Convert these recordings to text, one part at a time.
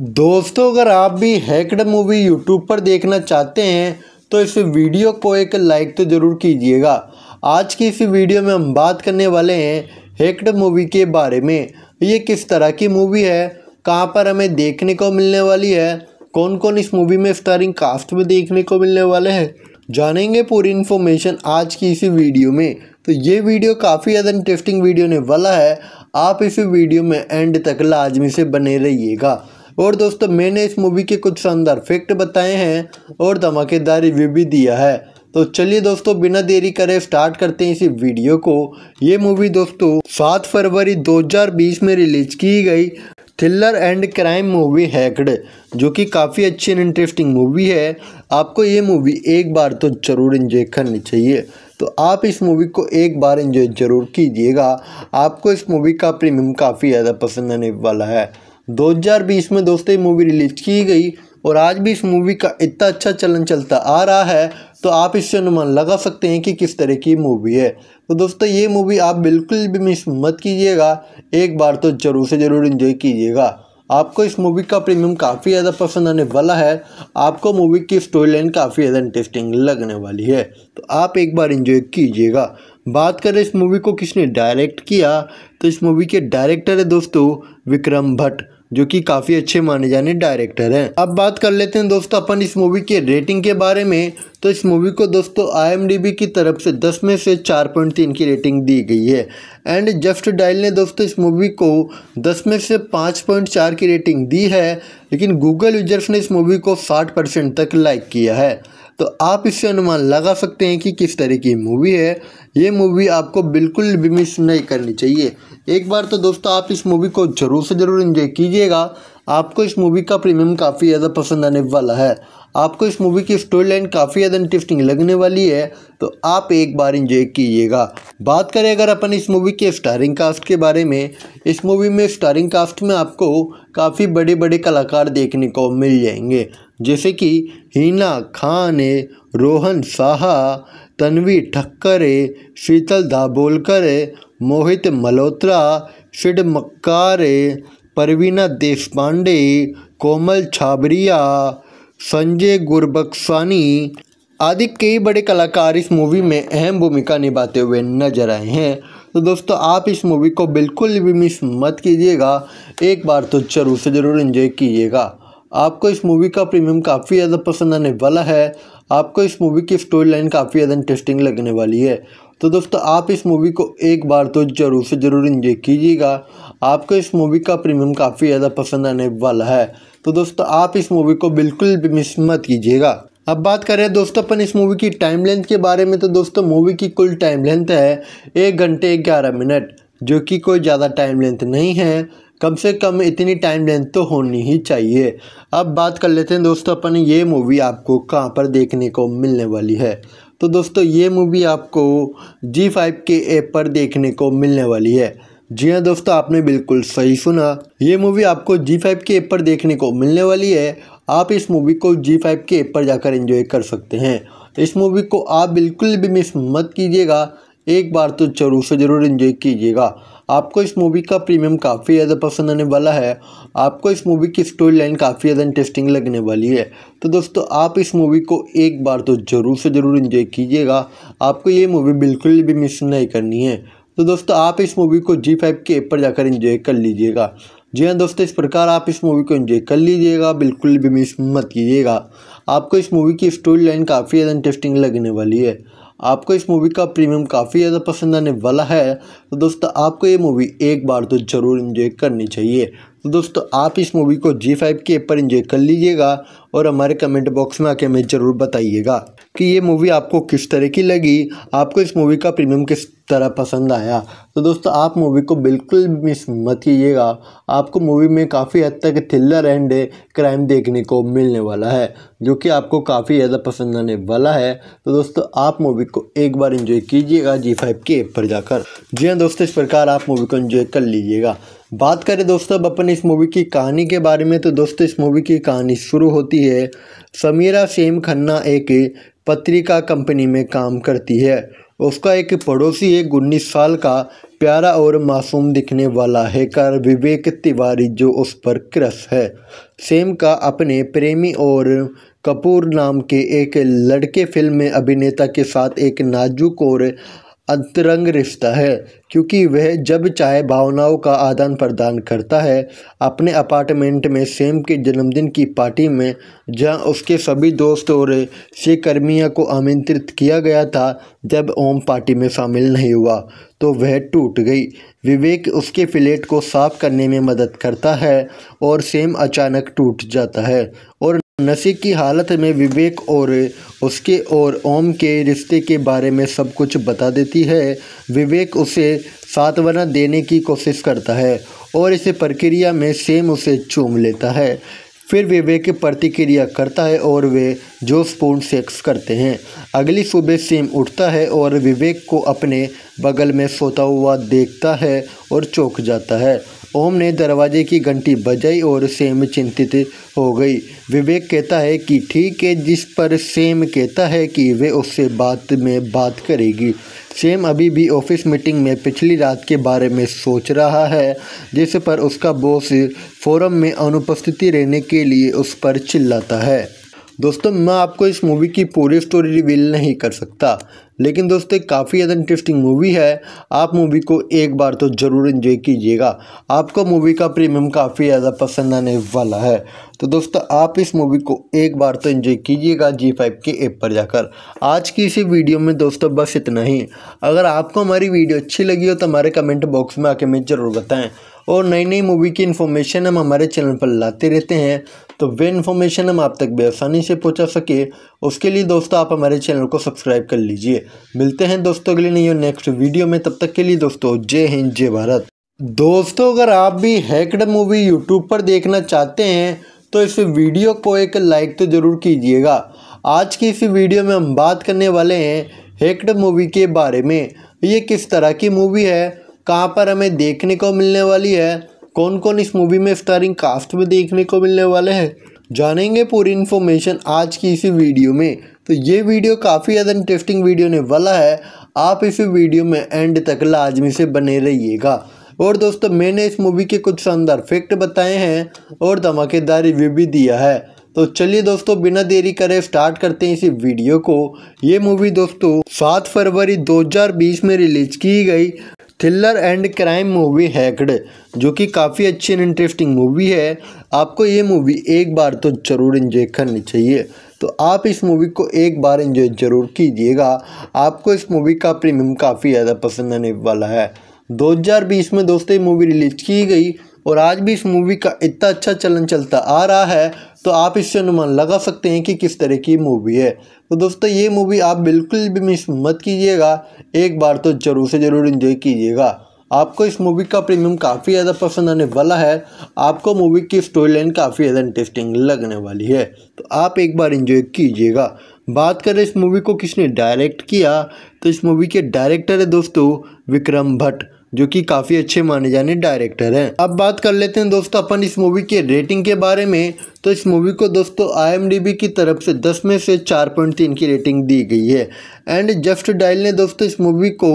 दोस्तों अगर आप भी हैकड मूवी यूट्यूब पर देखना चाहते हैं तो इस वीडियो को एक लाइक तो ज़रूर कीजिएगा आज की इस वीडियो में हम बात करने वाले हैं हैकड मूवी के बारे में ये किस तरह की मूवी है कहाँ पर हमें देखने को मिलने वाली है कौन कौन इस मूवी में स्टारिंग कास्ट में देखने को मिलने वाले हैं जानेंगे पूरी इन्फॉर्मेशन आज की इसी वीडियो में तो ये वीडियो काफ़ी ज़्यादा इंटरेस्टिंग वीडियो ने वाला है आप इस वीडियो में एंड तक लाजमी से बने रहिएगा और दोस्तों मैंने इस मूवी के कुछ शानदार फैक्ट बताए हैं और धमाकेदार रिव्यू भी दिया है तो चलिए दोस्तों बिना देरी करे स्टार्ट करते हैं इसी वीडियो को ये मूवी दोस्तों सात फरवरी 2020 में रिलीज की गई थ्रिलर एंड क्राइम मूवी हैकड जो कि काफ़ी अच्छी एंड इंटरेस्टिंग मूवी है आपको ये मूवी एक बार तो ज़रूर इन्जॉय करनी चाहिए तो आप इस मूवी को एक बार इन्जॉय ज़रूर कीजिएगा आपको इस मूवी का प्रीमियम काफ़ी ज़्यादा पसंद आने वाला है 2020 में दोस्तों ये मूवी रिलीज की गई और आज भी इस मूवी का इतना अच्छा चलन चलता आ रहा है तो आप इससे अनुमान लगा सकते हैं कि किस तरह की मूवी है तो दोस्तों ये मूवी आप बिल्कुल भी मिस मत कीजिएगा एक बार तो ज़रूर से ज़रूर इन्जॉय कीजिएगा आपको इस मूवी का प्रीमियम काफ़ी ज़्यादा पसंद आने वाला है आपको मूवी की स्टोरी लाइन काफ़ी ज़्यादा इंटरेस्टिंग लगने वाली है तो आप एक बार इन्जॉय कीजिएगा बात करें इस मूवी को किसने डायरेक्ट किया तो इस मूवी के डायरेक्टर है दोस्तों विक्रम भट्ट जो कि काफ़ी अच्छे माने जाने डायरेक्टर हैं अब बात कर लेते हैं दोस्तों अपन इस मूवी के रेटिंग के बारे में तो इस मूवी को दोस्तों आई की तरफ से 10 में से 4.3 की रेटिंग दी गई है एंड जस्ट डायल ने दोस्तों इस मूवी को 10 में से 5.4 की रेटिंग दी है लेकिन गूगल यूजर्स ने इस मूवी को साठ परसेंट तक लाइक किया है तो आप इससे अनुमान लगा सकते हैं कि किस तरह की मूवी है ये मूवी आपको बिल्कुल भी मिस नहीं करनी चाहिए एक बार तो दोस्तों आप इस मूवी को ज़रूर से ज़रूर इन्जॉय कीजिएगा आपको इस मूवी का प्रीमियम काफ़ी ज़्यादा पसंद आने वाला है आपको इस मूवी की स्टोरी लाइन काफ़ी ज़्यादा इंटरेस्टिंग लगने वाली है तो आप एक बार इन्जॉय कीजिएगा बात करें अगर अपन इस मूवी के स्टारिंग कास्ट के बारे में इस मूवी में स्टारिंग कास्ट में आपको काफ़ी बड़े बड़े कलाकार देखने को मिल जाएंगे जैसे कि हिना खान रोहन साहा तन्वी ठक्कर शीतल दाबोलकर मोहित मल्होत्रा शिड मक्कार परवीना देशपांडे कोमल छाबरिया संजय गुरबक्सानी आदि कई बड़े कलाकार इस मूवी में अहम भूमिका निभाते हुए नजर आए हैं तो दोस्तों आप इस मूवी को बिल्कुल भी मिस मत कीजिएगा एक बार तो जरूर से ज़रूर इन्जॉय कीजिएगा आपको इस मूवी का प्रीमियम काफ़ी ज़्यादा पसंद आने वाला है आपको इस मूवी की स्टोरी लाइन काफ़ी ज़्यादा इंटरेस्टिंग लगने वाली है तो दोस्तों आप इस मूवी को एक बार तो ज़रूर से ज़रूर इंजॉय कीजिएगा आपको इस मूवी का प्रीमियम काफ़ी ज़्यादा पसंद आने वाला है तो दोस्तों आप इस मूवी को बिल्कुल भी मिस मत कीजिएगा अब बात करें दोस्तों अपन इस मूवी की टाइम लेंथ के बारे में तो दोस्तों मूवी की कुल टाइम लेंथ है एक घंटे ग्यारह मिनट जो कि कोई ज़्यादा टाइम लेंथ नहीं है कम से कम इतनी टाइम लेंथ तो होनी ही चाहिए अब बात कर लेते हैं दोस्तों अपन ये मूवी आपको कहाँ पर देखने को मिलने वाली है तो दोस्तों ये मूवी आपको जी फाइव के ऐप पर देखने को मिलने वाली है जी हाँ दोस्तों आपने बिल्कुल सही सुना ये मूवी आपको जी फाइव के ऐप पर देखने को मिलने वाली है आप इस मूवी को जी फाइव के ऐप पर जाकर इंजॉय कर सकते हैं इस मूवी को आप बिल्कुल भी मिस मत कीजिएगा एक बार तो जरूर से ज़रूर इंजॉय कीजिएगा आपको इस मूवी का प्रीमियम काफ़ी ज़्यादा पसंद आने वाला है आपको इस मूवी की स्टोरी लाइन काफ़ी ज़्यादा इंटरेस्टिंग लगने वाली है तो दोस्तों आप इस मूवी को एक बार तो ज़रूर से ज़रूर इन्जॉय कीजिएगा आपको ये मूवी बिल्कुल भी मिस नहीं करनी है तो दोस्तों आप इस मूवी को जी फाइव के एप पर जाकर इन्जॉय कर लीजिएगा जी हाँ दोस्तों इस प्रकार आप इस मूवी को इन्जॉय कर लीजिएगा बिल्कुल भी मिस मत कीजिएगा आपको इस मूवी की स्टोरी लाइन काफ़ी ज़्यादा इंटरेस्टिंग लगने वाली है आपको इस मूवी का प्रीमियम काफ़ी ज़्यादा पसंद आने वाला है तो दोस्तों आपको ये मूवी एक बार तो ज़रूर इन्जॉय करनी चाहिए तो दोस्तों आप इस मूवी को जी फाइव के ऊपर इंजॉय कर लीजिएगा और हमारे कमेंट बॉक्स में आके हमें ज़रूर बताइएगा कि ये मूवी आपको किस तरह की लगी आपको इस मूवी का प्रीमियम किस तरह पसंद आया तो दोस्तों आप मूवी को बिल्कुल मिस मत कीजिएगा आपको मूवी में काफ़ी हद तक थ्रिलर एंड क्राइम देखने को मिलने वाला है जो कि आपको काफ़ी ज़्यादा पसंद आने वाला है तो दोस्तों आप मूवी को एक बार इन्जॉय कीजिएगा जी फाइव के ऐप पर जाकर जी हाँ दोस्तों इस प्रकार आप मूवी को इन्जॉय कर लीजिएगा बात करें दोस्तों अब अपन इस मूवी की कहानी के बारे में तो दोस्तों इस मूवी की कहानी शुरू होती है समीरा सेम खन्ना एक पत्रिका कंपनी में काम करती है उसका एक पड़ोसी एक उन्नीस साल का प्यारा और मासूम दिखने वाला हैकर विवेक तिवारी जो उस पर क्रश है सेम का अपने प्रेमी और कपूर नाम के एक लड़के फिल्म में अभिनेता के साथ एक नाजुक और अंतरंग रिश्ता है क्योंकि वह जब चाहे भावनाओं का आदान प्रदान करता है अपने अपार्टमेंट में सेम के जन्मदिन की पार्टी में जहां उसके सभी दोस्त और सहकर्मियों को आमंत्रित किया गया था जब ओम पार्टी में शामिल नहीं हुआ तो वह टूट गई विवेक उसके फ्लेट को साफ करने में मदद करता है और सेम अचानक टूट जाता है और नशे की हालत में विवेक और उसके और ओम के रिश्ते के बारे में सब कुछ बता देती है विवेक उसे सातवना देने की कोशिश करता है और इस प्रक्रिया में सेम उसे चूम लेता है फिर विवेक प्रतिक्रिया करता है और वे जोशपूर्ण सेक्स करते हैं अगली सुबह सेम उठता है और विवेक को अपने बगल में सोता हुआ देखता है और चौंक जाता है ओम ने दरवाजे की घंटी बजाई और सेम चिंतित हो गई विवेक कहता है कि ठीक है जिस पर सेम कहता है कि वे उससे बात में बात करेगी सेम अभी भी ऑफिस मीटिंग में पिछली रात के बारे में सोच रहा है जिस पर उसका बॉस फोरम में अनुपस्थिति रहने के लिए उस पर चिल्लाता है दोस्तों मैं आपको इस मूवी की पूरी स्टोरी रिवील नहीं कर सकता लेकिन दोस्तों काफ़ी ज़्यादा इंटरेस्टिंग मूवी है आप मूवी को एक बार तो ज़रूर इन्जॉय कीजिएगा आपको मूवी का प्रीमियम काफ़ी ज़्यादा पसंद आने वाला है तो दोस्तों आप इस मूवी को एक बार तो इन्जॉय कीजिएगा जी फाइव के ऐप पर जाकर आज की इसी वीडियो में दोस्तों बस इतना ही अगर आपको हमारी वीडियो अच्छी लगी हो तो हमारे कमेंट बॉक्स में आके हमें ज़रूर बताएँ और नई नई मूवी की इन्फॉर्मेशन हम हमारे चैनल पर लाते रहते हैं तो वे इन्फॉर्मेशन हम आप तक बेआसानी से पहुंचा सके उसके लिए दोस्तों आप हमारे चैनल को सब्सक्राइब कर लीजिए मिलते हैं दोस्तों अगले नई और नेक्स्ट वीडियो में तब तक के लिए दोस्तों जय हिंद जय भारत दोस्तों अगर आप भी हैकड मूवी यूट्यूब पर देखना चाहते हैं तो इस वीडियो को एक लाइक तो ज़रूर कीजिएगा आज की इस वीडियो में हम बात करने वाले हैं हैकड मूवी के बारे में ये किस तरह की मूवी है कहाँ पर हमें देखने को मिलने वाली है कौन कौन इस मूवी में स्टारिंग कास्ट में देखने को मिलने वाले हैं जानेंगे पूरी इन्फॉर्मेशन आज की इसी वीडियो में तो ये वीडियो काफ़ी ज़्यादा इंटरेस्टिंग वीडियो ने वाला है आप इस वीडियो में एंड तक लाजमी से बने रहिएगा और दोस्तों मैंने इस मूवी के कुछ शानदार फैक्ट बताए हैं और धमाकेदार रिव्यू भी दिया है तो चलिए दोस्तों बिना देरी करे स्टार्ट करते हैं इसी वीडियो को ये मूवी दोस्तों सात फरवरी 2020 में रिलीज की गई थ्रिलर एंड क्राइम मूवी हैकड जो कि काफ़ी अच्छी एंड इंटरेस्टिंग मूवी है आपको ये मूवी एक बार तो ज़रूर इन्जॉय करनी चाहिए तो आप इस मूवी को एक बार इन्जॉय ज़रूर कीजिएगा आपको इस मूवी का प्रीमियम काफ़ी ज़्यादा पसंद आने वाला है 2020 में दोस्तों ये मूवी रिलीज़ की गई और आज भी इस मूवी का इतना अच्छा चलन चलता आ रहा है तो आप इससे अनुमान लगा सकते हैं कि किस तरह की मूवी है तो दोस्तों ये मूवी आप बिल्कुल भी मिस मत कीजिएगा एक बार तो ज़रूर से ज़रूर इन्जॉय कीजिएगा आपको इस मूवी का प्रीमियम काफ़ी ज़्यादा पसंद आने वाला है आपको मूवी की स्टोरी लाइन काफ़ी ज़्यादा इंटरेस्टिंग लगने वाली है तो आप एक बार इन्जॉय कीजिएगा बात करें इस मूवी को किसने डायरेक्ट किया तो इस मूवी के डायरेक्टर है दोस्तों विक्रम भट्ट जो कि काफ़ी अच्छे माने जाने डायरेक्टर हैं अब बात कर लेते हैं दोस्तों अपन इस मूवी के रेटिंग के बारे में तो इस मूवी को दोस्तों आई की तरफ से 10 में से 4.3 की रेटिंग दी गई है एंड जस्ट डायल ने दोस्तों इस मूवी को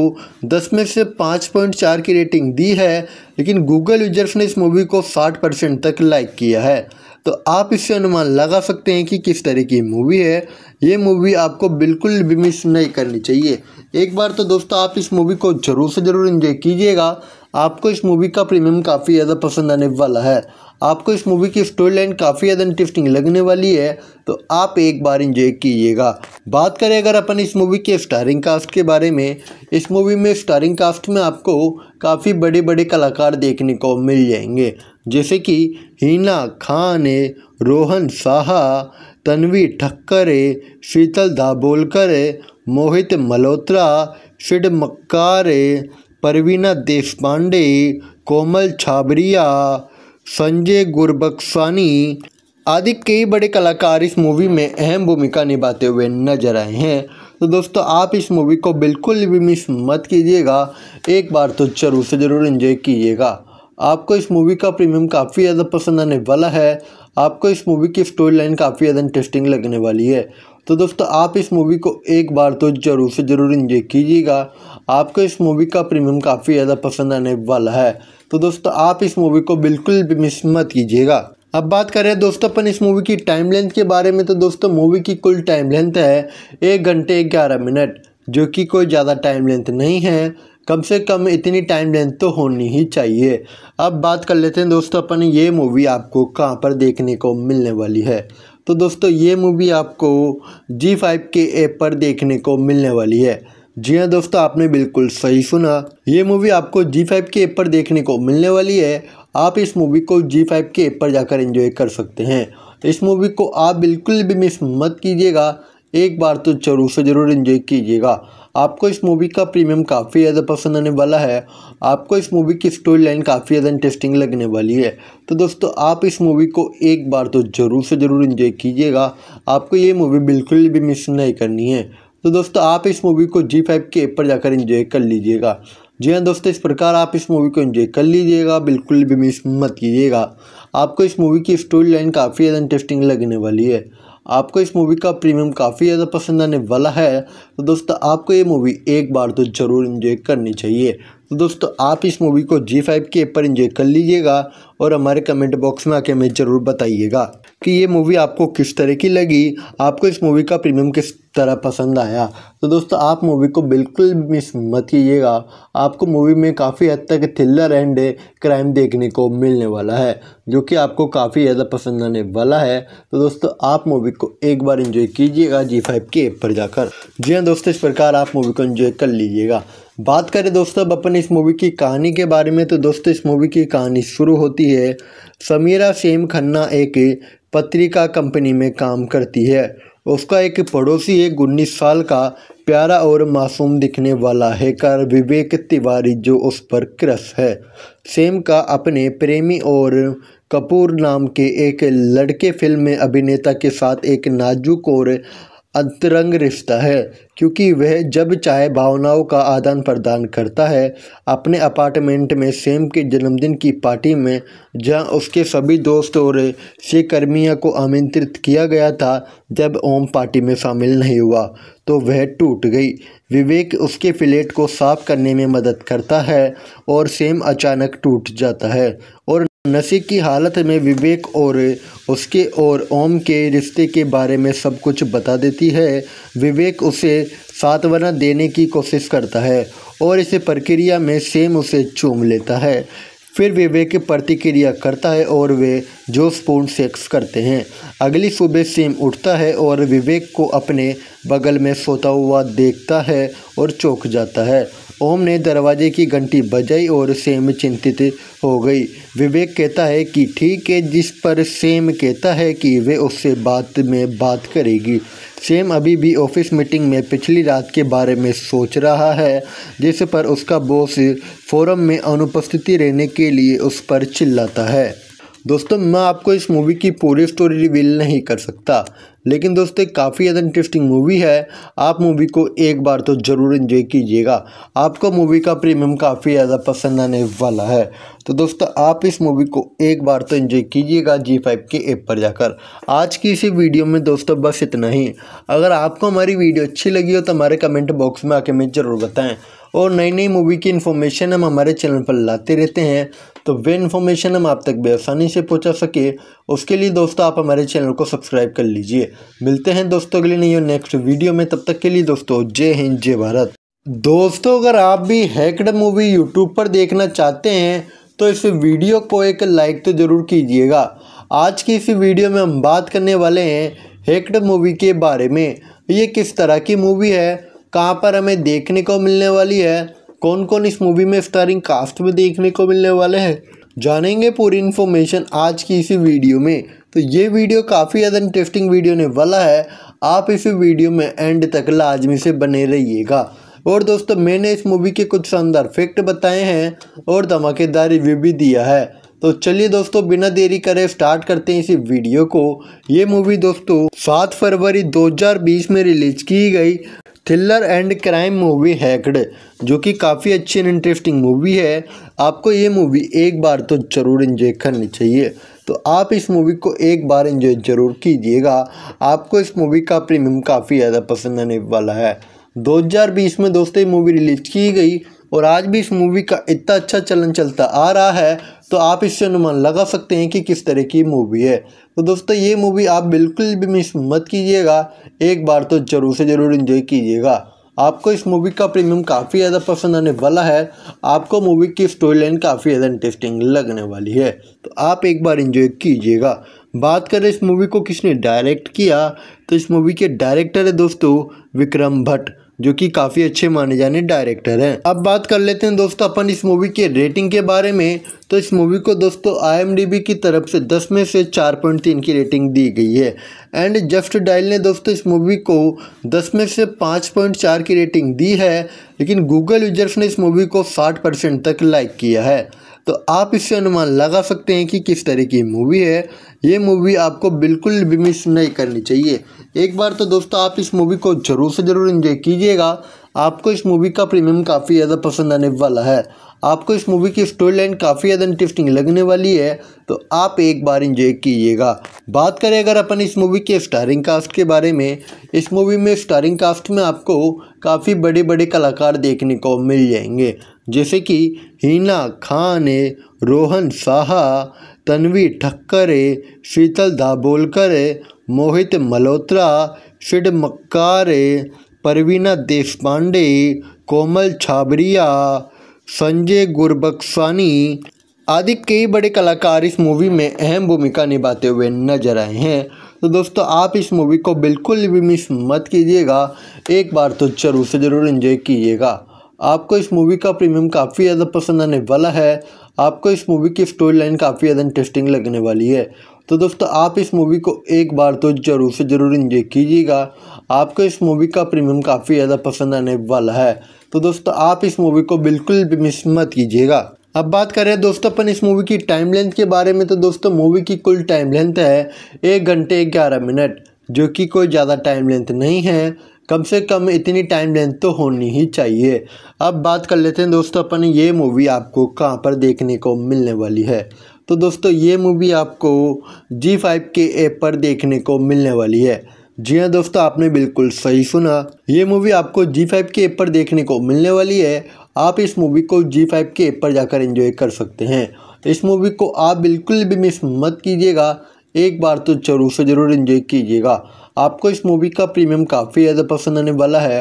10 में से 5.4 की रेटिंग दी है लेकिन गूगल यूजर्स ने इस मूवी को 60 परसेंट तक लाइक किया है तो आप इससे अनुमान लगा सकते हैं कि किस तरह की मूवी है ये मूवी आपको बिल्कुल भी मिस नहीं करनी चाहिए एक बार तो दोस्तों आप इस मूवी को ज़रूर से ज़रूर इन्जॉय कीजिएगा आपको इस मूवी का प्रीमियम काफ़ी ज़्यादा पसंद आने वाला है आपको इस मूवी की स्टोरी लाइन काफ़ी ज़्यादा इंटरेस्टिंग लगने वाली है तो आप एक बार इन्जॉय कीजिएगा बात करें अगर अपन इस मूवी के स्टारिंग कास्ट के बारे में इस मूवी में स्टारिंग कास्ट में आपको काफ़ी बड़े बड़े कलाकार देखने को मिल जाएंगे जैसे कि हीना खान रोहन साहा तन्वी ठक्कर शीतल दाबोलकर मोहित मल्होत्रा शिड मक्कार परवीना देशपांडे कोमल छाबरिया संजय गुरबक्सानी आदि कई बड़े कलाकार इस मूवी में अहम भूमिका निभाते हुए नजर आए हैं तो दोस्तों आप इस मूवी को बिल्कुल भी मिस मत कीजिएगा एक बार तो जरूर से ज़रूर इन्जॉय कीजिएगा आपको इस मूवी का प्रीमियम काफ़ी ज़्यादा पसंद आने वाला है आपको इस मूवी की स्टोरी लाइन काफ़ी ज़्यादा इंटरेस्टिंग लगने वाली है तो दोस्तों आप इस मूवी को एक बार तो ज़रूर से ज़रूर इंजॉय कीजिएगा आपको इस मूवी का प्रीमियम काफ़ी ज़्यादा पसंद आने वाला है तो दोस्तों आप इस मूवी को बिल्कुल भी मिस मत कीजिएगा अब बात करें दोस्तों अपन इस मूवी की टाइम लेंथ के बारे में तो दोस्तों मूवी की कुल टाइम लेंथ है एक घंटे ग्यारह मिनट जो कि कोई ज़्यादा टाइम लेंथ नहीं है कम से कम इतनी टाइम लेंथ तो होनी ही चाहिए अब बात कर लेते हैं दोस्तों अपन ये मूवी आपको कहाँ पर देखने को मिलने वाली है तो दोस्तों ये मूवी आपको जी फाइव के ऐप पर देखने को मिलने वाली है जी हाँ दोस्तों आपने बिल्कुल सही सुना ये मूवी आपको जी फाइव के ऐप पर देखने को मिलने वाली है आप इस मूवी को जी फाइव के ऐप पर जाकर इंजॉय कर सकते हैं तो इस मूवी को आप बिल्कुल भी मिस मत कीजिएगा एक बार तो जरूर से ज़रूर इन्जॉय कीजिएगा आपको इस मूवी का प्रीमियम काफ़ी ज़्यादा पसंद आने वाला है आपको इस मूवी की स्टोरी लाइन काफ़ी ज़्यादा इंटरेस्टिंग लगने वाली है तो दोस्तों आप इस मूवी को एक बार तो ज़रूर से ज़रूर इन्जॉय कीजिएगा आपको ये मूवी बिल्कुल भी मिस नहीं करनी है तो दोस्तों आप इस मूवी को जी फाइव के ऊपर पर जाकर इन्जॉय कर लीजिएगा जी हाँ दोस्तों इस प्रकार आप इस मूवी को इन्जॉय कर लीजिएगा बिल्कुल भी मिस मत कीजिएगा आपको इस मूवी की स्टोरी लाइन काफ़ी ज़्यादा इंटरेस्टिंग लगने वाली है आपको इस मूवी का प्रीमियम काफ़ी ज़्यादा पसंद आने वाला है तो दोस्तों आपको ये मूवी एक बार तो ज़रूर इन्जॉय करनी चाहिए तो दोस्तों आप इस मूवी को जी फाइव के ऊपर इन्जॉय कर लीजिएगा और हमारे कमेंट बॉक्स में आके हमें ज़रूर बताइएगा कि ये मूवी आपको किस तरह की लगी आपको इस मूवी का प्रीमियम किस तरह पसंद आया तो दोस्तों आप मूवी को बिल्कुल मिस मत कीजिएगा आपको मूवी में काफ़ी हद तक थ्रिलर एंड क्राइम देखने को मिलने वाला है जो कि आपको काफ़ी ज़्यादा पसंद आने वाला है तो दोस्तों आप मूवी को एक बार इन्जॉय कीजिएगा जी फाइव के ऐप पर जाकर जी हाँ दोस्तों इस प्रकार आप मूवी को इन्जॉय कर लीजिएगा बात करें दोस्तों अब अपन इस मूवी की कहानी के बारे में तो दोस्तों इस मूवी की कहानी शुरू होती है समीरा सेम खन्ना एक पत्रिका कंपनी में काम करती है उसका एक पड़ोसी एक उन्नीस साल का प्यारा और मासूम दिखने वाला हैकर विवेक तिवारी जो उस पर क्रश है सेम का अपने प्रेमी और कपूर नाम के एक लड़के फिल्म में अभिनेता के साथ एक नाजुक और अंतरंग रिश्ता है क्योंकि वह जब चाहे भावनाओं का आदान प्रदान करता है अपने अपार्टमेंट में सेम के जन्मदिन की पार्टी में जहां उसके सभी दोस्त और सहकर्मियों को आमंत्रित किया गया था जब ओम पार्टी में शामिल नहीं हुआ तो वह टूट गई विवेक उसके फ्लेट को साफ करने में मदद करता है और सेम अचानक टूट जाता है और नशे की हालत में विवेक और उसके और ओम के रिश्ते के बारे में सब कुछ बता देती है विवेक उसे सातवना देने की कोशिश करता है और इस प्रक्रिया में सेम उसे चूम लेता है फिर विवेक प्रतिक्रिया करता है और वे जोशपूर्ण सेक्स करते हैं अगली सुबह सेम उठता है और विवेक को अपने बगल में सोता हुआ देखता है और चौंक जाता है ओम ने दरवाजे की घंटी बजाई और सेम चिंतित हो गई विवेक कहता है कि ठीक है जिस पर सेम कहता है कि वे उससे बात में बात करेगी सेम अभी भी ऑफिस मीटिंग में पिछली रात के बारे में सोच रहा है जिस पर उसका बॉस फोरम में अनुपस्थिति रहने के लिए उस पर चिल्लाता है दोस्तों मैं आपको इस मूवी की पूरी स्टोरी रिवील नहीं कर सकता लेकिन दोस्तों काफ़ी ज़्यादा इंटरेस्टिंग मूवी है आप मूवी को एक बार तो ज़रूर इन्जॉय कीजिएगा आपको मूवी का प्रीमियम काफ़ी ज़्यादा पसंद आने वाला है तो दोस्तों आप इस मूवी को एक बार तो इन्जॉय कीजिएगा जी फाइव के ऐप पर जाकर आज की इसी वीडियो में दोस्तों बस इतना ही अगर आपको हमारी वीडियो अच्छी लगी हो तो हमारे कमेंट बॉक्स में आके हमें ज़रूर बताएं और नई नई मूवी की इन्फॉर्मेशन हम हमारे चैनल पर लाते रहते हैं तो वे इन्फॉर्मेशन हम आप तक बेआसानी से पहुंचा सके उसके लिए दोस्तों आप हमारे चैनल को सब्सक्राइब कर लीजिए मिलते हैं दोस्तों के लिए नहीं नेक्स्ट वीडियो में तब तक के लिए दोस्तों जय हिंद जय भारत दोस्तों अगर आप भी हैकड मूवी यूट्यूब पर देखना चाहते हैं तो इस वीडियो को एक लाइक तो ज़रूर कीजिएगा आज की इस वीडियो में हम बात करने वाले हैं हेक्ड मूवी के बारे में ये किस तरह की मूवी है कहाँ पर हमें देखने को मिलने वाली है कौन कौन इस मूवी में स्टारिंग कास्ट में देखने को मिलने वाले हैं जानेंगे पूरी इन्फॉर्मेशन आज की इसी वीडियो में तो ये वीडियो काफ़ी ज़्यादा इंटरेस्टिंग वीडियो ने वाला है आप इस वीडियो में एंड तक लाजमी से बने रहिएगा और दोस्तों मैंने इस मूवी के कुछ शानदार फैक्ट बताए हैं और धमाकेदार रिव्यू भी दिया है तो चलिए दोस्तों बिना देरी करे स्टार्ट करते हैं इसी वीडियो को ये मूवी दोस्तों 7 फरवरी 2020 में रिलीज की गई थ्रिलर एंड क्राइम मूवी हैकड जो कि काफ़ी अच्छी एंड इंटरेस्टिंग मूवी है आपको ये मूवी एक बार तो ज़रूर इन्जॉय करनी चाहिए तो आप इस मूवी को एक बार इन्जॉय ज़रूर कीजिएगा आपको इस मूवी का प्रीमियम काफ़ी ज़्यादा पसंद आने वाला है 2020 में दोस्तों ये मूवी रिलीज़ की गई और आज भी इस मूवी का इतना अच्छा चलन चलता आ रहा है तो आप इससे अनुमान लगा सकते हैं कि किस तरह की मूवी है तो दोस्तों ये मूवी आप बिल्कुल भी मिस मत कीजिएगा एक बार तो ज़रूर से ज़रूर इन्जॉय कीजिएगा आपको इस मूवी का प्रीमियम काफ़ी ज़्यादा पसंद आने वाला है आपको मूवी की स्टोरी लाइन काफ़ी ज़्यादा इंटरेस्टिंग लगने वाली है तो आप एक बार इन्जॉय कीजिएगा बात करें इस मूवी को किसने डायरेक्ट किया तो इस मूवी के डायरेक्टर है दोस्तों विक्रम भट्ट जो कि काफ़ी अच्छे माने जाने डायरेक्टर हैं अब बात कर लेते हैं दोस्तों अपन इस मूवी के रेटिंग के बारे में तो इस मूवी को दोस्तों आई की तरफ से 10 में से 4.3 की रेटिंग दी गई है एंड जस्ट डायल ने दोस्तों इस मूवी को 10 में से 5.4 की रेटिंग दी है लेकिन गूगल यूजर्स ने इस मूवी को साठ तक लाइक किया है तो आप इससे अनुमान लगा सकते हैं कि किस तरह की मूवी है ये मूवी आपको बिल्कुल भी मिस नहीं करनी चाहिए एक बार तो दोस्तों आप इस मूवी को ज़रूर से ज़रूर इन्जॉय कीजिएगा आपको इस मूवी का प्रीमियम काफ़ी ज़्यादा पसंद आने वाला है आपको इस मूवी की स्टोरी लाइन काफ़ी ज़्यादा इंटरेस्टिंग लगने वाली है तो आप एक बार इन्जॉय कीजिएगा बात करें अगर अपन इस मूवी के स्टारिंग कास्ट के बारे में इस मूवी में स्टारिंग कास्ट में आपको काफ़ी बड़े बड़े कलाकार देखने को मिल जाएंगे जैसे कि हिना खान रोहन साहा तन्वी ठक्करे शीतल दाभोलकरे मोहित मल्होत्रा शिड मक्कारे परवीना देशपांडे कोमल छाबरिया संजय गुरबक्सानी आदि कई बड़े कलाकार इस मूवी में अहम भूमिका निभाते हुए नजर आए हैं तो दोस्तों आप इस मूवी को बिल्कुल भी मिस मत कीजिएगा एक बार तो ज़रूर से ज़रूर इन्जॉय कीजिएगा आपको इस मूवी का प्रीमियम काफ़ी ज़्यादा पसंद आने वाला है आपको इस मूवी की स्टोरी लाइन काफ़ी ज़्यादा इंटरेस्टिंग लगने वाली है तो दोस्तों आप इस मूवी को एक बार तो ज़रूर से ज़रूर इंजॉय कीजिएगा आपको इस मूवी का प्रीमियम काफ़ी ज़्यादा पसंद आने वाला है तो दोस्तों आप इस मूवी को बिल्कुल भी मिस मत कीजिएगा अब बात करें दोस्तों अपन इस मूवी की टाइम लेंथ के बारे में तो दोस्तों मूवी की कुल टाइम लेंथ है एक घंटे ग्यारह मिनट जो कि कोई ज़्यादा टाइम लेंथ नहीं है कम से कम इतनी टाइम लेंथ तो होनी ही चाहिए अब बात कर लेते हैं दोस्तों अपन ये मूवी आपको कहाँ पर देखने को मिलने वाली है तो दोस्तों ये मूवी आपको जी फाइव के ऐप पर देखने को मिलने वाली है जी हाँ दोस्तों आपने बिल्कुल सही सुना ये मूवी आपको जी फाइव के ऐप पर देखने को मिलने वाली है आप इस मूवी को जी फाइव के ऐप पर जाकर एंजॉय कर सकते हैं तो इस मूवी को आप बिल्कुल भी मिस मत कीजिएगा एक बार तो जरूर से ज़रूर इन्जॉय कीजिएगा आपको इस मूवी का प्रीमियम काफ़ी ज़्यादा पसंद आने वाला है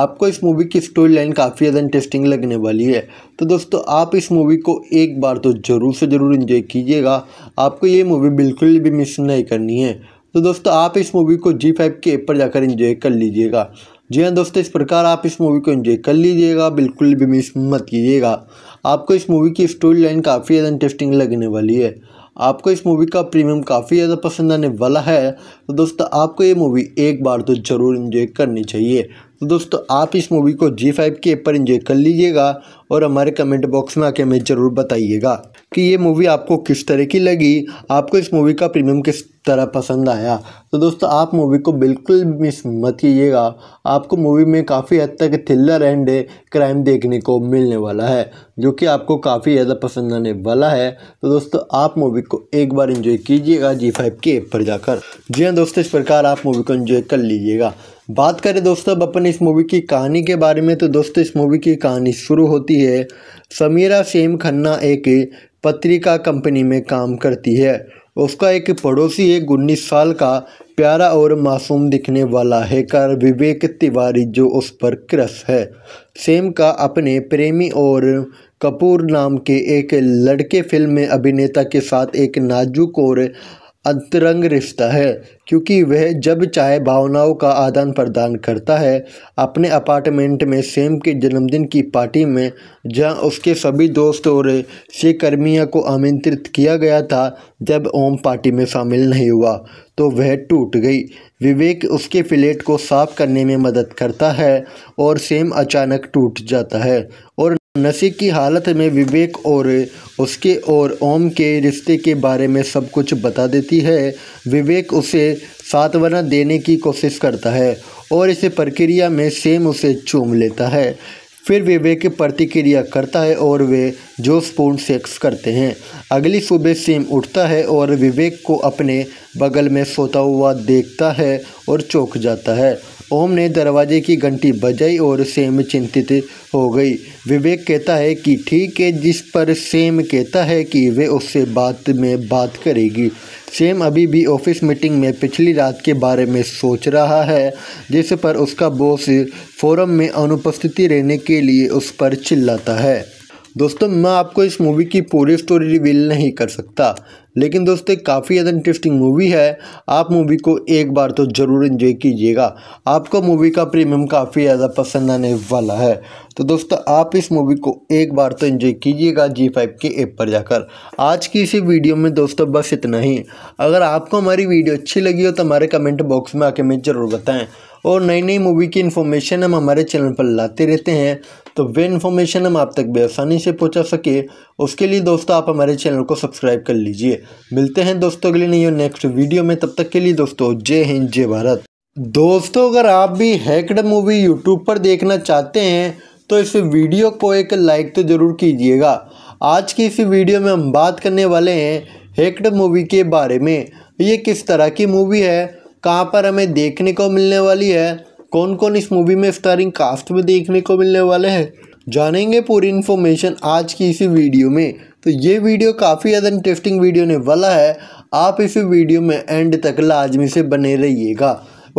आपको इस मूवी की स्टोरी लाइन काफ़ी ज़्यादा इंटरेस्टिंग लगने वाली है तो दोस्तों आप इस मूवी को एक बार तो ज़रूर से ज़रूर इन्जॉय कीजिएगा आपको ये मूवी बिल्कुल भी मिस नहीं करनी है तो दोस्तों आप इस मूवी को जी फाइव के ऐप पर जाकर इन्जॉय कर लीजिएगा जी हाँ दोस्तों इस प्रकार आप इस मूवी को इन्जॉय कर लीजिएगा बिल्कुल भी मिस मत कीजिएगा आपको इस मूवी की स्टोरी लाइन काफ़ी ज़्यादा इंटरेस्टिंग लगने वाली है आपको इस मूवी का प्रीमियम काफ़ी ज़्यादा पसंद आने वाला है तो दोस्तों आपको ये मूवी एक बार तो ज़रूर इन्जॉय करनी चाहिए तो दोस्तों आप इस मूवी को जी फाइव के ऊपर इन्जॉय कर लीजिएगा और हमारे कमेंट बॉक्स में आके हमें ज़रूर बताइएगा कि ये मूवी आपको किस तरह की लगी आपको इस मूवी का प्रीमियम किस तरह पसंद आया तो दोस्तों आप मूवी को बिल्कुल मिस मत कीजिएगा आपको मूवी में काफ़ी हद तक थ्रिलर एंड क्राइम देखने को मिलने वाला है जो कि आपको काफ़ी ज़्यादा पसंद आने वाला है तो दोस्तों आप मूवी को एक बार एंजॉय कीजिएगा जी फाइव के ऐप पर जाकर जी हाँ दोस्तों इस प्रकार आप मूवी को एंजॉय कर लीजिएगा बात करें दोस्तों अब अपन इस मूवी की कहानी के बारे में तो दोस्तों इस मूवी की कहानी शुरू होती है समीरा सेम खन्ना एक पत्रिका कंपनी में काम करती है उसका एक पड़ोसी एक उन्नीस साल का प्यारा और मासूम दिखने वाला हैकर विवेक तिवारी जो उस पर क्रस है सेम का अपने प्रेमी और कपूर नाम के एक लड़के फिल्म में अभिनेता के साथ एक नाजुक और अंतरंग रिश्ता है क्योंकि वह जब चाहे भावनाओं का आदान प्रदान करता है अपने अपार्टमेंट में सेम के जन्मदिन की पार्टी में जहां उसके सभी दोस्त और सहकर्मियों को आमंत्रित किया गया था जब ओम पार्टी में शामिल नहीं हुआ तो वह टूट गई विवेक उसके फ्लेट को साफ करने में मदद करता है और सेम अचानक टूट जाता है और नशे की हालत में विवेक और उसके और ओम के रिश्ते के बारे में सब कुछ बता देती है विवेक उसे सातवना देने की कोशिश करता है और इस प्रक्रिया में सेम उसे चूम लेता है फिर विवेक प्रतिक्रिया करता है और वे जोशपूर्ण सेक्स करते हैं अगली सुबह सेम उठता है और विवेक को अपने बगल में सोता हुआ देखता है और चौंक जाता है ओम ने दरवाजे की घंटी बजाई और सेम चिंतित हो गई विवेक कहता है कि ठीक है जिस पर सेम कहता है कि वे उससे बात में बात करेगी सेम अभी भी ऑफिस मीटिंग में पिछली रात के बारे में सोच रहा है जिस पर उसका बॉस फोरम में अनुपस्थिति रहने के लिए उस पर चिल्लाता है दोस्तों मैं आपको इस मूवी की पूरी स्टोरी रिवील नहीं कर सकता लेकिन दोस्तों काफ़ी ज़्यादा इंटरेस्टिंग मूवी है आप मूवी को एक बार तो ज़रूर इन्जॉय कीजिएगा आपको मूवी का प्रीमियम काफ़ी ज़्यादा पसंद आने वाला है तो दोस्तों आप इस मूवी को एक बार तो इन्जॉय कीजिएगा जी फाइव के ऐप पर जाकर आज की इसी वीडियो में दोस्तों बस इतना ही अगर आपको हमारी वीडियो अच्छी लगी हो तो हमारे कमेंट बॉक्स में आके हमें ज़रूर बताएँ और नई नई मूवी की इन्फॉर्मेशन हम हमारे चैनल पर लाते रहते हैं तो वे इन्फॉर्मेशन हम आप तक बेआसानी से पहुंचा सके उसके लिए दोस्तों आप हमारे चैनल को सब्सक्राइब कर लीजिए मिलते हैं दोस्तों अगले नई और नेक्स्ट वीडियो में तब तक के लिए दोस्तों जय हिंद जय भारत दोस्तों अगर आप भी हैकड मूवी यूट्यूब पर देखना चाहते हैं तो इस वीडियो को एक लाइक तो ज़रूर कीजिएगा आज की इस वीडियो में हम बात करने वाले हैं हैक्ड मूवी के बारे में ये किस तरह की मूवी है कहाँ पर हमें देखने को मिलने वाली है कौन कौन इस मूवी में स्टारिंग कास्ट में देखने को मिलने वाले हैं जानेंगे पूरी इन्फॉर्मेशन आज की इसी वीडियो में तो ये वीडियो काफ़ी ज़्यादा इंटरेस्टिंग वीडियो ने वाला है आप इस वीडियो में एंड तक लाजमी से बने रहिएगा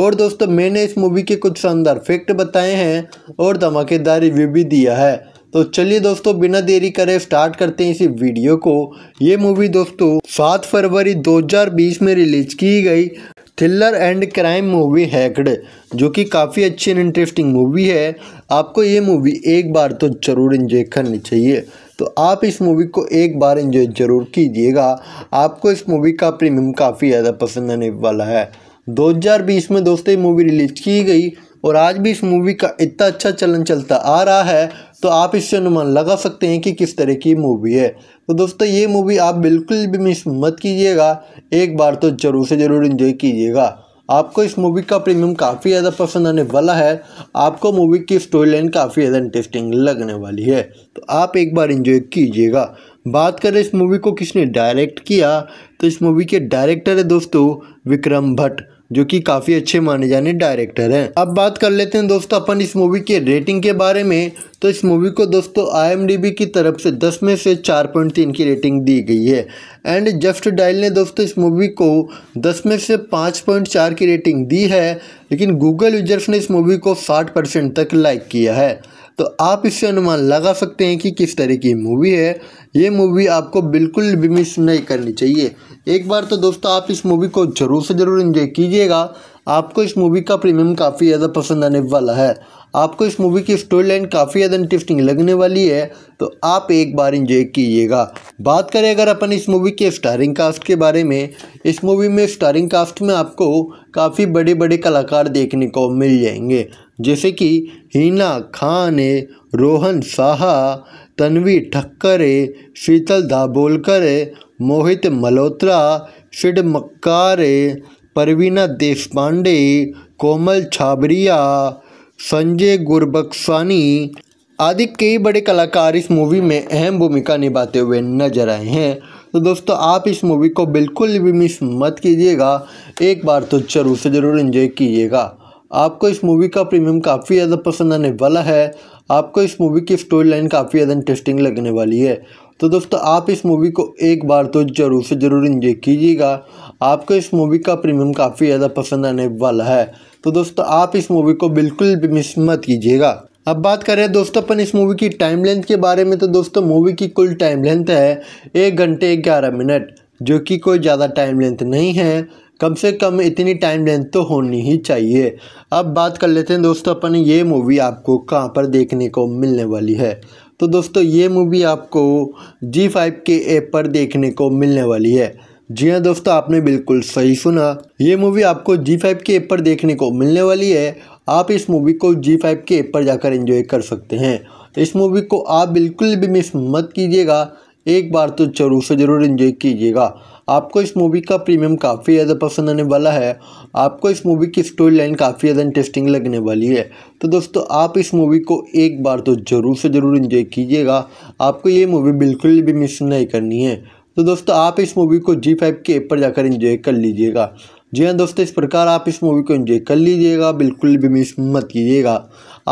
और दोस्तों मैंने इस मूवी के कुछ शानदार फैक्ट बताए हैं और धमाकेदार रिव्यू भी दिया है तो चलिए दोस्तों बिना देरी करे स्टार्ट करते हैं इसी वीडियो को ये मूवी दोस्तों सात फरवरी 2020 में रिलीज की गई थ्रिलर एंड क्राइम मूवी हैकड जो कि काफ़ी अच्छी एंड इंटरेस्टिंग मूवी है आपको ये मूवी एक बार तो ज़रूर इन्जॉय करनी चाहिए तो आप इस मूवी को एक बार इन्जॉय ज़रूर कीजिएगा आपको इस मूवी का प्रीमियम काफ़ी ज़्यादा पसंद आने वाला है 2020 में दोस्तों ये मूवी रिलीज की गई और आज भी इस मूवी का इतना अच्छा चलन चलता आ रहा है तो आप इससे अनुमान लगा सकते हैं कि किस तरह की मूवी है तो दोस्तों ये मूवी आप बिल्कुल भी मिस मत कीजिएगा एक बार तो ज़रूर से ज़रूर इन्जॉय कीजिएगा आपको इस मूवी का प्रीमियम काफ़ी ज़्यादा पसंद आने वाला है आपको मूवी की स्टोरी लाइन काफ़ी ज़्यादा इंटरेस्टिंग लगने वाली है तो आप एक बार इन्जॉय कीजिएगा बात करें इस मूवी को किसने डायरेक्ट किया तो इस मूवी के डायरेक्टर है दोस्तों विक्रम भट्ट जो कि काफ़ी अच्छे माने जाने डायरेक्टर हैं अब बात कर लेते हैं दोस्तों अपन इस मूवी के रेटिंग के बारे में तो इस मूवी को दोस्तों आई की तरफ से 10 में से 4.3 की रेटिंग दी गई है एंड जस्ट डायल ने दोस्तों इस मूवी को 10 में से 5.4 की रेटिंग दी है लेकिन गूगल यूजर्स ने इस मूवी को साठ परसेंट तक लाइक किया है तो आप इससे अनुमान लगा सकते हैं कि किस तरह की मूवी है ये मूवी आपको बिल्कुल भी मिस नहीं करनी चाहिए एक बार तो दोस्तों आप इस मूवी को ज़रूर से ज़रूर इन्जॉय कीजिएगा आपको इस मूवी का प्रीमियम काफ़ी ज़्यादा पसंद आने वाला है आपको इस मूवी की स्टोरी लाइन काफ़ी ज़्यादा इंटरेस्टिंग लगने वाली है तो आप एक बार इन्जॉय कीजिएगा बात करें अगर अपन इस मूवी के स्टारिंग कास्ट के बारे में इस मूवी में स्टारिंग कास्ट में आपको काफ़ी बड़े बड़े कलाकार देखने को मिल जाएंगे जैसे कि हिना खान रोहन साहा तन्वी ठक्करे शीतल दाभोलकरे मोहित मल्होत्रा शिड मक्कारे परवीना देशपांडे कोमल छाबरिया संजय गुरबक्सानी आदि कई बड़े कलाकार इस मूवी में अहम भूमिका निभाते हुए नजर आए हैं तो दोस्तों आप इस मूवी को बिल्कुल भी मिस मत कीजिएगा एक बार तो जरूर से ज़रूर इन्जॉय कीजिएगा आपको इस मूवी का प्रीमियम काफ़ी ज़्यादा पसंद आने वाला है आपको इस मूवी की स्टोरी लाइन काफ़ी ज़्यादा इंटरेस्टिंग लगने वाली है तो दोस्तों आप इस मूवी को एक बार तो ज़रूर से ज़रूर इन्जॉय कीजिएगा आपको इस मूवी का प्रीमियम काफ़ी ज़्यादा पसंद आने वाला है तो दोस्तों आप इस मूवी को बिल्कुल भी मिस मत कीजिएगा अब बात करें दोस्तों अपन इस मूवी की टाइम लेंथ के बारे में तो दोस्तों मूवी की कुल टाइम लेंथ है एक घंटे ग्यारह मिनट जो कि कोई ज़्यादा टाइम लेंथ नहीं है कम से कम इतनी टाइम लेंथ तो होनी ही चाहिए अब बात कर लेते हैं दोस्तों अपन ये मूवी आपको कहाँ पर देखने को मिलने वाली है तो दोस्तों ये मूवी आपको जी फाइव के ऐप पर देखने को मिलने वाली है जी हाँ दोस्तों आपने बिल्कुल सही सुना ये मूवी आपको जी फाइव के ऐप पर देखने को मिलने वाली है आप इस मूवी को जी फाइव के ऐप पर जाकर इंजॉय कर सकते हैं इस मूवी को आप बिल्कुल भी मिस मत कीजिएगा एक बार तो जरूर से ज़रूर इन्जॉय कीजिएगा आपको इस मूवी का प्रीमियम काफ़ी ज़्यादा पसंद आने वाला है आपको इस मूवी की स्टोरी लाइन काफ़ी ज़्यादा इंटरेस्टिंग लगने वाली है तो दोस्तों आप इस मूवी को एक बार तो ज़रूर से ज़रूर इन्जॉय कीजिएगा आपको ये मूवी बिल्कुल भी मिस नहीं करनी है तो दोस्तों आप इस मूवी को जी फाइव के एप पर जाकर इन्जॉय कर लीजिएगा जी हाँ दोस्तों इस प्रकार आप इस मूवी को इन्जॉय कर लीजिएगा बिल्कुल भी मिस मत कीजिएगा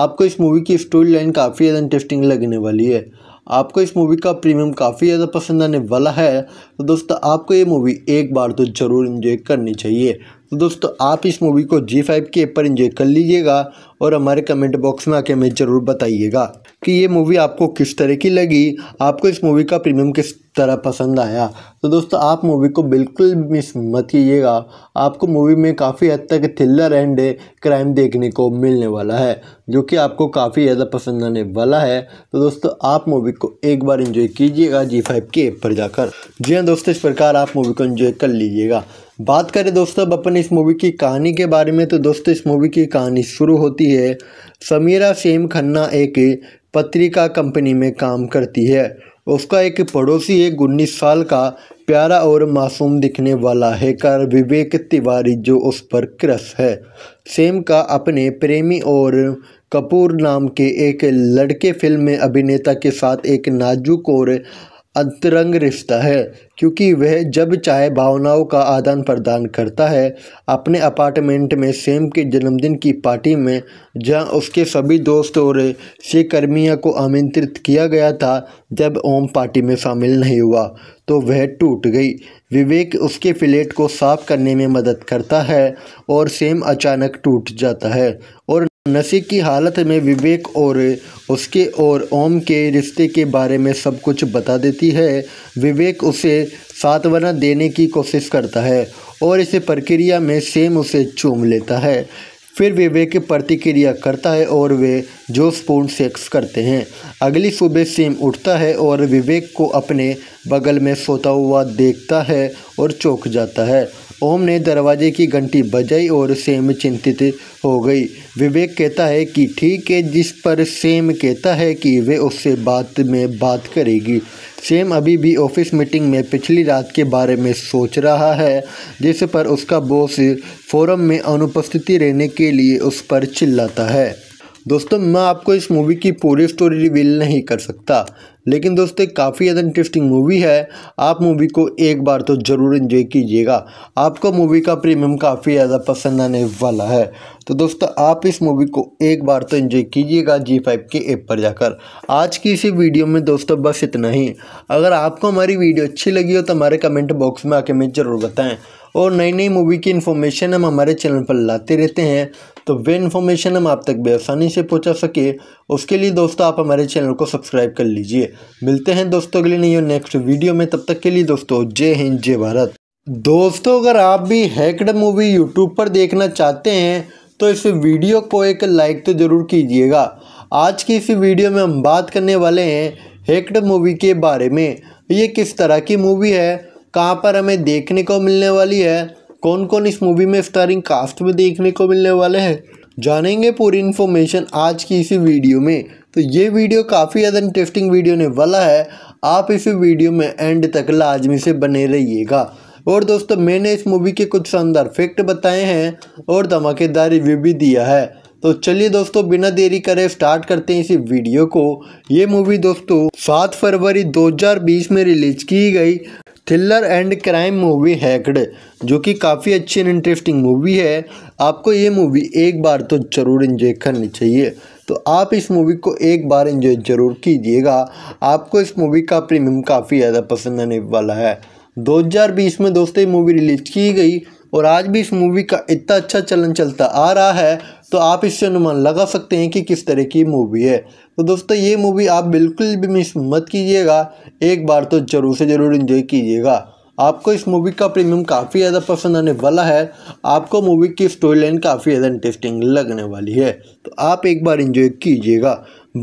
आपको इस मूवी की स्टोरी लाइन काफ़ी ज़्यादा इंटरेस्टिंग लगने वाली है आपको इस मूवी का प्रीमियम काफ़ी ज़्यादा पसंद आने वाला है तो दोस्तों आपको ये मूवी एक बार तो ज़रूर इन्जॉय करनी चाहिए तो दोस्तों आप इस मूवी को जी फाइव के ऊपर पर इंजॉय कर लीजिएगा और हमारे कमेंट बॉक्स में आके हमें ज़रूर बताइएगा कि ये मूवी आपको किस तरह की लगी आपको इस मूवी का प्रीमियम किस तरह पसंद आया तो दोस्तों आप मूवी को बिल्कुल मिस मत कीजिएगा आपको मूवी में काफ़ी हद तक थ्रिलर एंड क्राइम देखने को मिलने वाला है जो कि आपको काफ़ी ज़्यादा पसंद आने वाला है तो दोस्तों आप मूवी को एक बार इन्जॉय कीजिएगा जी फाइव के ऐप पर जाकर जी हाँ दोस्तों इस प्रकार आप मूवी को इन्जॉय कर लीजिएगा बात करें दोस्तों अब अपन इस मूवी की कहानी के बारे में तो दोस्तों इस मूवी की कहानी शुरू होती है समीरा सेम खन्ना एक पत्रिका कंपनी में काम करती है उसका एक पड़ोसी एक उन्नीस साल का प्यारा और मासूम दिखने वाला हैकर विवेक तिवारी जो उस पर क्रश है सेम का अपने प्रेमी और कपूर नाम के एक लड़के फिल्म में अभिनेता के साथ एक नाजुक और अंतरंग रिश्ता है क्योंकि वह जब चाहे भावनाओं का आदान प्रदान करता है अपने अपार्टमेंट में सेम के जन्मदिन की पार्टी में जहां उसके सभी दोस्त और सहकर्मियों को आमंत्रित किया गया था जब ओम पार्टी में शामिल नहीं हुआ तो वह टूट गई विवेक उसके फ्लेट को साफ करने में मदद करता है और सेम अचानक टूट जाता है और नशे की हालत में विवेक और उसके और ओम के रिश्ते के बारे में सब कुछ बता देती है विवेक उसे सातवना देने की कोशिश करता है और इस प्रक्रिया में सेम उसे चूम लेता है फिर विवेक प्रतिक्रिया करता है और वे जोशपूर्ण सेक्स करते हैं अगली सुबह सेम उठता है और विवेक को अपने बगल में सोता हुआ देखता है और चौंक जाता है ओम ने दरवाजे की घंटी बजाई और सेम चिंतित हो गई विवेक कहता है कि ठीक है जिस पर सेम कहता है कि वे उससे बात में बात करेगी सेम अभी भी ऑफिस मीटिंग में पिछली रात के बारे में सोच रहा है जिस पर उसका बॉस फोरम में अनुपस्थिति रहने के लिए उस पर चिल्लाता है दोस्तों मैं आपको इस मूवी की पूरी स्टोरी रिवील नहीं कर सकता लेकिन दोस्तों काफ़ी ज़्यादा इंटरेस्टिंग मूवी है आप मूवी को एक बार तो ज़रूर इन्जॉय कीजिएगा आपको मूवी का प्रीमियम काफ़ी ज़्यादा पसंद आने वाला है तो दोस्तों आप इस मूवी को एक बार तो इन्जॉय कीजिएगा जी फाइव के ऐप पर जाकर आज की इसी वीडियो में दोस्तों बस इतना ही अगर आपको हमारी वीडियो अच्छी लगी हो तो हमारे कमेंट बॉक्स में आके हमें ज़रूर बताएँ और नई नई मूवी की इन्फॉर्मेशन हम हमारे चैनल पर लाते रहते हैं तो वे इन्फॉर्मेशन हम आप तक बेआसानी से पहुंचा सके उसके लिए दोस्तों आप हमारे चैनल को सब्सक्राइब कर लीजिए मिलते हैं दोस्तों अगले नहीं नेक्स्ट वीडियो में तब तक के लिए दोस्तों जय हिंद जय भारत दोस्तों अगर आप भी हैकड मूवी यूट्यूब पर देखना चाहते हैं तो इस वीडियो को एक लाइक तो ज़रूर कीजिएगा आज की इस वीडियो में हम बात करने वाले हैं हैक्ड मूवी के बारे में ये किस तरह की मूवी है कहाँ पर हमें देखने को मिलने वाली है कौन कौन इस मूवी में स्टारिंग कास्ट में देखने को मिलने वाले हैं जानेंगे पूरी इन्फॉर्मेशन आज की इसी वीडियो में तो ये वीडियो काफ़ी ज़्यादा इंटरेस्टिंग वीडियो ने वाला है आप इस वीडियो में एंड तक लाजमी से बने रहिएगा और दोस्तों मैंने इस मूवी के कुछ शानदार फैक्ट बताए हैं और धमाकेदार रिव्यू भी दिया है तो चलिए दोस्तों बिना देरी करे स्टार्ट करते हैं इसी वीडियो को ये मूवी दोस्तों सात फरवरी 2020 में रिलीज की गई थ्रिलर एंड क्राइम मूवी हैकड जो कि काफ़ी अच्छी एंड इंटरेस्टिंग मूवी है आपको ये मूवी एक बार तो ज़रूर इन्जॉय करनी चाहिए तो आप इस मूवी को एक बार इन्जॉय ज़रूर कीजिएगा आपको इस मूवी का प्रीमियम काफ़ी ज़्यादा पसंद आने वाला है 2020 में दोस्तों ये मूवी रिलीज की गई और आज भी इस मूवी का इतना अच्छा चलन चलता आ रहा है तो आप इससे अनुमान लगा सकते हैं कि किस तरह की मूवी है तो दोस्तों ये मूवी आप बिल्कुल भी मिस मत कीजिएगा एक बार तो ज़रूर से ज़रूर इन्जॉय कीजिएगा आपको इस मूवी का प्रीमियम काफ़ी ज़्यादा पसंद आने वाला है आपको मूवी की स्टोरी लाइन काफ़ी ज़्यादा इंटरेस्टिंग लगने वाली है तो आप एक बार इन्जॉय कीजिएगा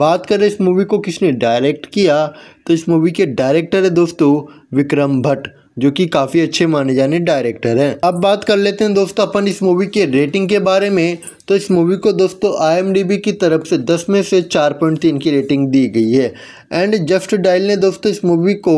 बात करें इस मूवी को किसने डायरेक्ट किया तो इस मूवी के डायरेक्टर है दोस्तों विक्रम भट्ट जो कि काफ़ी अच्छे माने जाने डायरेक्टर हैं अब बात कर लेते हैं दोस्तों अपन इस मूवी के रेटिंग के बारे में तो इस मूवी को दोस्तों आईएमडीबी की तरफ से 10 में से 4.3 की रेटिंग दी गई है एंड जस्ट डायल ने दोस्तों इस मूवी को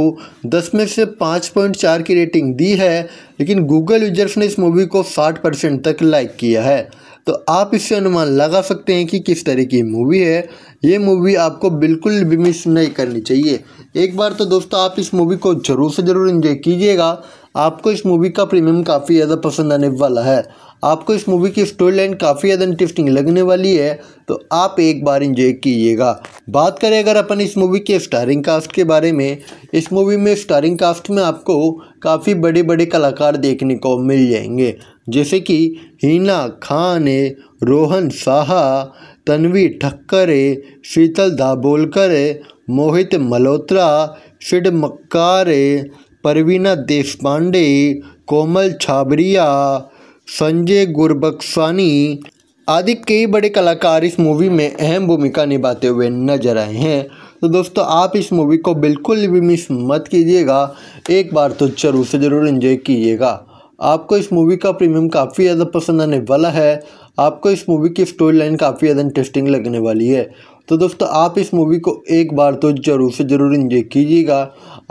10 में से 5.4 की रेटिंग दी है लेकिन गूगल यूजर्स ने इस मूवी को साठ परसेंट तक लाइक किया है तो आप इससे अनुमान लगा सकते हैं कि किस तरह की मूवी है ये मूवी आपको बिल्कुल भी मिस नहीं करनी चाहिए एक बार तो दोस्तों आप इस मूवी को ज़रूर से ज़रूर इन्जॉय कीजिएगा आपको इस मूवी का प्रीमियम काफ़ी ज़्यादा पसंद आने वाला है आपको इस मूवी की स्टोरी लाइन काफ़ी ज़्यादा इंटरेस्टिंग लगने वाली है तो आप एक बार इन्जॉय कीजिएगा बात करें अगर अपन इस मूवी के स्टारिंग कास्ट के बारे में इस मूवी में स्टारिंग कास्ट में आपको काफ़ी बड़े बड़े कलाकार देखने को मिल जाएंगे जैसे कि हिना खान रोहन साहा तन्वी ठक्कर शीतल दाभोलकर मोहित मल्होत्रा शिड मक्कार परवीना देशपांडे कोमल छाबरिया संजय गुरबक्सानी आदि कई बड़े कलाकार इस मूवी में अहम भूमिका निभाते हुए नजर आए हैं तो दोस्तों आप इस मूवी को बिल्कुल भी मिस मत कीजिएगा एक बार तो जरूर से ज़रूर इन्जॉय कीजिएगा आपको इस मूवी का प्रीमियम काफ़ी ज़्यादा पसंद आने वाला है आपको इस मूवी की स्टोरी लाइन काफ़ी ज़्यादा इंटरेस्टिंग लगने वाली है तो दोस्तों आप इस मूवी को एक बार तो ज़रूर से ज़रूर इन्जॉय कीजिएगा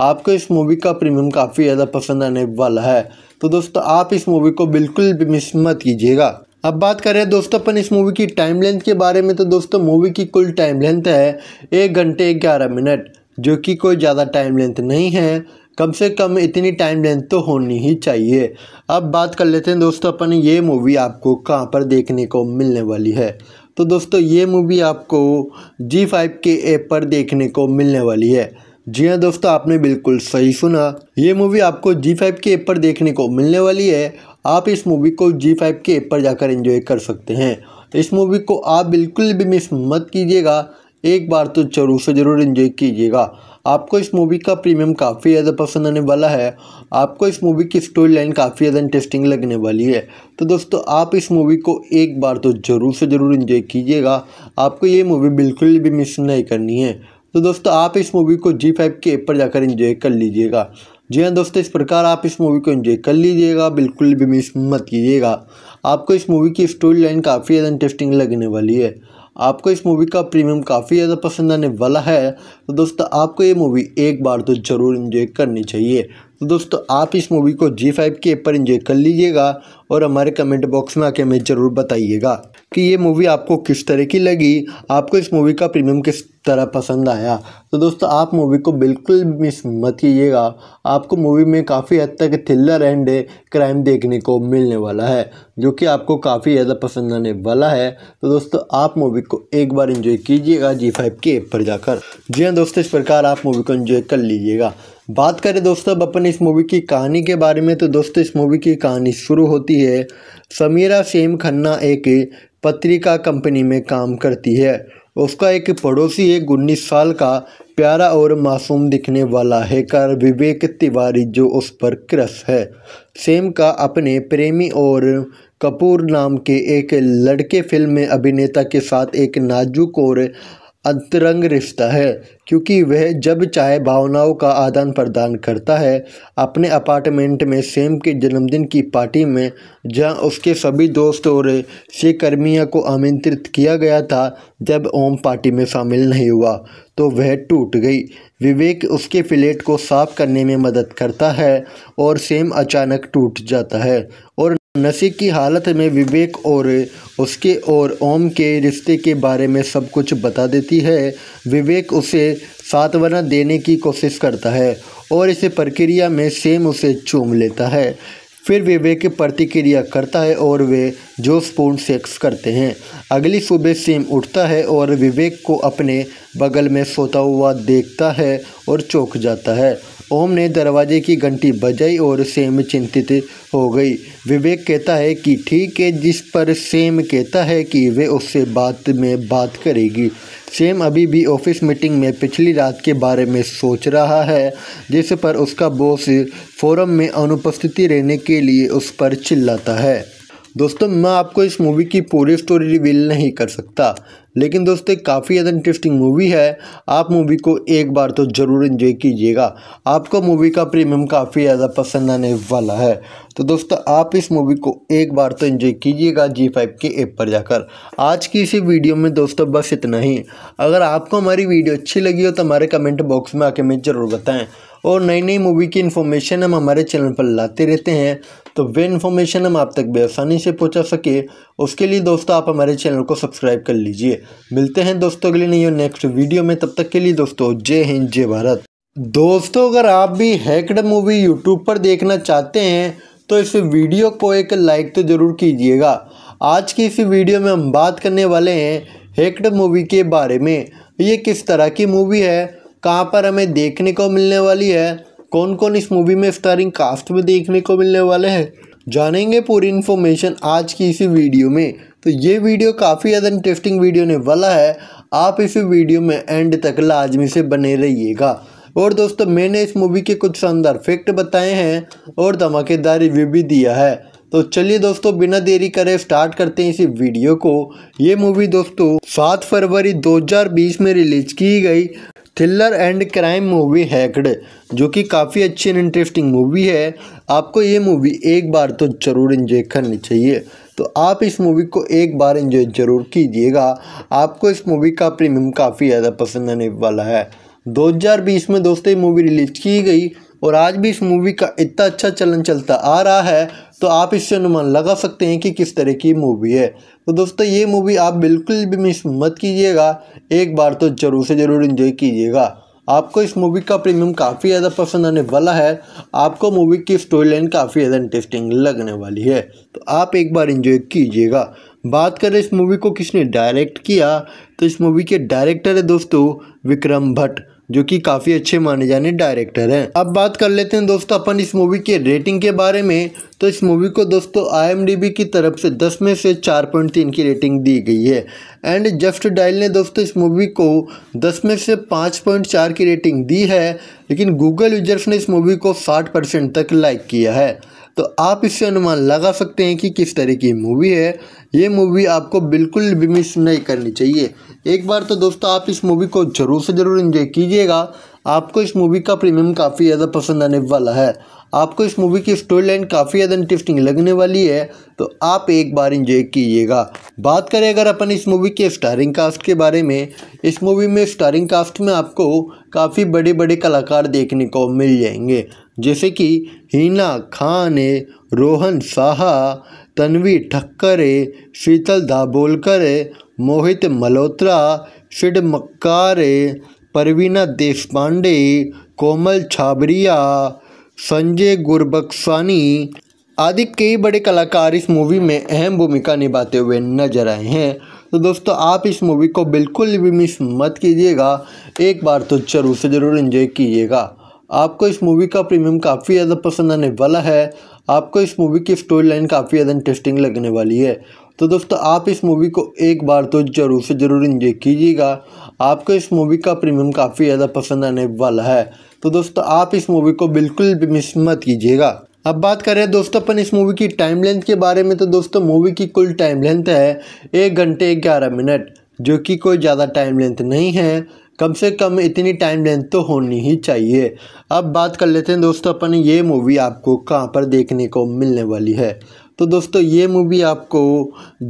आपको इस मूवी का प्रीमियम काफ़ी ज़्यादा पसंद आने वाला है तो दोस्तों आप इस मूवी को बिल्कुल भी मिस मत कीजिएगा अब बात करें दोस्तों अपन इस मूवी की टाइम लेंथ के बारे में तो दोस्तों मूवी की कुल टाइम लेंथ है एक घंटे ग्यारह मिनट जो कि कोई ज़्यादा टाइम लेंथ नहीं है कम से कम इतनी टाइम लेंथ तो होनी ही चाहिए अब बात कर लेते हैं दोस्तों अपन ये मूवी आपको कहाँ पर देखने को मिलने वाली है तो दोस्तों ये मूवी आपको जी फाइव के ऐप पर देखने को मिलने वाली है जी हाँ दोस्तों आपने बिल्कुल सही सुना ये मूवी आपको जी फाइव के ऐप पर देखने को मिलने वाली है आप इस मूवी को जी फाइव के ऐप पर जाकर इंजॉय कर सकते हैं इस मूवी को आप बिल्कुल भी मिस मत कीजिएगा एक बार तो जरूर से ज़रूर इन्जॉय कीजिएगा आपको इस मूवी का प्रीमियम काफ़ी ज़्यादा पसंद आने वाला है आपको इस मूवी की स्टोरी लाइन काफ़ी ज़्यादा इंटरेस्टिंग लगने वाली है तो दोस्तों आप इस मूवी को एक बार तो ज़रूर से ज़रूर इन्जॉय कीजिएगा आपको ये मूवी बिल्कुल भी मिस नहीं करनी है तो दोस्तों आप इस मूवी को जी फाइव के एप पर जाकर इन्जॉय कर लीजिएगा जी हाँ दोस्तों इस प्रकार आप इस मूवी को इन्जॉय कर लीजिएगा बिल्कुल भी मिस मत कीजिएगा आपको इस मूवी की स्टोरी लाइन काफ़ी ज़्यादा इंटरेस्टिंग लगने वाली है आपको इस मूवी का प्रीमियम काफ़ी ज़्यादा पसंद आने वाला है तो दोस्तों आपको ये मूवी एक बार तो ज़रूर इन्जॉय करनी चाहिए तो दोस्तों आप इस मूवी को जी फाइव के ऊपर पर इंजॉय कर लीजिएगा और हमारे कमेंट बॉक्स में आके हमें ज़रूर बताइएगा कि ये मूवी आपको किस तरह की लगी आपको इस मूवी का प्रीमियम किस तरह पसंद आया तो दोस्तों आप मूवी को बिल्कुल मिस मत कीजिएगा आपको मूवी में काफ़ी हद तक थ्रिलर एंड क्राइम देखने को मिलने वाला है जो कि आपको काफ़ी ज़्यादा पसंद आने वाला है तो दोस्तों आप मूवी को एक बार इन्जॉय कीजिएगा जी फाइव के ऐप पर जाकर जी हाँ दोस्तों इस प्रकार आप मूवी को इन्जॉय कर लीजिएगा बात करें दोस्तों अब अपन इस मूवी की कहानी के बारे में तो दोस्तों इस मूवी की कहानी शुरू होती है समीरा सेम खन्ना एक पत्रिका कंपनी में काम करती है उसका एक पड़ोसी एक उन्नीस साल का प्यारा और मासूम दिखने वाला हैकर विवेक तिवारी जो उस पर क्रस है सेम का अपने प्रेमी और कपूर नाम के एक लड़के फिल्म में अभिनेता के साथ एक नाजुक और अंतरंग रिश्ता है क्योंकि वह जब चाहे भावनाओं का आदान प्रदान करता है अपने अपार्टमेंट में सेम के जन्मदिन की पार्टी में जहां उसके सभी दोस्त और सहकर्मियों को आमंत्रित किया गया था जब ओम पार्टी में शामिल नहीं हुआ तो वह टूट गई विवेक उसके फ्लेट को साफ करने में मदद करता है और सेम अचानक टूट जाता है और नशे की हालत में विवेक और उसके और ओम के रिश्ते के बारे में सब कुछ बता देती है विवेक उसे सातवना देने की कोशिश करता है और इस प्रक्रिया में सेम उसे चूम लेता है फिर विवेक प्रतिक्रिया करता है और वे जोशपूर्ण सेक्स करते हैं अगली सुबह सेम उठता है और विवेक को अपने बगल में सोता हुआ देखता है और चौंक जाता है ओम ने दरवाजे की घंटी बजाई और सेम चिंतित हो गई विवेक कहता है कि ठीक है जिस पर सेम कहता है कि वे उससे बात में बात करेगी सेम अभी भी ऑफिस मीटिंग में पिछली रात के बारे में सोच रहा है जिस पर उसका बॉस फोरम में अनुपस्थिति रहने के लिए उस पर चिल्लाता है दोस्तों मैं आपको इस मूवी की पूरी स्टोरी रिवील नहीं कर सकता लेकिन दोस्तों काफ़ी ज़्यादा इंटरेस्टिंग मूवी है आप मूवी को एक बार तो ज़रूर इन्जॉय कीजिएगा आपको मूवी का प्रीमियम काफ़ी ज़्यादा पसंद आने वाला है तो दोस्तों आप इस मूवी को एक बार तो इन्जॉय कीजिएगा जी फाइव के ऐप पर जाकर आज की इसी वीडियो में दोस्तों बस इतना ही अगर आपको हमारी वीडियो अच्छी लगी हो तो हमारे कमेंट बॉक्स में आके हमें ज़रूर बताएँ और नई नई मूवी की इन्फॉर्मेशन हम हमारे चैनल पर लाते रहते हैं तो वे इन्फॉर्मेशन हम आप तक बेआसानी से पहुंचा सके उसके लिए दोस्तों आप हमारे चैनल को सब्सक्राइब कर लीजिए मिलते हैं दोस्तों अगले नहीं नेक्स्ट वीडियो में तब तक के लिए दोस्तों जय हिंद जय भारत दोस्तों अगर आप भी हैकड मूवी यूट्यूब पर देखना चाहते हैं तो इस वीडियो को एक लाइक तो ज़रूर कीजिएगा आज की इस वीडियो में हम बात करने वाले हैं हैक्ड मूवी के बारे में ये किस तरह की मूवी है कहाँ पर हमें देखने को मिलने वाली है कौन कौन इस मूवी में स्टारिंग कास्ट में देखने को मिलने वाले हैं जानेंगे पूरी इन्फॉर्मेशन आज की इसी वीडियो में तो ये वीडियो काफ़ी ज़्यादा इंटरेस्टिंग वीडियो ने वाला है आप इस वीडियो में एंड तक लाजमी से बने रहिएगा और दोस्तों मैंने इस मूवी के कुछ शानदार फैक्ट बताए हैं और धमाकेदार रिव्यू भी दिया है तो चलिए दोस्तों बिना देरी करे स्टार्ट करते हैं इसी वीडियो को ये मूवी दोस्तों सात फरवरी 2020 में रिलीज की गई थ्रिलर एंड क्राइम मूवी हैकड जो कि काफ़ी अच्छी एंड इंटरेस्टिंग मूवी है आपको ये मूवी एक बार तो ज़रूर इन्जॉय करनी चाहिए तो आप इस मूवी को एक बार इन्जॉय ज़रूर कीजिएगा आपको इस मूवी का प्रीमियम काफ़ी ज़्यादा पसंद आने वाला है 2020 में दोस्तों ये मूवी रिलीज़ की गई और आज भी इस मूवी का इतना अच्छा चलन चलता आ रहा है तो आप इससे अनुमान लगा सकते हैं कि किस तरह की मूवी है तो दोस्तों ये मूवी आप बिल्कुल भी मिस मत कीजिएगा एक बार तो ज़रूर से ज़रूर इन्जॉय कीजिएगा आपको इस मूवी का प्रीमियम काफ़ी ज़्यादा पसंद आने वाला है आपको मूवी की स्टोरी लाइन काफ़ी ज़्यादा इंटरेस्टिंग लगने वाली है तो आप एक बार इन्जॉय कीजिएगा बात करें इस मूवी को किसने डायरेक्ट किया तो इस मूवी के डायरेक्टर है दोस्तों विक्रम भट्ट जो कि काफ़ी अच्छे माने जाने डायरेक्टर हैं अब बात कर लेते हैं दोस्तों अपन इस मूवी के रेटिंग के बारे में तो इस मूवी को दोस्तों आई की तरफ से 10 में से 4.3 की रेटिंग दी गई है एंड जस्ट डायल ने दोस्तों इस मूवी को 10 में से 5.4 की रेटिंग दी है लेकिन गूगल यूजर्स ने इस मूवी को साठ परसेंट तक लाइक किया है तो आप इससे अनुमान लगा सकते हैं कि किस तरह की मूवी है ये मूवी आपको बिल्कुल भी मिस नहीं करनी चाहिए एक बार तो दोस्तों आप इस मूवी को ज़रूर से ज़रूर इन्जॉय कीजिएगा आपको इस मूवी का प्रीमियम काफ़ी ज़्यादा पसंद आने वाला है आपको इस मूवी की स्टोरी लाइन काफ़ी ज़्यादा इंटरेस्टिंग लगने वाली है तो आप एक बार इन्जॉय कीजिएगा बात करें अगर अपन इस मूवी के स्टारिंग कास्ट के बारे में इस मूवी में स्टारिंग कास्ट में आपको काफ़ी बड़े बड़े कलाकार देखने को मिल जाएंगे जैसे कि हिना खान रोहन साहा तन्वी ठक्कर शीतल धाबोलकर मोहित मल्होत्रा शिड मक्कार परवीना देशपांडे कोमल छाबरिया संजय गुरबक्सानी आदि कई बड़े कलाकार इस मूवी में अहम भूमिका निभाते हुए नजर आए हैं तो दोस्तों आप इस मूवी को बिल्कुल भी मिस मत कीजिएगा एक बार तो जरूर से ज़रूर इन्जॉय कीजिएगा आपको इस मूवी का प्रीमियम काफ़ी ज़्यादा पसंद आने वाला है आपको इस मूवी की स्टोरी लाइन काफ़ी ज़्यादा इंटरेस्टिंग लगने वाली है तो दोस्तों आप इस मूवी को एक बार तो ज़रूर से ज़रूर इंजॉय कीजिएगा आपको इस मूवी का प्रीमियम काफ़ी ज़्यादा पसंद आने वाला है तो दोस्तों आप इस मूवी को बिल्कुल भी मिस मत कीजिएगा अब बात करें दोस्तों अपन इस मूवी की टाइम लेंथ के बारे में तो दोस्तों मूवी की कुल टाइम लेंथ है एक घंटे ग्यारह मिनट जो कि कोई ज़्यादा टाइम लेंथ नहीं है कम से कम इतनी टाइम लेंथ तो होनी ही चाहिए अब बात कर लेते हैं दोस्तों अपन ये मूवी आपको कहाँ पर देखने को मिलने वाली है तो दोस्तों ये मूवी आपको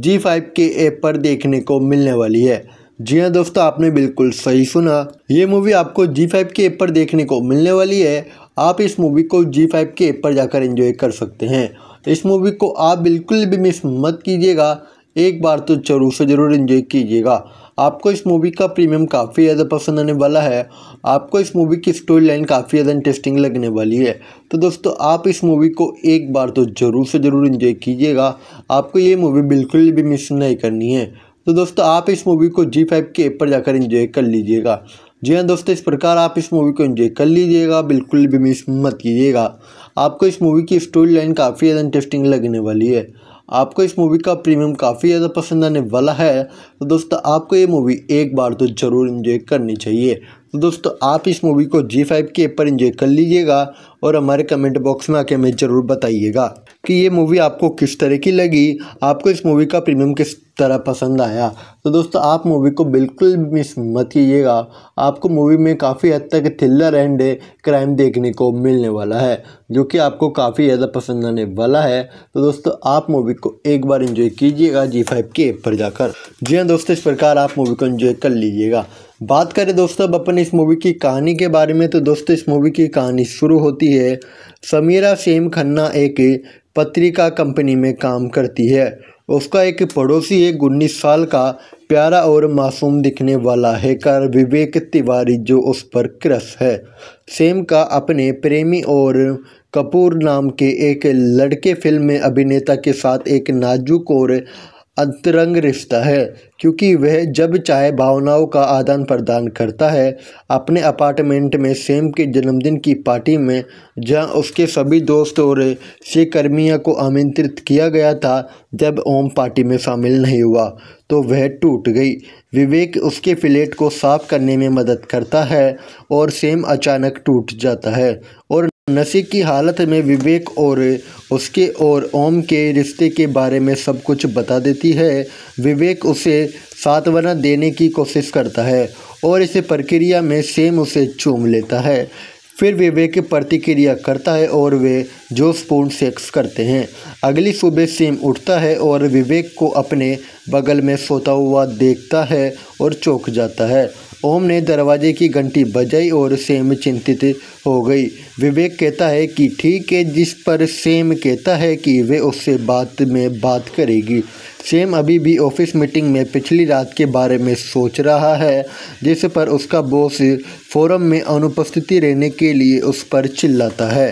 जी फाइव के ऐप पर देखने को मिलने वाली है जी हाँ दोस्तों आपने बिल्कुल सही सुना ये मूवी आपको जी फाइव के ऐप पर देखने को मिलने वाली है आप इस मूवी को जी फाइव के ऐप पर जाकर इंजॉय कर सकते हैं इस मूवी को आप बिल्कुल भी मिस मत कीजिएगा एक बार तो जरूर से ज़रूर इंजॉय कीजिएगा आपको इस मूवी का प्रीमियम काफ़ी ज़्यादा पसंद आने वाला है आपको इस मूवी की स्टोरी लाइन काफ़ी ज़्यादा इंटरेस्टिंग लगने वाली है तो दोस्तों आप इस मूवी को एक बार तो ज़रूर से ज़रूर इन्जॉय कीजिएगा आपको ये मूवी बिल्कुल भी मिस नहीं करनी है तो दोस्तों आप इस मूवी को जी फाइव के ऊपर पर जाकर इन्जॉय कर लीजिएगा जी हाँ दोस्तों इस प्रकार आप इस मूवी को इन्जॉय कर लीजिएगा बिल्कुल भी मिस मत कीजिएगा आपको इस मूवी की स्टोरी लाइन काफ़ी ज़्यादा इंटरेस्टिंग लगने वाली है आपको इस मूवी का प्रीमियम काफ़ी ज़्यादा पसंद आने वाला है तो दोस्तों आपको ये मूवी एक बार तो ज़रूर इन्जॉय करनी चाहिए तो दोस्तों आप इस मूवी को जी फाइव के पर इंजॉय कर लीजिएगा और हमारे कमेंट बॉक्स में आके हमें ज़रूर बताइएगा कि ये मूवी आपको किस तरह की लगी आपको इस मूवी का प्रीमियम किस तरह पसंद आया तो दोस्तों आप मूवी को बिल्कुल मिस मत कीजिएगा आपको मूवी में काफ़ी हद तक थ्रिलर एंड क्राइम देखने को मिलने वाला है जो कि आपको काफ़ी ज़्यादा पसंद आने वाला है तो दोस्तों आप मूवी को एक बार इन्जॉय कीजिएगा जी फाइव के ऐप पर जाकर जी हाँ दोस्तों इस प्रकार आप मूवी को इन्जॉय कर लीजिएगा बात करें दोस्तों अब अपन इस मूवी की कहानी के बारे में तो दोस्तों इस मूवी की कहानी शुरू होती है समीरा सेम खन्ना एक पत्रिका कंपनी में काम करती है उसका एक पड़ोसी एक उन्नीस साल का प्यारा और मासूम दिखने वाला है कर विवेक तिवारी जो उस पर क्रश है सेम का अपने प्रेमी और कपूर नाम के एक लड़के फिल्म में अभिनेता के साथ एक नाजुक और अंतरंग रिश्ता है क्योंकि वह जब चाहे भावनाओं का आदान प्रदान करता है अपने अपार्टमेंट में सेम के जन्मदिन की पार्टी में जहां उसके सभी दोस्त और सहकर्मियों को आमंत्रित किया गया था जब ओम पार्टी में शामिल नहीं हुआ तो वह टूट गई विवेक उसके फ्लेट को साफ करने में मदद करता है और सेम अचानक टूट जाता है और नशे की हालत में विवेक और उसके और ओम के रिश्ते के बारे में सब कुछ बता देती है विवेक उसे सातवना देने की कोशिश करता है और इस प्रक्रिया में सेम उसे चूम लेता है फिर विवेक प्रतिक्रिया करता है और वे जोशपूर्ण सेक्स करते हैं अगली सुबह सेम उठता है और विवेक को अपने बगल में सोता हुआ देखता है और चौंक जाता है ओम ने दरवाजे की घंटी बजाई और सेम चिंतित हो गई विवेक कहता है कि ठीक है जिस पर सेम कहता है कि वे उससे बात में बात करेगी सेम अभी भी ऑफिस मीटिंग में पिछली रात के बारे में सोच रहा है जिस पर उसका बॉस फोरम में अनुपस्थिति रहने के लिए उस पर चिल्लाता है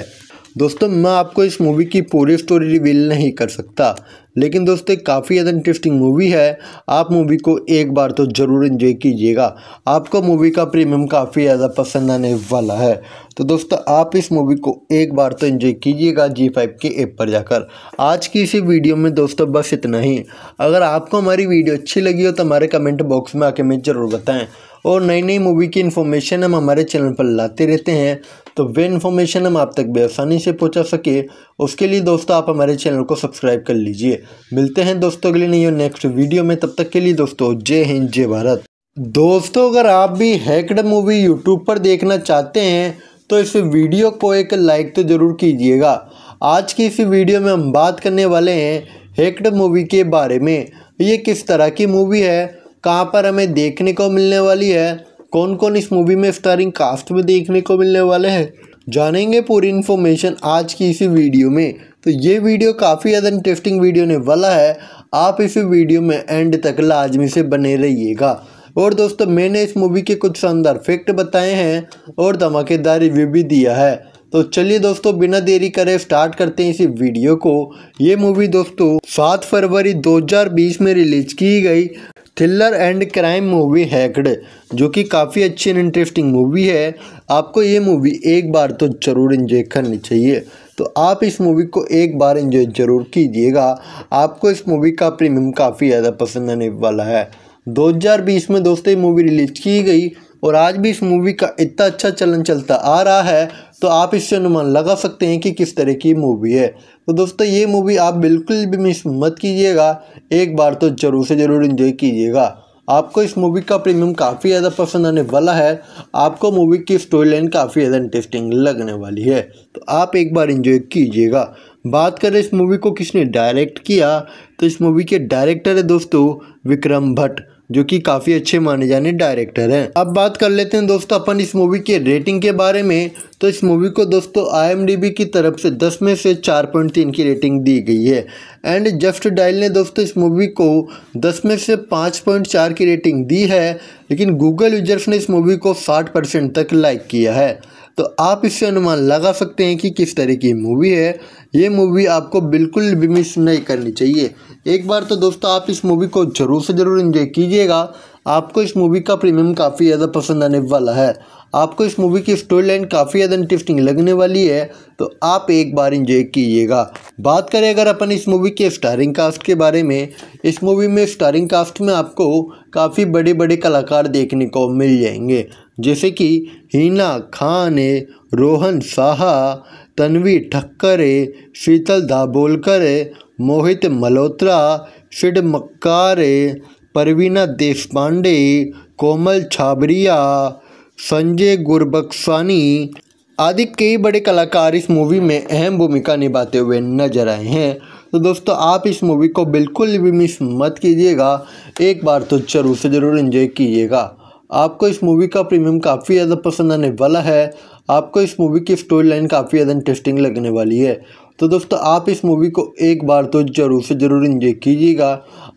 दोस्तों मैं आपको इस मूवी की पूरी स्टोरी रिवील नहीं कर सकता लेकिन दोस्तों काफ़ी ज़्यादा इंटरेस्टिंग मूवी है आप मूवी को एक बार तो ज़रूर इन्जॉय कीजिएगा आपको मूवी का प्रीमियम काफ़ी ज़्यादा पसंद आने वाला है तो दोस्तों आप इस मूवी को एक बार तो इन्जॉय कीजिएगा जी फाइव के ऐप पर जाकर आज की इसी वीडियो में दोस्तों बस इतना ही अगर आपको हमारी वीडियो अच्छी लगी हो तो हमारे कमेंट बॉक्स में आके हमें ज़रूर बताएँ और नई नई मूवी की इन्फॉर्मेशन हम हमारे चैनल पर लाते रहते हैं तो वे इन्फॉर्मेशन हम आप तक बेआसानी से पहुंचा सके उसके लिए दोस्तों आप हमारे चैनल को सब्सक्राइब कर लीजिए मिलते हैं दोस्तों के लिए नहीं नेक्स्ट वीडियो में तब तक के लिए दोस्तों जय हिंद जय भारत दोस्तों अगर आप भी हैकड मूवी यूट्यूब पर देखना चाहते हैं तो इस वीडियो को एक लाइक तो ज़रूर कीजिएगा आज की इस वीडियो में हम बात करने वाले हैं हैकड मूवी के बारे में ये किस तरह की मूवी है कहाँ पर हमें देखने को मिलने वाली है कौन कौन इस मूवी में स्टारिंग कास्ट में देखने को मिलने वाले हैं जानेंगे पूरी इन्फॉर्मेशन आज की इसी वीडियो में तो ये वीडियो काफ़ी ज़्यादा इंटरेस्टिंग वीडियो ने वाला है आप इस वीडियो में एंड तक लाजमी से बने रहिएगा और दोस्तों मैंने इस मूवी के कुछ शानदार फैक्ट बताए हैं और धमाकेदार रिव्यू भी दिया है तो चलिए दोस्तों बिना देरी करे स्टार्ट करते हैं इसी वीडियो को ये मूवी दोस्तों 7 फरवरी 2020 में रिलीज की गई थ्रिलर एंड क्राइम मूवी हैकड जो कि काफ़ी अच्छी एंड इंटरेस्टिंग मूवी है आपको ये मूवी एक बार तो ज़रूर इन्जॉय करनी चाहिए तो आप इस मूवी को एक बार इन्जॉय ज़रूर कीजिएगा आपको इस मूवी का प्रीमियम काफ़ी ज़्यादा पसंद आने वाला है 2020 में दोस्तों ये मूवी रिलीज़ की गई और आज भी इस मूवी का इतना अच्छा चलन चलता आ रहा है तो आप इससे अनुमान लगा सकते हैं कि किस तरह की मूवी है तो दोस्तों ये मूवी आप बिल्कुल भी मिस मत कीजिएगा एक बार तो ज़रूर से ज़रूर इन्जॉय कीजिएगा आपको इस मूवी का प्रीमियम काफ़ी ज़्यादा पसंद आने वाला है आपको मूवी की स्टोरी लाइन काफ़ी ज़्यादा इंटरेस्टिंग लगने वाली है तो आप एक बार इन्जॉय कीजिएगा बात करें इस मूवी को किसने डायरेक्ट किया तो इस मूवी के डायरेक्टर है दोस्तों विक्रम भट्ट जो कि काफ़ी अच्छे माने जाने डायरेक्टर हैं अब बात कर लेते हैं दोस्तों अपन इस मूवी के रेटिंग के बारे में तो इस मूवी को दोस्तों आई की तरफ से 10 में से 4.3 की रेटिंग दी गई है एंड जस्ट डायल ने दोस्तों इस मूवी को 10 में से 5.4 की रेटिंग दी है लेकिन गूगल यूजर्स ने इस मूवी को साठ परसेंट तक लाइक किया है तो आप इससे अनुमान लगा सकते हैं कि किस तरह की मूवी है ये मूवी आपको बिल्कुल भी मिस नहीं करनी चाहिए एक बार तो दोस्तों आप इस मूवी को ज़रूर से ज़रूर इन्जॉय कीजिएगा आपको इस मूवी का प्रीमियम काफ़ी ज़्यादा पसंद आने वाला है आपको इस मूवी की स्टोरी लाइन काफ़ी ज़्यादा इंटरेस्टिंग लगने वाली है तो आप एक बार इंजॉय कीजिएगा बात करें अगर अपन इस मूवी के स्टारिंग कास्ट के बारे में इस मूवी में स्टारिंग कास्ट में आपको काफ़ी बड़े बड़े कलाकार देखने को मिल जाएंगे जैसे कि हीना खान है रोहन साहा तनवी ठक्कर है शीतल धाबोलकर है मोहित मल्होत्रा शिड मक्कार परवीना देशपांडे कोमल छाबरिया संजय गुरबक्सानी आदि कई बड़े कलाकार इस मूवी में अहम भूमिका निभाते हुए नजर आए हैं तो दोस्तों आप इस मूवी को बिल्कुल भी मिस मत कीजिएगा एक बार तो जरूर से ज़रूर इन्जॉय कीजिएगा आपको इस मूवी का प्रीमियम काफ़ी ज़्यादा पसंद आने वाला है आपको इस मूवी की स्टोरी लाइन काफ़ी ज़्यादा इंटरेस्टिंग लगने वाली है तो दोस्तों आप इस मूवी को एक बार तो ज़रूर से ज़रूर इंजॉय कीजिएगा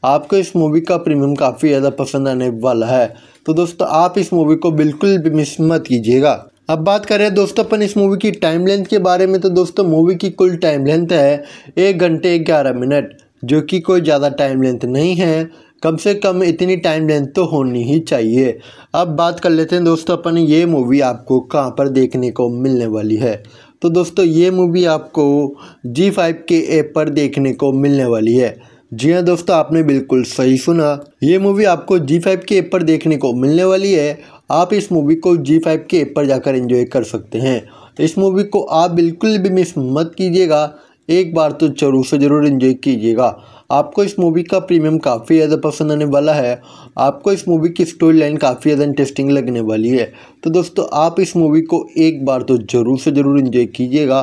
आपको इस मूवी का प्रीमियम काफ़ी ज़्यादा पसंद आने वाला है तो दोस्तों आप इस मूवी को बिल्कुल भी मिस मत कीजिएगा अब बात करें दोस्तों अपन इस मूवी की टाइम लेंथ के बारे में तो दोस्तों मूवी की कुल टाइम लेंथ है एक घंटे ग्यारह मिनट जो कि कोई ज़्यादा टाइम लेंथ नहीं है कम से कम इतनी टाइम लेंथ तो होनी ही चाहिए अब बात कर लेते हैं दोस्तों अपन ये मूवी आपको कहाँ पर देखने को मिलने वाली है तो दोस्तों ये मूवी आपको जी फाइव के ऐप पर देखने को मिलने वाली है जी हाँ दोस्तों आपने बिल्कुल सही सुना ये मूवी आपको जी फाइव के ऐप पर देखने को मिलने वाली है आप इस मूवी को जी फाइव के ऐप पर जाकर एंजॉय कर सकते हैं इस मूवी को आप बिल्कुल भी मिस मत कीजिएगा एक बार तो जरूर से ज़रूर इंजॉय कीजिएगा आपको इस मूवी का प्रीमियम काफ़ी ज़्यादा पसंद आने वाला है आपको इस मूवी की स्टोरी लाइन काफ़ी ज़्यादा इंटरेस्टिंग लगने वाली है तो दोस्तों आप इस मूवी को एक बार तो ज़रूर से ज़रूर इन्जॉय कीजिएगा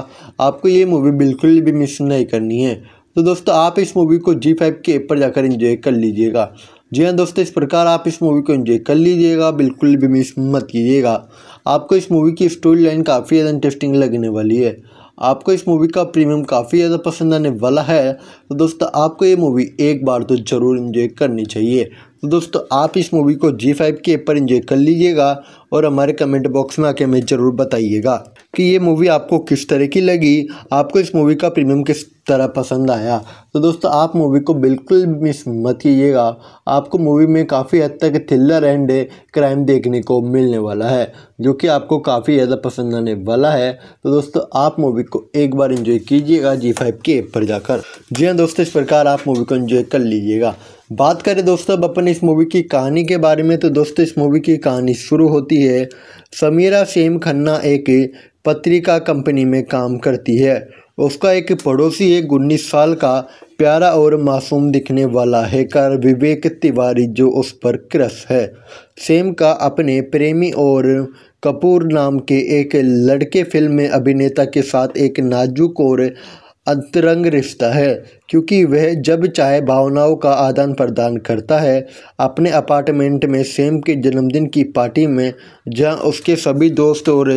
आपको ये मूवी बिल्कुल भी मिस नहीं करनी है तो दोस्तों आप इस मूवी को जी फाइव के ऊपर पर जाकर इन्जॉय कर लीजिएगा जी हाँ दोस्तों इस प्रकार आप इस मूवी को इन्जॉय कर लीजिएगा बिल्कुल भी मिस मत कीजिएगा आपको इस मूवी की स्टोरी लाइन काफ़ी ज़्यादा इंटरेस्टिंग लगने वाली है आपको इस मूवी का प्रीमियम काफ़ी ज़्यादा पसंद आने वाला है तो दोस्तों आपको ये मूवी एक बार तो ज़रूर इन्जॉय करनी चाहिए तो दोस्तों आप इस मूवी को जी फाइव के पर इंजॉय कर लीजिएगा और हमारे कमेंट बॉक्स में आके हमें ज़रूर बताइएगा कि ये मूवी आपको किस तरह की लगी आपको इस मूवी का प्रीमियम किस तरह पसंद आया तो दोस्तों आप मूवी को बिल्कुल मिस मत कीजिएगा आपको मूवी में काफ़ी हद तक थ्रिलर एंड क्राइम देखने को मिलने वाला है जो कि आपको काफ़ी ज़्यादा पसंद आने वाला है तो दोस्तों आप मूवी को एक बार इन्जॉय कीजिएगा जी फाइव के ऐप पर जाकर जी हाँ दोस्तों इस प्रकार आप मूवी को इन्जॉय कर लीजिएगा बात करें दोस्तों अब अपन इस मूवी की कहानी के बारे में तो दोस्तों इस मूवी की कहानी शुरू होती है समीरा सेम खन्ना एक पत्रिका कंपनी में काम करती है उसका एक पड़ोसी एक उन्नीस साल का प्यारा और मासूम दिखने वाला है कर विवेक तिवारी जो उस पर क्रश है सेम का अपने प्रेमी और कपूर नाम के एक लड़के फिल्म में अभिनेता के साथ एक नाजुक और अंतरंग रिश्ता है क्योंकि वह जब चाहे भावनाओं का आदान प्रदान करता है अपने अपार्टमेंट में सेम के जन्मदिन की पार्टी में जहां उसके सभी दोस्त और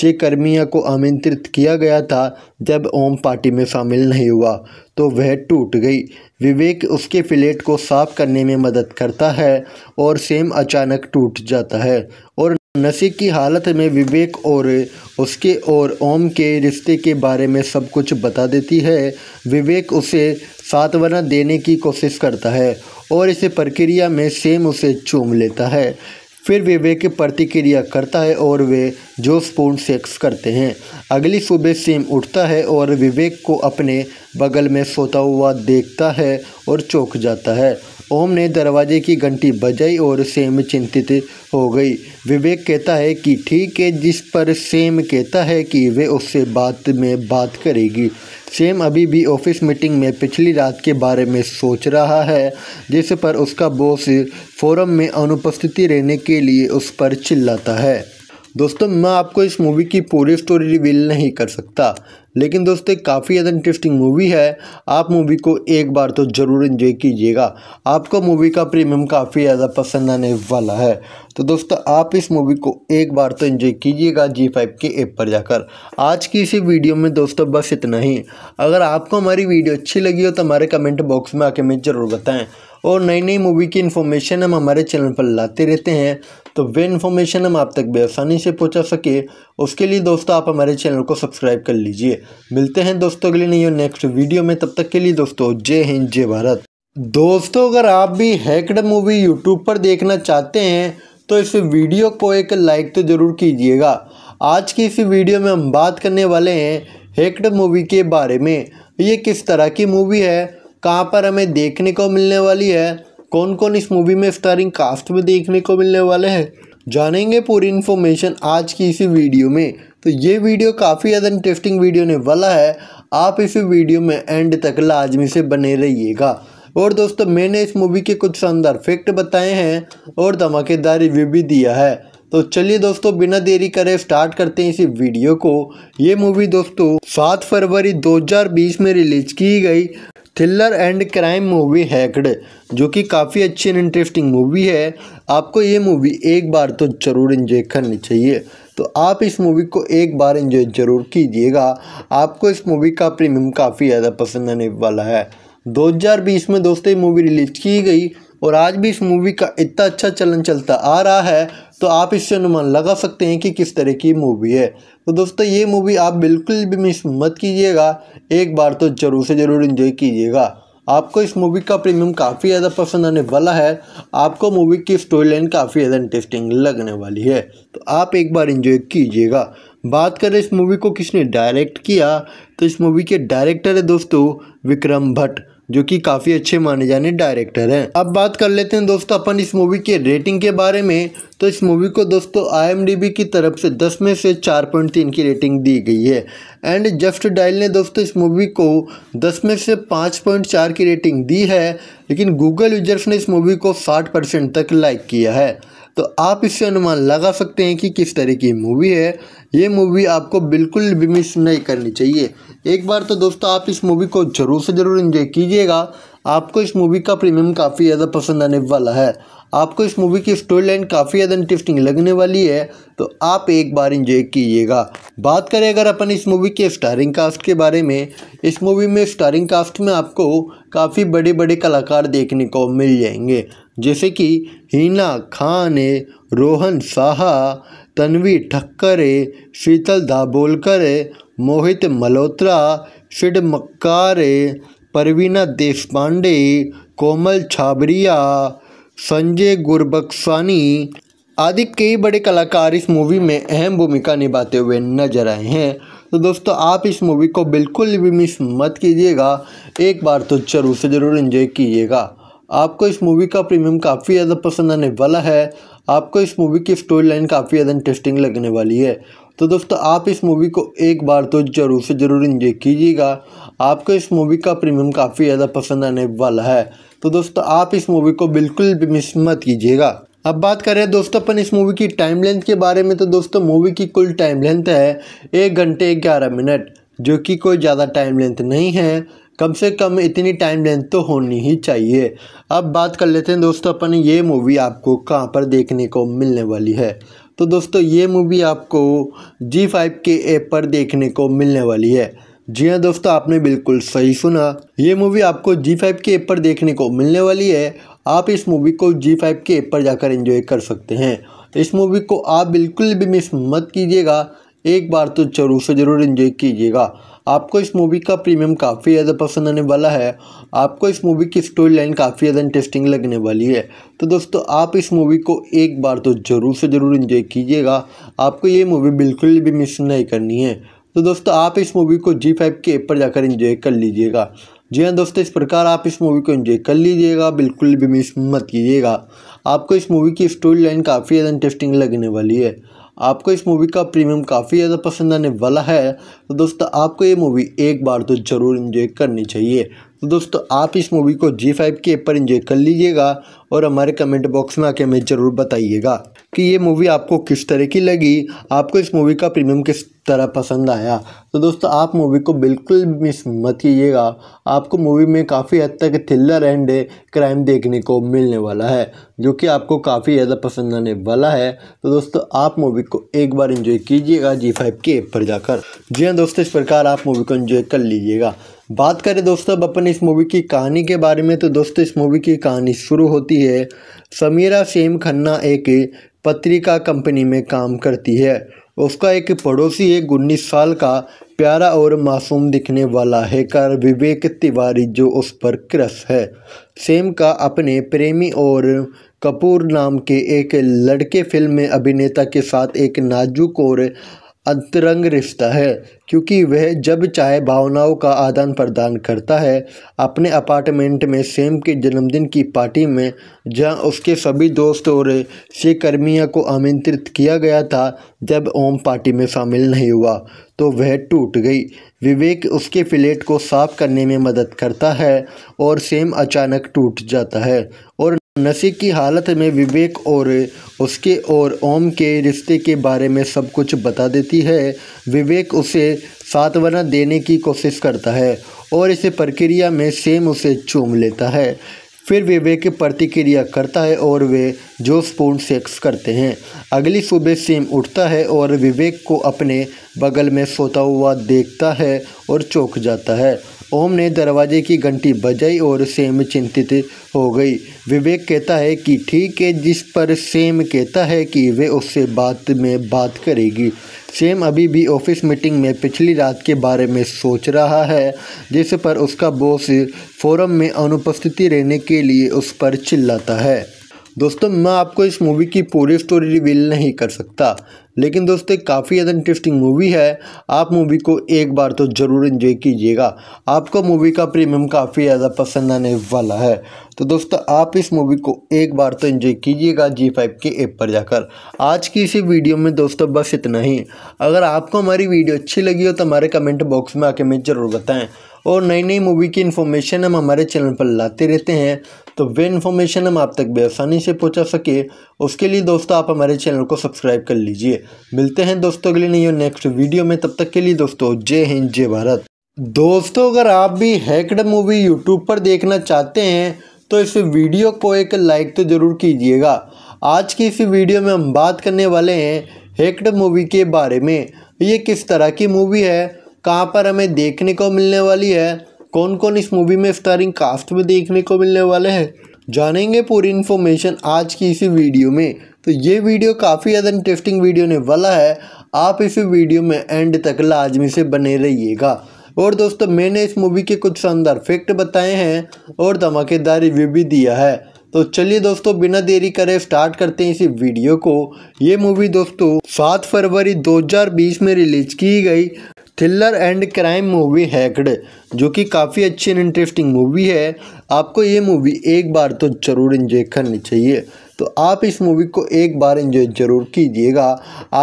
सहकर्मियों को आमंत्रित किया गया था जब ओम पार्टी में शामिल नहीं हुआ तो वह टूट गई विवेक उसके फ्लेट को साफ करने में मदद करता है और सेम अचानक टूट जाता है और नशे की हालत में विवेक और उसके और ओम के रिश्ते के बारे में सब कुछ बता देती है विवेक उसे सातवना देने की कोशिश करता है और इस प्रक्रिया में सेम उसे चूम लेता है फिर विवेक प्रतिक्रिया करता है और वे जोशपूर्ण सेक्स करते हैं अगली सुबह सेम उठता है और विवेक को अपने बगल में सोता हुआ देखता है और चौंक जाता है ओम ने दरवाजे की घंटी बजाई और सेम चिंतित हो गई विवेक कहता है कि ठीक है जिस पर सेम कहता है कि वे उससे बात में बात करेगी सेम अभी भी ऑफिस मीटिंग में पिछली रात के बारे में सोच रहा है जिस पर उसका बॉस फोरम में अनुपस्थिति रहने के लिए उस पर चिल्लाता है दोस्तों मैं आपको इस मूवी की पूरी स्टोरी रिवील नहीं कर सकता लेकिन दोस्तों काफ़ी ज़्यादा इंटरेस्टिंग मूवी है आप मूवी को एक बार तो ज़रूर इन्जॉय कीजिएगा आपको मूवी का प्रीमियम काफ़ी ज़्यादा पसंद आने वाला है तो दोस्तों आप इस मूवी को एक बार तो इन्जॉय कीजिएगा जी फाइव के ऐप पर जाकर आज की इसी वीडियो में दोस्तों बस इतना ही अगर आपको हमारी वीडियो अच्छी लगी हो तो हमारे कमेंट बॉक्स में आके हमें ज़रूर बताएँ और नई नई मूवी की इन्फॉर्मेशन हम हमारे चैनल पर लाते रहते हैं तो वे इन्फॉर्मेशन हम आप तक बेआसानी से पहुंचा सके उसके लिए दोस्तों आप हमारे चैनल को सब्सक्राइब कर लीजिए मिलते हैं दोस्तों अगले नहीं नेक्स्ट वीडियो में तब तक के लिए दोस्तों जय हिंद जय भारत दोस्तों अगर आप भी हैकड मूवी यूट्यूब पर देखना चाहते हैं तो इस वीडियो को एक लाइक तो ज़रूर कीजिएगा आज की इस वीडियो में हम बात करने वाले हैं हैकड मूवी के बारे में ये किस तरह की मूवी है कहाँ पर हमें देखने को मिलने वाली है कौन कौन इस मूवी में स्टारिंग कास्ट में देखने को मिलने वाले हैं जानेंगे पूरी इन्फॉर्मेशन आज की इसी वीडियो में तो ये वीडियो काफ़ी ज़्यादा इंटरेस्टिंग वीडियो ने वाला है आप इस वीडियो में एंड तक लाजमी से बने रहिएगा और दोस्तों मैंने इस मूवी के कुछ शानदार फैक्ट बताए हैं और धमाकेदार रिव्यू भी दिया है तो चलिए दोस्तों बिना देरी करे स्टार्ट करते हैं इसी वीडियो को ये मूवी दोस्तों सात फरवरी 2020 में रिलीज की गई थ्रिलर एंड क्राइम मूवी हैकड जो कि काफ़ी अच्छी एंड इंटरेस्टिंग मूवी है आपको ये मूवी एक बार तो ज़रूर इन्जॉय करनी चाहिए तो आप इस मूवी को एक बार इन्जॉय ज़रूर कीजिएगा आपको इस मूवी का प्रीमियम काफ़ी ज़्यादा पसंद आने वाला है 2020 में दोस्तों ये मूवी रिलीज की गई और आज भी इस मूवी का इतना अच्छा चलन चलता आ रहा है तो आप इससे अनुमान लगा सकते हैं कि किस तरह की मूवी है तो दोस्तों ये मूवी आप बिल्कुल भी मिस मत कीजिएगा एक बार तो ज़रूर से ज़रूर इन्जॉय कीजिएगा आपको इस मूवी का प्रीमियम काफ़ी ज़्यादा पसंद आने वाला है आपको मूवी की स्टोरी लाइन काफ़ी ज़्यादा इंटरेस्टिंग लगने वाली है तो आप एक बार इन्जॉय कीजिएगा बात करें इस मूवी को किसने डायरेक्ट किया तो इस मूवी के डायरेक्टर है दोस्तों विक्रम भट्ट जो कि काफ़ी अच्छे माने जाने डायरेक्टर हैं अब बात कर लेते हैं दोस्तों अपन इस मूवी के रेटिंग के बारे में तो इस मूवी को दोस्तों आई की तरफ से 10 में से 4.3 की रेटिंग दी गई है एंड जस्ट डायल ने दोस्तों इस मूवी को 10 में से 5.4 की रेटिंग दी है लेकिन गूगल यूजर्स ने इस मूवी को साठ परसेंट तक लाइक किया है तो आप इससे अनुमान लगा सकते हैं कि किस तरह की मूवी है ये मूवी आपको बिल्कुल भी मिस नहीं करनी चाहिए एक बार तो दोस्तों आप इस मूवी को ज़रूर से ज़रूर इन्जॉय कीजिएगा आपको इस मूवी का प्रीमियम काफ़ी ज़्यादा पसंद आने वाला है आपको इस मूवी की स्टोरी लाइन काफ़ी ज़्यादा इंटरेस्टिंग लगने वाली है तो आप एक बार इन्जॉय कीजिएगा बात करें अगर अपन इस मूवी के स्टारिंग कास्ट के बारे में इस मूवी में स्टारिंग कास्ट में आपको काफ़ी बड़े बड़े कलाकार देखने को मिल जाएंगे जैसे कि हीना खान है रोहन साहा तनवी ठक्कर शीतल धाबोलकर मोहित मल्होत्रा शिड मक्कार परवीना देशपांडे कोमल छाबरिया संजय गुरबक्सानी आदि कई बड़े कलाकार इस मूवी में अहम भूमिका निभाते हुए नजर आए हैं तो दोस्तों आप इस मूवी को बिल्कुल भी मिस मत कीजिएगा एक बार तो जरूर से ज़रूर इन्जॉय कीजिएगा आपको इस मूवी का प्रीमियम काफ़ी ज़्यादा पसंद आने वाला है आपको इस मूवी की स्टोरी लाइन काफ़ी ज़्यादा इंटरेस्टिंग लगने वाली है तो दोस्तों आप इस मूवी को एक बार तो ज़रूर से ज़रूर इंजॉय कीजिएगा आपको इस मूवी का प्रीमियम काफ़ी ज़्यादा पसंद आने वाला है तो दोस्तों आप इस मूवी को बिल्कुल भी मिस मत कीजिएगा अब बात करें दोस्तों अपन इस मूवी की टाइम लेंथ के बारे में तो दोस्तों मूवी की कुल टाइम लेंथ है एक घंटे ग्यारह मिनट जो कि कोई ज़्यादा टाइम लेंथ नहीं है कम से कम इतनी टाइम लेंथ तो होनी ही चाहिए अब बात कर लेते हैं दोस्तों अपन ये मूवी आपको कहाँ पर देखने को मिलने वाली है तो दोस्तों ये मूवी आपको जी फाइव के ऐप पर देखने को मिलने वाली है जी हाँ दोस्तों आपने बिल्कुल सही सुना ये मूवी आपको जी फाइव के ऐप पर देखने को मिलने वाली है आप इस मूवी को जी फाइव के ऐप पर जाकर एंजॉय कर सकते हैं इस मूवी को आप बिल्कुल भी मिस मत कीजिएगा एक बार तो जरूर से ज़रूर इन्जॉय कीजिएगा आपको इस मूवी का प्रीमियम काफ़ी ज़्यादा पसंद आने वाला है आपको इस मूवी की स्टोरी लाइन काफ़ी ज़्यादा इंटरेस्टिंग लगने वाली है तो दोस्तों आप इस मूवी को एक बार तो ज़रूर से ज़रूर इन्जॉय कीजिएगा आपको ये मूवी बिल्कुल भी मिस नहीं करनी है तो दोस्तों आप इस मूवी को जी फाइव के एप पर जाकर इन्जॉय कर लीजिएगा जी हाँ दोस्तों इस प्रकार आप इस मूवी को इन्जॉय कर लीजिएगा बिल्कुल भी मिस मत कीजिएगा आपको इस मूवी की स्टोरी लाइन काफ़ी ज़्यादा इंटरेस्टिंग लगने वाली है आपको इस मूवी का प्रीमियम काफ़ी ज़्यादा पसंद आने वाला है तो दोस्तों आपको ये मूवी एक बार तो ज़रूर इन्जॉय करनी चाहिए तो दोस्तों आप इस मूवी को जी फाइव के ऊपर इन्जॉय कर लीजिएगा और हमारे कमेंट बॉक्स में आके हमें ज़रूर बताइएगा कि ये मूवी आपको किस तरह की लगी आपको इस मूवी का प्रीमियम किस तरह पसंद आया तो दोस्तों आप मूवी को बिल्कुल मिस मत कीजिएगा आपको मूवी में काफ़ी हद तक थ्रिलर एंड क्राइम देखने को मिलने वाला है जो कि आपको काफ़ी ज़्यादा पसंद आने वाला है तो दोस्तों आप मूवी को एक बार एंजॉय कीजिएगा जी फाइव के ऐप पर जाकर जी हाँ दोस्तों इस प्रकार आप मूवी को एंजॉय कर लीजिएगा बात करें दोस्तों अब अपन इस मूवी की कहानी के बारे में तो दोस्तों इस मूवी की कहानी शुरू होती है समीरा सेम खन्ना एक पत्रिका कंपनी में काम करती है उसका एक पड़ोसी एक उन्नीस साल का प्यारा और मासूम दिखने वाला हैकर विवेक तिवारी जो उस पर क्रश है सेम का अपने प्रेमी और कपूर नाम के एक लड़के फिल्म में अभिनेता के साथ एक नाजुक और अंतरंग रिश्ता है क्योंकि वह जब चाहे भावनाओं का आदान प्रदान करता है अपने अपार्टमेंट में सेम के जन्मदिन की पार्टी में जहां उसके सभी दोस्त और सहकर्मियों को आमंत्रित किया गया था जब ओम पार्टी में शामिल नहीं हुआ तो वह टूट गई विवेक उसके फ्लेट को साफ करने में मदद करता है और सेम अचानक टूट जाता है और नशे की हालत में विवेक और उसके और ओम के रिश्ते के बारे में सब कुछ बता देती है विवेक उसे सातवना देने की कोशिश करता है और इस प्रक्रिया में सेम उसे चूम लेता है फिर विवेक प्रतिक्रिया करता है और वे जोशपूर्ण सेक्स करते हैं अगली सुबह सेम उठता है और विवेक को अपने बगल में सोता हुआ देखता है और चौंक जाता है ओम ने दरवाजे की घंटी बजाई और सेम चिंतित हो गई विवेक कहता है कि ठीक है जिस पर सेम कहता है कि वे उससे बात में बात करेगी सेम अभी भी ऑफिस मीटिंग में पिछली रात के बारे में सोच रहा है जिस पर उसका बॉस फोरम में अनुपस्थिति रहने के लिए उस पर चिल्लाता है दोस्तों मैं आपको इस मूवी की पूरी स्टोरी रिवील नहीं कर सकता लेकिन दोस्तों काफ़ी ज़्यादा इंटरेस्टिंग मूवी है आप मूवी को एक बार तो ज़रूर इन्जॉय कीजिएगा आपको मूवी का प्रीमियम काफ़ी ज़्यादा पसंद आने वाला है तो दोस्तों आप इस मूवी को एक बार तो इन्जॉय कीजिएगा जी फाइव के ऐप पर जाकर आज की इसी वीडियो में दोस्तों बस इतना ही अगर आपको हमारी वीडियो अच्छी लगी हो तो हमारे कमेंट बॉक्स में आके हमें ज़रूर बताएं और नई नई मूवी की इन्फॉर्मेशन हम हमारे चैनल पर लाते रहते हैं तो वे इन्फॉर्मेशन हम आप तक बेआसानी से पहुंचा सके उसके लिए दोस्तों आप हमारे चैनल को सब्सक्राइब कर लीजिए मिलते हैं दोस्तों के लिए नहीं नेक्स्ट वीडियो में तब तक के लिए दोस्तों जय हिंद जय भारत दोस्तों अगर आप भी हैकड मूवी यूट्यूब पर देखना चाहते हैं तो इस वीडियो को एक लाइक तो ज़रूर कीजिएगा आज की इस वीडियो में हम बात करने वाले हैं हेक्ड मूवी के बारे में ये किस तरह की मूवी है कहाँ पर हमें देखने को मिलने वाली है कौन कौन इस मूवी में स्टारिंग कास्ट में देखने को मिलने वाले हैं जानेंगे पूरी इन्फॉर्मेशन आज की इसी वीडियो में तो ये वीडियो काफ़ी ज़्यादा इंटरेस्टिंग वीडियो ने वाला है आप इस वीडियो में एंड तक लाजमी से बने रहिएगा और दोस्तों मैंने इस मूवी के कुछ शानदार फैक्ट बताए हैं और धमाकेदार रिव्यू भी दिया है तो चलिए दोस्तों बिना देरी करे स्टार्ट करते हैं इसी वीडियो को ये मूवी दोस्तों सात फरवरी 2020 में रिलीज की गई थ्रिलर एंड क्राइम मूवी हैकड जो कि काफ़ी अच्छी एंड इंटरेस्टिंग मूवी है आपको ये मूवी एक बार तो ज़रूर इन्जॉय करनी चाहिए तो आप इस मूवी को एक बार इन्जॉय ज़रूर कीजिएगा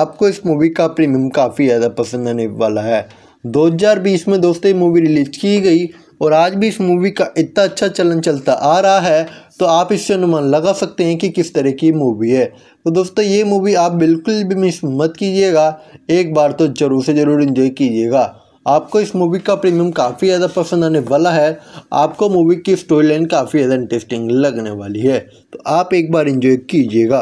आपको इस मूवी का प्रीमियम काफ़ी ज़्यादा पसंद आने वाला है 2020 में दोस्तों ये मूवी रिलीज की गई और आज भी इस मूवी का इतना अच्छा चलन चलता आ रहा है तो आप इससे अनुमान लगा सकते हैं कि किस तरह की मूवी है तो दोस्तों ये मूवी आप बिल्कुल भी मिस मत कीजिएगा एक बार तो ज़रूर से ज़रूर इन्जॉय कीजिएगा आपको इस मूवी का प्रीमियम काफ़ी ज़्यादा पसंद आने वाला है आपको मूवी की स्टोरी लाइन काफ़ी ज़्यादा इंटरेस्टिंग लगने वाली है तो आप एक बार इन्जॉय कीजिएगा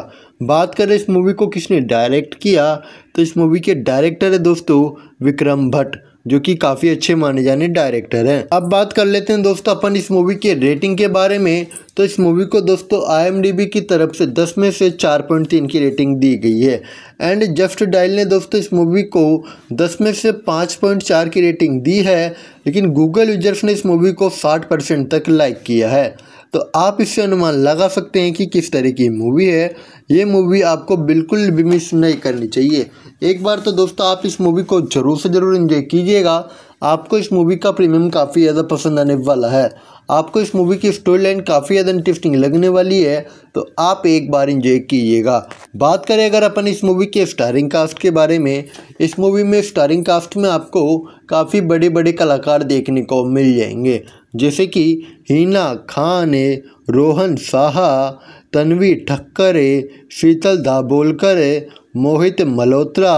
बात करें इस मूवी को किसने डायरेक्ट किया तो इस मूवी के डायरेक्टर है दोस्तों विक्रम भट्ट जो कि काफ़ी अच्छे माने जाने डायरेक्टर हैं अब बात कर लेते हैं दोस्तों अपन इस मूवी के रेटिंग के बारे में तो इस मूवी को दोस्तों आई की तरफ से 10 में से 4.3 की रेटिंग दी गई है एंड जस्ट डायल ने दोस्तों इस मूवी को 10 में से 5.4 की रेटिंग दी है लेकिन गूगल यूजर्स ने इस मूवी को साठ परसेंट तक लाइक किया है तो आप इससे अनुमान लगा सकते हैं कि किस तरह की मूवी है ये मूवी आपको बिल्कुल भी मिस नहीं करनी चाहिए एक बार तो दोस्तों आप इस मूवी को ज़रूर से ज़रूर इन्जॉय कीजिएगा आपको इस मूवी का प्रीमियम काफ़ी ज़्यादा पसंद आने वाला है आपको इस मूवी की स्टोरी लाइन काफ़ी ज़्यादा इंटरेस्टिंग लगने वाली है तो आप एक बार इन्जॉय कीजिएगा बात करें अगर अपन इस मूवी के स्टारिंग कास्ट के बारे में इस मूवी में स्टारिंग कास्ट में आपको काफ़ी बड़े बड़े कलाकार देखने को मिल जाएंगे जैसे कि हिना खान रोहन साहा तन्वी ठक्कर शीतल दाभोलकर मोहित मल्होत्रा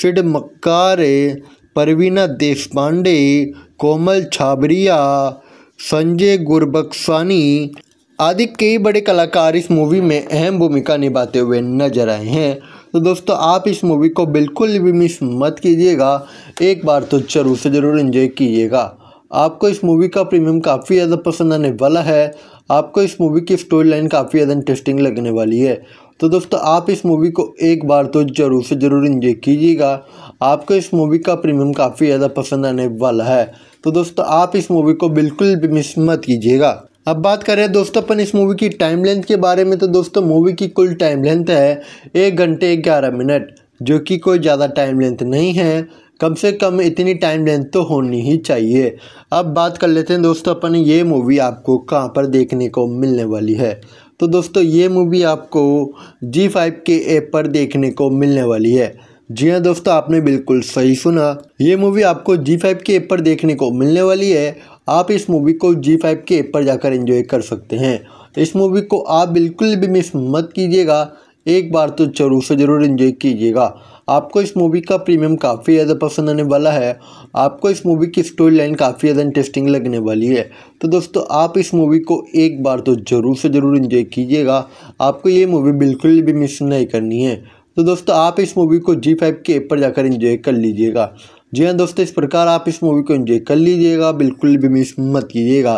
शिड मक्कार परवीना देशपांडे कोमल छाबरिया संजय गुरबक्सानी आदि कई बड़े कलाकार इस मूवी में अहम भूमिका निभाते हुए नजर आए हैं तो दोस्तों आप इस मूवी को बिल्कुल भी मिस मत कीजिएगा एक बार तो जरूर से ज़रूर इन्जॉय कीजिएगा आपको इस मूवी का प्रीमियम काफ़ी ज़्यादा पसंद आने वाला है आपको इस मूवी की स्टोरी लाइन काफ़ी ज़्यादा इंटरेस्टिंग लगने वाली है तो दोस्तों आप इस मूवी को एक बार तो ज़रूर से ज़रूर इन्जॉय कीजिएगा आपको इस मूवी का प्रीमियम काफ़ी ज़्यादा पसंद आने वाला है तो दोस्तों आप इस मूवी को बिल्कुल भी मिस मत कीजिएगा अब बात करें दोस्तों अपन इस मूवी की टाइम लेंथ के बारे में तो दोस्तों मूवी की कुल टाइम लेंथ है एक घंटे ग्यारह मिनट जो कि कोई ज़्यादा टाइम लेंथ नहीं है कम से कम इतनी टाइम लेंथ तो होनी ही चाहिए अब बात कर लेते हैं दोस्तों अपन ये मूवी आपको कहाँ पर देखने को मिलने वाली है तो दोस्तों ये मूवी आपको जी फाइव के ऐप पर देखने को मिलने वाली है जी हाँ दोस्तों आपने बिल्कुल सही सुना ये मूवी आपको जी फाइव के ऐप पर देखने को मिलने वाली है आप इस मूवी को जी फाइव के ऐप पर जाकर इंजॉय कर सकते हैं तो इस मूवी को आप बिल्कुल भी मिस मत कीजिएगा एक बार तो जरूर से ज़रूर इंजॉय कीजिएगा आपको इस मूवी का प्रीमियम काफ़ी ज़्यादा पसंद आने वाला है आपको इस मूवी की स्टोरी लाइन काफ़ी ज़्यादा इंटरेस्टिंग लगने वाली है तो दोस्तों आप इस मूवी को एक बार तो ज़रूर से ज़रूर इन्जॉय कीजिएगा आपको ये मूवी बिल्कुल भी मिस नहीं करनी है तो दोस्तों आप इस मूवी को जी फाइव के ऊपर पर जाकर इन्जॉय कर लीजिएगा जी हाँ दोस्तों इस प्रकार आप इस मूवी को इन्जॉय कर लीजिएगा बिल्कुल भी मिस मत कीजिएगा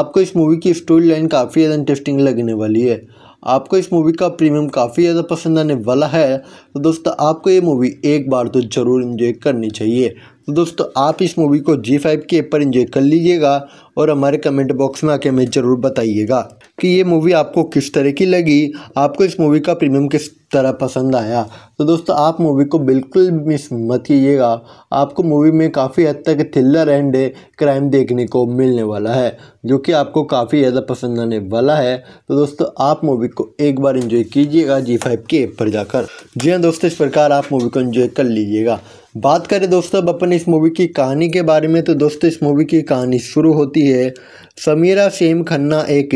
आपको इस मूवी की स्टोरी लाइन काफ़ी ज़्यादा इंटरेस्टिंग लगने वाली है आपको इस मूवी का प्रीमियम काफ़ी ज़्यादा पसंद आने वाला है तो दोस्तों आपको ये मूवी एक बार तो ज़रूर इन्जॉय करनी चाहिए तो दोस्तों आप इस मूवी को जी फाइव के ऊपर इन्जॉय कर लीजिएगा और हमारे कमेंट बॉक्स में आके हमें ज़रूर बताइएगा कि ये मूवी आपको किस तरह की लगी आपको इस मूवी का प्रीमियम किस तरह पसंद आया तो दोस्तों आप मूवी को बिल्कुल मिस मत कीजिएगा आपको मूवी में काफ़ी हद तक थ्रिलर एंड क्राइम देखने को मिलने वाला है जो कि आपको काफ़ी ज़्यादा पसंद आने वाला है तो दोस्तों आप मूवी को एक बार एंजॉय कीजिएगा जी फाइव के ऐप पर जाकर जी हाँ दोस्तों इस प्रकार आप मूवी को इन्जॉय कर लीजिएगा बात करें दोस्तों अब अपने इस मूवी की कहानी के बारे में तो दोस्तों इस मूवी की कहानी शुरू होती है समीरा सेम खन्ना एक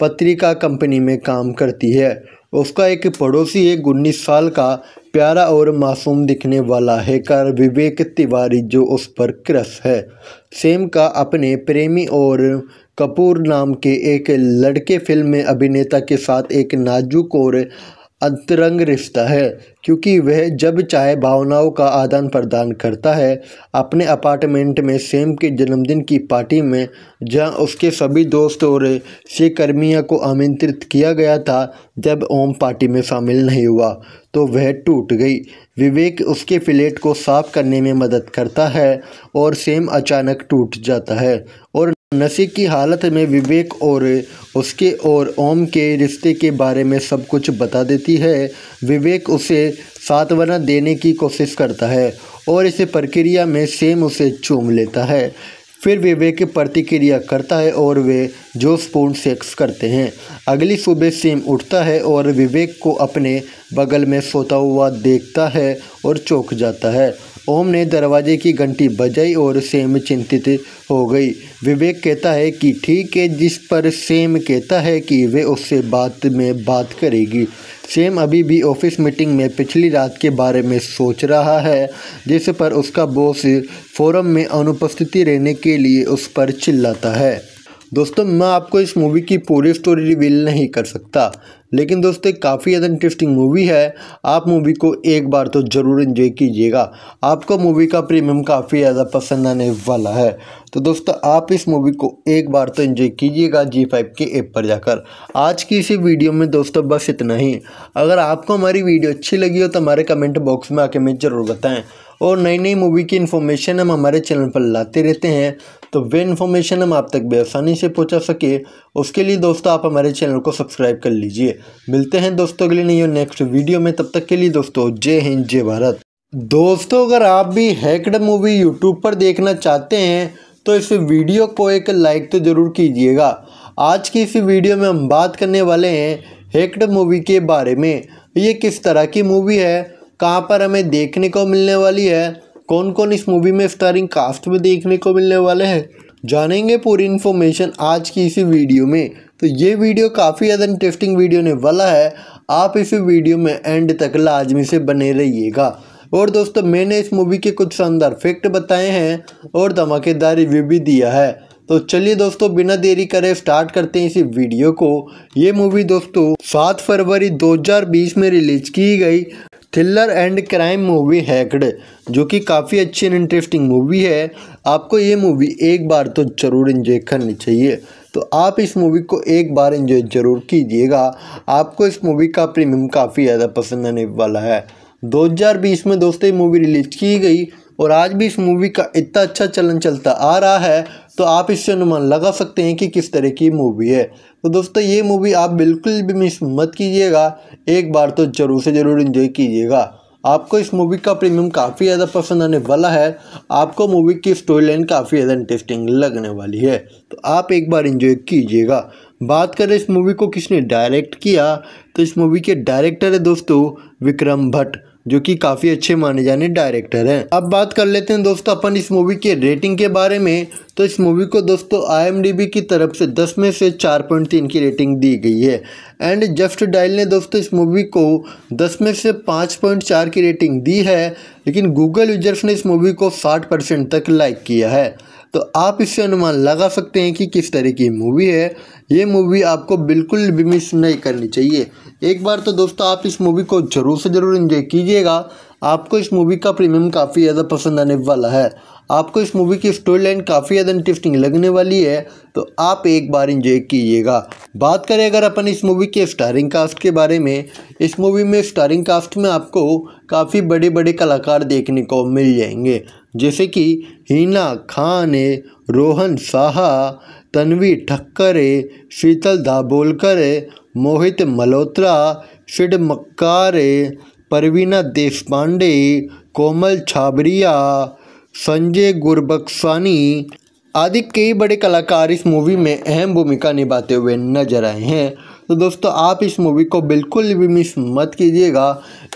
पत्रिका कंपनी में काम करती है उसका एक पड़ोसी एक उन्नीस साल का प्यारा और मासूम दिखने वाला हैकर विवेक तिवारी जो उस पर क्रस है सेम का अपने प्रेमी और कपूर नाम के एक लड़के फिल्म में अभिनेता के साथ एक नाजुक और अंतरंग रिश्ता है क्योंकि वह जब चाहे भावनाओं का आदान प्रदान करता है अपने अपार्टमेंट में सेम के जन्मदिन की पार्टी में जहां उसके सभी दोस्त और सहकर्मियों को आमंत्रित किया गया था जब ओम पार्टी में शामिल नहीं हुआ तो वह टूट गई विवेक उसके फ्लेट को साफ करने में मदद करता है और सेम अचानक टूट जाता है और नशे की हालत में विवेक और उसके और ओम के रिश्ते के बारे में सब कुछ बता देती है विवेक उसे सातवना देने की कोशिश करता है और इस प्रक्रिया में सेम उसे चूम लेता है फिर विवेक प्रतिक्रिया करता है और वे जोशपूर्ण सेक्स करते हैं अगली सुबह सेम उठता है और विवेक को अपने बगल में सोता हुआ देखता है और चौंक जाता है ओम ने दरवाजे की घंटी बजाई और सेम चिंतित हो गई विवेक कहता है कि ठीक है जिस पर सेम कहता है कि वे उससे बात में बात करेगी सेम अभी भी ऑफिस मीटिंग में पिछली रात के बारे में सोच रहा है जिस पर उसका बॉस फोरम में अनुपस्थिति रहने के लिए उस पर चिल्लाता है दोस्तों मैं आपको इस मूवी की पूरी स्टोरी रिवील नहीं कर सकता लेकिन दोस्तों काफ़ी ज़्यादा इंटरेस्टिंग मूवी है आप मूवी को एक बार तो ज़रूर इन्जॉय कीजिएगा आपको मूवी का प्रीमियम काफ़ी ज़्यादा पसंद आने वाला है तो दोस्तों आप इस मूवी को एक बार तो इन्जॉय कीजिएगा जी फाइव के ऐप पर जाकर आज की इसी वीडियो में दोस्तों बस इतना ही अगर आपको हमारी वीडियो अच्छी लगी हो तो हमारे कमेंट बॉक्स में आके हमें ज़रूर बताएं और नई नई मूवी की इन्फॉर्मेशन हम हमारे चैनल पर लाते रहते हैं तो वे इन्फॉर्मेशन हम आप तक बेआसानी से पहुंचा सके उसके लिए दोस्तों आप हमारे चैनल को सब्सक्राइब कर लीजिए मिलते हैं दोस्तों के लिए नहीं नेक्स्ट वीडियो में तब तक के लिए दोस्तों जय हिंद जय भारत दोस्तों अगर आप भी हैकड मूवी यूट्यूब पर देखना चाहते हैं तो इस वीडियो को एक लाइक तो ज़रूर कीजिएगा आज की इस वीडियो में हम बात करने वाले हैं हेक्ड मूवी के बारे में ये किस तरह की मूवी है कहाँ पर हमें देखने को मिलने वाली है कौन कौन इस मूवी में स्टारिंग कास्ट में देखने को मिलने वाले हैं जानेंगे पूरी इन्फॉर्मेशन आज की इसी वीडियो में तो ये वीडियो काफ़ी ज़्यादा इंटरेस्टिंग वीडियो ने वाला है आप इस वीडियो में एंड तक लाजमी से बने रहिएगा और दोस्तों मैंने इस मूवी के कुछ शानदार फैक्ट बताए हैं और धमाकेदार रिव्यू भी दिया है तो चलिए दोस्तों बिना देरी करे स्टार्ट करते हैं इसी वीडियो को ये मूवी दोस्तों 7 फरवरी 2020 में रिलीज की गई थ्रिलर एंड क्राइम मूवी हैकड जो कि काफ़ी अच्छी एंड इंटरेस्टिंग मूवी है आपको ये मूवी एक बार तो ज़रूर इन्जॉय करनी चाहिए तो आप इस मूवी को एक बार इन्जॉय ज़रूर कीजिएगा आपको इस मूवी का प्रीमियम काफ़ी ज़्यादा पसंद आने वाला है 2020 में दोस्तों ये मूवी रिलीज की गई और आज भी इस मूवी का इतना अच्छा चलन चलता आ रहा है तो आप इससे अनुमान लगा सकते हैं कि किस तरह की मूवी है तो दोस्तों ये मूवी आप बिल्कुल भी मिस मत कीजिएगा एक बार तो ज़रूर से ज़रूर इन्जॉय कीजिएगा आपको इस मूवी का प्रीमियम काफ़ी ज़्यादा पसंद आने वाला है आपको मूवी की स्टोरी लाइन काफ़ी ज़्यादा इंटरेस्टिंग लगने वाली है तो आप एक बार इन्जॉय कीजिएगा बात करें इस मूवी को किसने डायरेक्ट किया तो इस मूवी के डायरेक्टर है दोस्तों विक्रम भट्ट जो कि काफ़ी अच्छे माने जाने डायरेक्टर हैं अब बात कर लेते हैं दोस्तों अपन इस मूवी के रेटिंग के बारे में तो इस मूवी को दोस्तों आई की तरफ से 10 में से 4.3 की रेटिंग दी गई है एंड जस्ट डायल ने दोस्तों इस मूवी को 10 में से 5.4 की रेटिंग दी है लेकिन गूगल यूजर्स ने इस मूवी को 60 परसेंट तक लाइक किया है तो आप इससे अनुमान लगा सकते हैं कि किस तरह की मूवी है ये मूवी आपको बिल्कुल भी मिस नहीं करनी चाहिए एक बार तो दोस्तों आप इस मूवी को ज़रूर से ज़रूर इन्जॉय कीजिएगा आपको इस मूवी का प्रीमियम काफ़ी ज़्यादा पसंद आने वाला है आपको इस मूवी की स्टोरी लाइन काफ़ी ज़्यादा इंटरेस्टिंग लगने वाली है तो आप एक बार इन्जॉय कीजिएगा बात करें अगर अपन इस मूवी के स्टारिंग कास्ट के बारे में इस मूवी में स्टारिंग कास्ट में आपको काफ़ी बड़े बड़े कलाकार देखने को मिल जाएंगे जैसे कि हिना खान रोहन साहा तन्वी ठक्करे शीतल दाभोलकरे मोहित मल्होत्रा शिड मक्कारे परवीना देशपांडे कोमल छाबरिया संजय गुरबक्सानी आदि कई बड़े कलाकार इस मूवी में अहम भूमिका निभाते हुए नजर आए हैं तो दोस्तों आप इस मूवी को बिल्कुल भी मिस मत कीजिएगा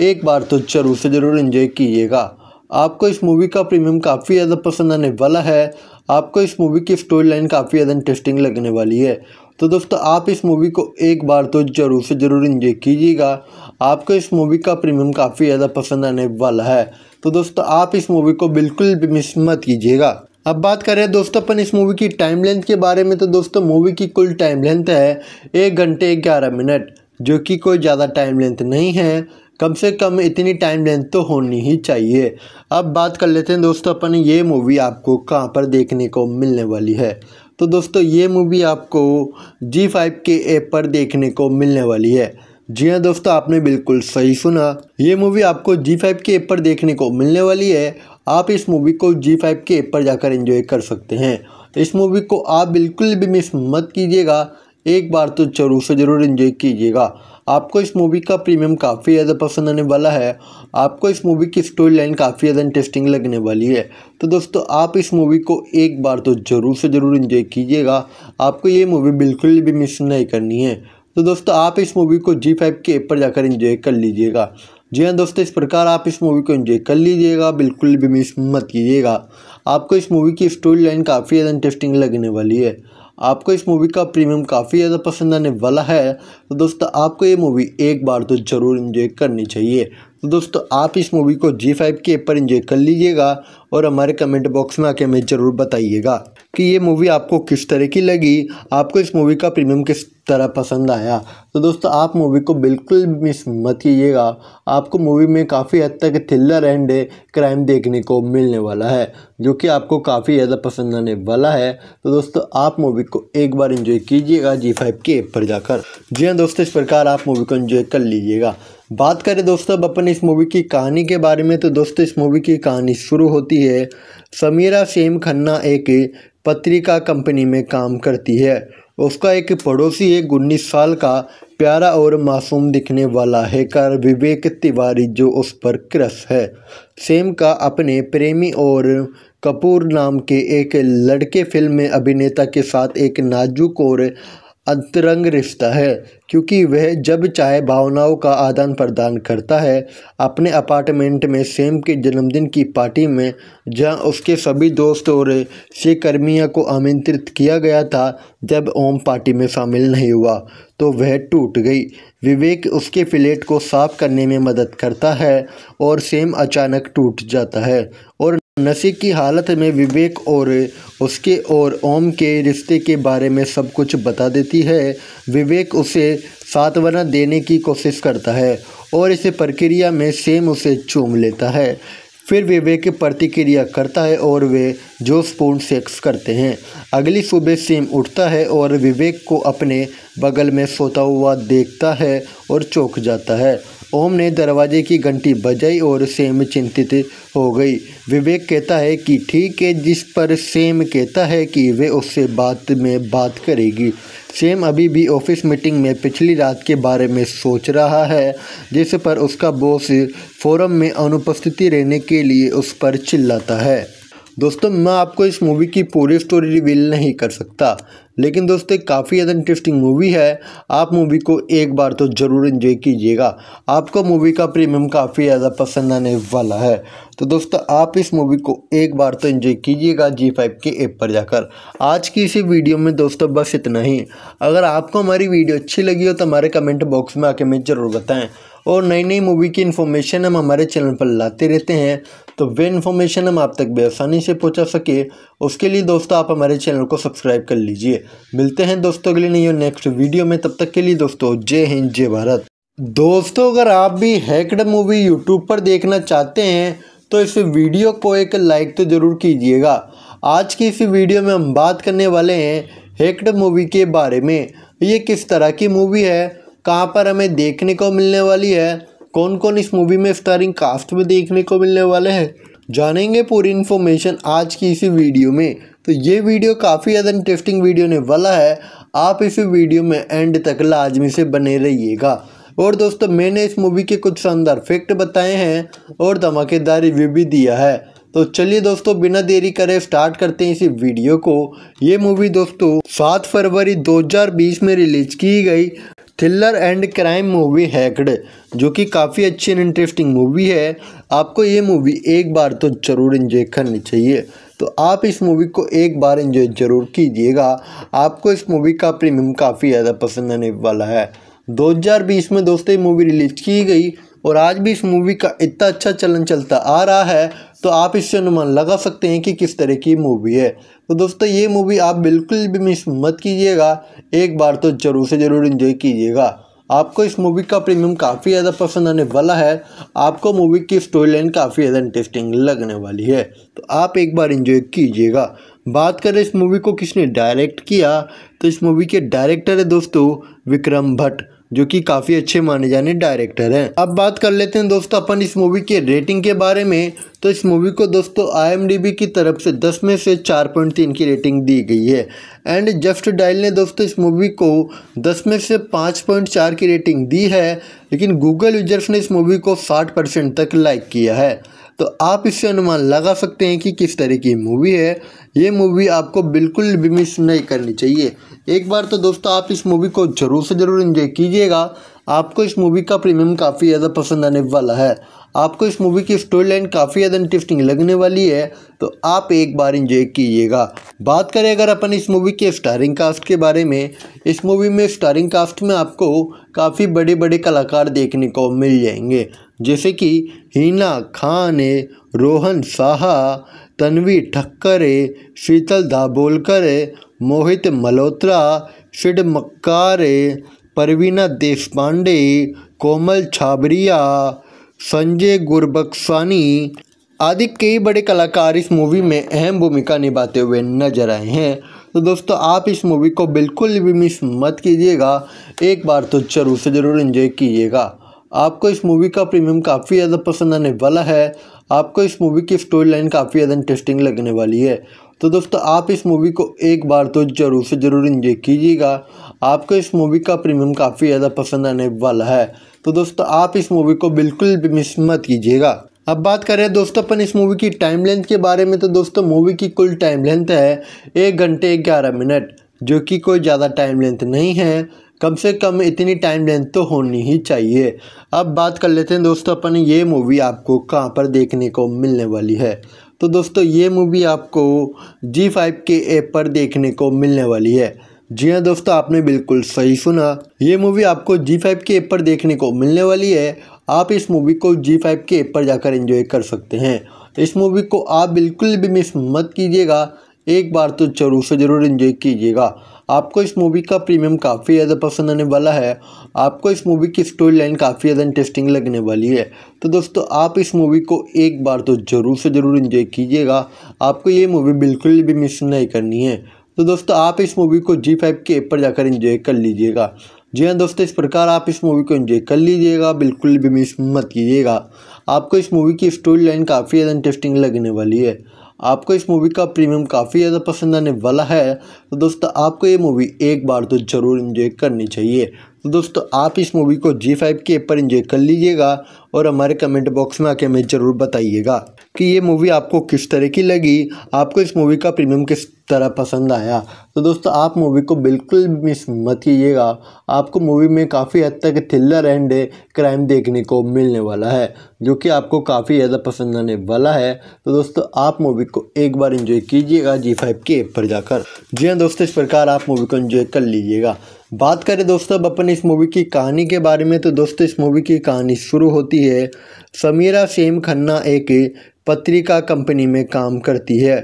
एक बार तो जरूर से ज़रूर इन्जॉय कीजिएगा आपको इस मूवी का प्रीमियम काफ़ी ज़्यादा पसंद आने वाला है आपको इस मूवी की स्टोरी लाइन काफ़ी ज़्यादा इंटरेस्टिंग लगने वाली है तो दोस्तों आप इस मूवी को एक बार तो ज़रूर से ज़रूर इंजॉय कीजिएगा आपको इस मूवी का प्रीमियम काफ़ी ज़्यादा पसंद आने वाला है तो दोस्तों आप इस मूवी को बिल्कुल भी मिस मत कीजिएगा अब बात करें दोस्तों अपन इस मूवी की टाइम लेंथ के बारे में तो दोस्तों मूवी की कुल टाइम लेंथ है एक घंटे ग्यारह मिनट जो कि कोई ज़्यादा टाइम लेंथ नहीं है कम से कम इतनी टाइम लेंथ तो होनी ही चाहिए अब बात कर लेते हैं दोस्तों अपन ये मूवी आपको कहाँ पर देखने को मिलने वाली है तो दोस्तों ये मूवी आपको जी फाइव के ऐप पर देखने को मिलने वाली है जी हाँ दोस्तों आपने बिल्कुल सही सुना ये मूवी आपको जी फाइव के ऐप पर देखने को मिलने वाली है आप इस मूवी को जी फाइव के ऐप पर जाकर इंजॉय कर सकते हैं तो इस मूवी को आप बिल्कुल भी मिस मत कीजिएगा एक बार तो जरूर से ज़रूर इंजॉय कीजिएगा आपको इस मूवी का प्रीमियम काफ़ी ज़्यादा पसंद आने वाला है आपको इस मूवी की स्टोरी लाइन काफ़ी ज़्यादा इंटरेस्टिंग लगने वाली है तो दोस्तों आप इस मूवी को एक बार तो ज़रूर से ज़रूर इन्जॉय कीजिएगा आपको ये मूवी बिल्कुल भी मिस नहीं करनी है तो दोस्तों आप इस मूवी को जी फाइव के ऐप पर जाकर इन्जॉय कर लीजिएगा जी हाँ दोस्तों इस प्रकार आप इस मूवी को इन्जॉय कर लीजिएगा बिल्कुल भी मिस मत कीजिएगा आपको इस मूवी की स्टोरी लाइन काफ़ी ज़्यादा इंटरेस्टिंग लगने वाली है आपको इस मूवी का प्रीमियम काफ़ी ज़्यादा पसंद आने वाला है तो दोस्तों आपको ये मूवी एक बार तो ज़रूर इन्जॉय करनी चाहिए तो दोस्तों आप इस मूवी को जी फाइव के ऊपर इन्जॉय कर लीजिएगा और हमारे कमेंट बॉक्स में आके हमें ज़रूर बताइएगा कि ये मूवी आपको किस तरह की लगी आपको इस मूवी का प्रीमियम किस तरह पसंद आया तो दोस्तों आप मूवी को बिल्कुल मिस मत कीजिएगा आपको मूवी में काफ़ी हद तक थ्रिलर एंड क्राइम देखने को मिलने वाला है जो कि आपको काफ़ी ज़्यादा पसंद आने वाला है तो दोस्तों आप मूवी को एक बार इन्जॉय कीजिएगा जी फाइव के ऐप पर जाकर जी हाँ दोस्तों इस प्रकार आप मूवी को इन्जॉय कर लीजिएगा बात करें दोस्तों अब अपन इस मूवी की कहानी के बारे में तो दोस्तों इस मूवी की कहानी शुरू होती है समीरा सेम खन्ना एक पत्रिका कंपनी में काम करती है उसका एक पड़ोसी एक उन्नीस साल का प्यारा और मासूम दिखने वाला हैकर विवेक तिवारी जो उस पर क्रस है सेम का अपने प्रेमी और कपूर नाम के एक लड़के फिल्म में अभिनेता के साथ एक नाजुक और अंतरंग रिश्ता है क्योंकि वह जब चाहे भावनाओं का आदान प्रदान करता है अपने अपार्टमेंट में सेम के जन्मदिन की पार्टी में जहां उसके सभी दोस्त और सहकर्मियों को आमंत्रित किया गया था जब ओम पार्टी में शामिल नहीं हुआ तो वह टूट गई विवेक उसके फ्लेट को साफ करने में मदद करता है और सेम अचानक टूट जाता है और नशे की हालत में विवेक और उसके और ओम के रिश्ते के बारे में सब कुछ बता देती है विवेक उसे सातवना देने की कोशिश करता है और इस प्रक्रिया में सेम उसे चूम लेता है फिर विवेक प्रतिक्रिया करता है और वे जोशपूर्ण सेक्स करते हैं अगली सुबह सेम उठता है और विवेक को अपने बगल में सोता हुआ देखता है और चौंक जाता है ओम ने दरवाजे की घंटी बजाई और सेम चिंतित हो गई विवेक कहता है कि ठीक है जिस पर सेम कहता है कि वे उससे बात में बात करेगी सेम अभी भी ऑफिस मीटिंग में पिछली रात के बारे में सोच रहा है जिस पर उसका बॉस फोरम में अनुपस्थिति रहने के लिए उस पर चिल्लाता है दोस्तों मैं आपको इस मूवी की पूरी स्टोरी रिवील नहीं कर सकता लेकिन दोस्तों काफ़ी ज़्यादा इंटरेस्टिंग मूवी है आप मूवी को एक बार तो ज़रूर इन्जॉय कीजिएगा आपको मूवी का प्रीमियम काफ़ी ज़्यादा पसंद आने वाला है तो दोस्तों आप इस मूवी को एक बार तो इन्जॉय कीजिएगा जी फाइव के ऐप पर जाकर आज की इसी वीडियो में दोस्तों बस इतना ही अगर आपको हमारी वीडियो अच्छी लगी हो तो हमारे कमेंट बॉक्स में आके हमें ज़रूर बताएँ और नई नई मूवी की इन्फॉर्मेशन हम हमारे चैनल पर लाते रहते हैं तो वे इन्फॉर्मेशन हम आप तक बेआसानी से पहुंचा सके उसके लिए दोस्तों आप हमारे चैनल को सब्सक्राइब कर लीजिए मिलते हैं दोस्तों अगले नई और नेक्स्ट वीडियो में तब तक के लिए दोस्तों जय हिंद जय भारत दोस्तों अगर आप भी हैकड मूवी यूट्यूब पर देखना चाहते हैं तो इस वीडियो को एक लाइक तो ज़रूर कीजिएगा आज की इस वीडियो में हम बात करने वाले हैं हैक्ड मूवी के बारे में ये किस तरह की मूवी है कहाँ पर हमें देखने को मिलने वाली है कौन कौन इस मूवी में स्टारिंग कास्ट में देखने को मिलने वाले हैं जानेंगे पूरी इन्फॉर्मेशन आज की इसी वीडियो में तो ये वीडियो काफ़ी ज़्यादा इंटरेस्टिंग वीडियो ने वाला है आप इस वीडियो में एंड तक लाजमी से बने रहिएगा और दोस्तों मैंने इस मूवी के कुछ शानदार फैक्ट बताए हैं और धमाकेदार रिव्यू भी दिया है तो चलिए दोस्तों बिना देरी करे स्टार्ट करते हैं इसी वीडियो को ये मूवी दोस्तों सात फरवरी 2020 में रिलीज की गई थ्रिलर एंड क्राइम मूवी हैकड जो कि काफ़ी अच्छी एंड इंटरेस्टिंग मूवी है आपको ये मूवी एक बार तो ज़रूर इन्जॉय करनी चाहिए तो आप इस मूवी को एक बार इन्जॉय ज़रूर कीजिएगा आपको इस मूवी का प्रीमियम काफ़ी ज़्यादा पसंद आने वाला है 2020 में दोस्तों ये मूवी रिलीज़ की गई और आज भी इस मूवी का इतना अच्छा चलन चलता आ रहा है तो आप इससे अनुमान लगा सकते हैं कि किस तरह की मूवी है तो दोस्तों ये मूवी आप बिल्कुल भी मिस मत कीजिएगा एक बार तो ज़रूर से ज़रूर इन्जॉय कीजिएगा आपको इस मूवी का प्रीमियम काफ़ी ज़्यादा पसंद आने वाला है आपको मूवी की स्टोरी लाइन काफ़ी ज़्यादा इंटरेस्टिंग लगने वाली है तो आप एक बार इन्जॉय कीजिएगा बात करें इस मूवी को किसने डायरेक्ट किया तो इस मूवी के डायरेक्टर है दोस्तों विक्रम भट्ट जो कि काफ़ी अच्छे माने जाने डायरेक्टर हैं अब बात कर लेते हैं दोस्तों अपन इस मूवी के रेटिंग के बारे में तो इस मूवी को दोस्तों आई की तरफ से 10 में से 4.3 की रेटिंग दी गई है एंड जस्ट डायल ने दोस्तों इस मूवी को 10 में से 5.4 की रेटिंग दी है लेकिन गूगल यूजर्स ने इस मूवी को साठ परसेंट तक लाइक किया है तो आप इससे अनुमान लगा सकते हैं कि किस तरह की मूवी है ये मूवी आपको बिल्कुल भी मिस नहीं करनी चाहिए एक बार तो दोस्तों आप इस मूवी को ज़रूर से ज़रूर इन्जॉय कीजिएगा आपको इस मूवी का प्रीमियम काफ़ी ज़्यादा पसंद आने वाला है आपको इस मूवी की स्टोरी लाइन काफ़ी ज़्यादा इंटरेस्टिंग लगने वाली है तो आप एक बार इन्जॉय कीजिएगा बात करें अगर अपन इस मूवी के स्टारिंग कास्ट के बारे में इस मूवी में स्टारिंग कास्ट में आपको काफ़ी बड़े बड़े कलाकार देखने को मिल जाएंगे जैसे कि हीना खान रोहन साहा तन्वी ठक्करे शीतल दाबोलकर मोहित मल्होत्रा शिड मक्कारे परवीना देशपांडे कोमल छाबरिया संजय गुरबक्सानी आदि कई बड़े कलाकार इस मूवी में अहम भूमिका निभाते हुए नजर आए हैं तो दोस्तों आप इस मूवी को बिल्कुल भी मिस मत कीजिएगा एक बार तो जरूर से ज़रूर इन्जॉय कीजिएगा आपको इस मूवी का प्रीमियम काफ़ी ज़्यादा पसंद आने वाला है आपको इस मूवी की स्टोरी लाइन काफ़ी ज़्यादा इंटरेस्टिंग लगने वाली है तो दोस्तों आप इस मूवी को एक बार तो ज़रूर से ज़रूर इंजॉय कीजिएगा आपको इस मूवी का प्रीमियम काफ़ी ज़्यादा पसंद आने वाला है तो दोस्तों आप इस मूवी को बिल्कुल भी मिस मत कीजिएगा अब बात करें दोस्तों अपन इस मूवी की टाइम लेंथ के बारे में तो दोस्तों मूवी की कुल टाइम लेंथ है एक घंटे ग्यारह मिनट जो कि कोई ज़्यादा टाइम लेंथ नहीं है कम से कम इतनी टाइम लेंथ तो होनी ही चाहिए अब बात कर लेते हैं दोस्तों अपन ये मूवी आपको कहाँ पर देखने को मिलने वाली है तो दोस्तों ये मूवी आपको जी फाइव के ऐप पर देखने को मिलने वाली है जी हाँ दोस्तों आपने बिल्कुल सही सुना ये मूवी आपको जी फाइव के ऐप पर देखने को मिलने वाली है आप इस मूवी को जी फाइव के ऐप पर जाकर इंजॉय कर सकते हैं इस मूवी को आप बिल्कुल भी मिस मत कीजिएगा एक बार तो जरूर से ज़रूर इंजॉय कीजिएगा आपको इस मूवी का प्रीमियम काफ़ी ज़्यादा पसंद आने वाला है आपको इस मूवी की स्टोरी लाइन काफ़ी ज़्यादा इंटरेस्टिंग लगने वाली है तो दोस्तों आप इस मूवी को एक बार तो ज़रूर से ज़रूर इन्जॉय कीजिएगा आपको ये मूवी बिल्कुल भी मिस नहीं करनी है तो दोस्तों आप इस मूवी को जी फाइव के ऐप पर जाकर इन्जॉय कर लीजिएगा जी हाँ दोस्तों इस प्रकार आप इस मूवी को इन्जॉय कर लीजिएगा बिल्कुल भी मिस मत कीजिएगा आपको इस मूवी की स्टोरी लाइन काफ़ी ज़्यादा इंटरेस्टिंग लगने वाली है आपको इस मूवी का प्रीमियम काफ़ी ज़्यादा पसंद आने वाला है तो दोस्तों आपको ये मूवी एक बार तो ज़रूर इन्जॉय करनी चाहिए तो दोस्तों आप इस मूवी को जी फाइव के ऊपर इन्जॉय इंजॉय कर लीजिएगा और हमारे कमेंट बॉक्स में आके हमें ज़रूर बताइएगा कि ये मूवी आपको किस तरह की लगी आपको इस मूवी का प्रीमियम किस तरह पसंद आया तो दोस्तों आप मूवी को बिल्कुल मिस मत कीजिएगा आपको मूवी में काफ़ी हद तक थ्रिलर एंड क्राइम देखने को मिलने वाला है जो कि आपको काफ़ी ज़्यादा पसंद आने वाला है तो दोस्तों आप मूवी को एक बार एंजॉय कीजिएगा जी फाइव के एप पर जाकर जी हाँ दोस्तों इस प्रकार आप मूवी को इन्जॉय कर लीजिएगा बात करें दोस्तों अब अपन इस मूवी की कहानी के बारे में तो दोस्तों इस मूवी की कहानी शुरू होती है समीरा सेम खन्ना एक पत्रिका कंपनी में काम करती है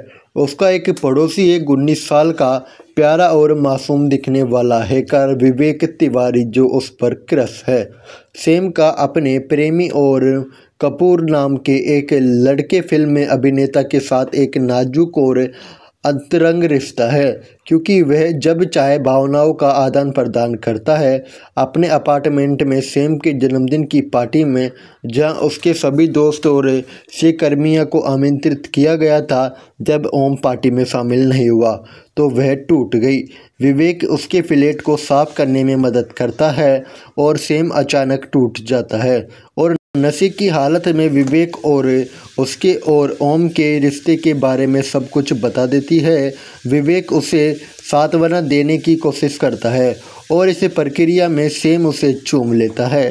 उसका एक पड़ोसी एक उन्नीस साल का प्यारा और मासूम दिखने वाला हैकर विवेक तिवारी जो उस पर क्रस है सेम का अपने प्रेमी और कपूर नाम के एक लड़के फिल्म में अभिनेता के साथ एक नाजुक और अंतरंग रिश्ता है क्योंकि वह जब चाहे भावनाओं का आदान प्रदान करता है अपने अपार्टमेंट में सेम के जन्मदिन की पार्टी में जहां उसके सभी दोस्त और सहकर्मियों को आमंत्रित किया गया था जब ओम पार्टी में शामिल नहीं हुआ तो वह टूट गई विवेक उसके फ्लेट को साफ करने में मदद करता है और सेम अचानक टूट जाता है और नशे की हालत में विवेक और उसके और ओम के रिश्ते के बारे में सब कुछ बता देती है विवेक उसे सातवना देने की कोशिश करता है और इस प्रक्रिया में सेम उसे चूम लेता है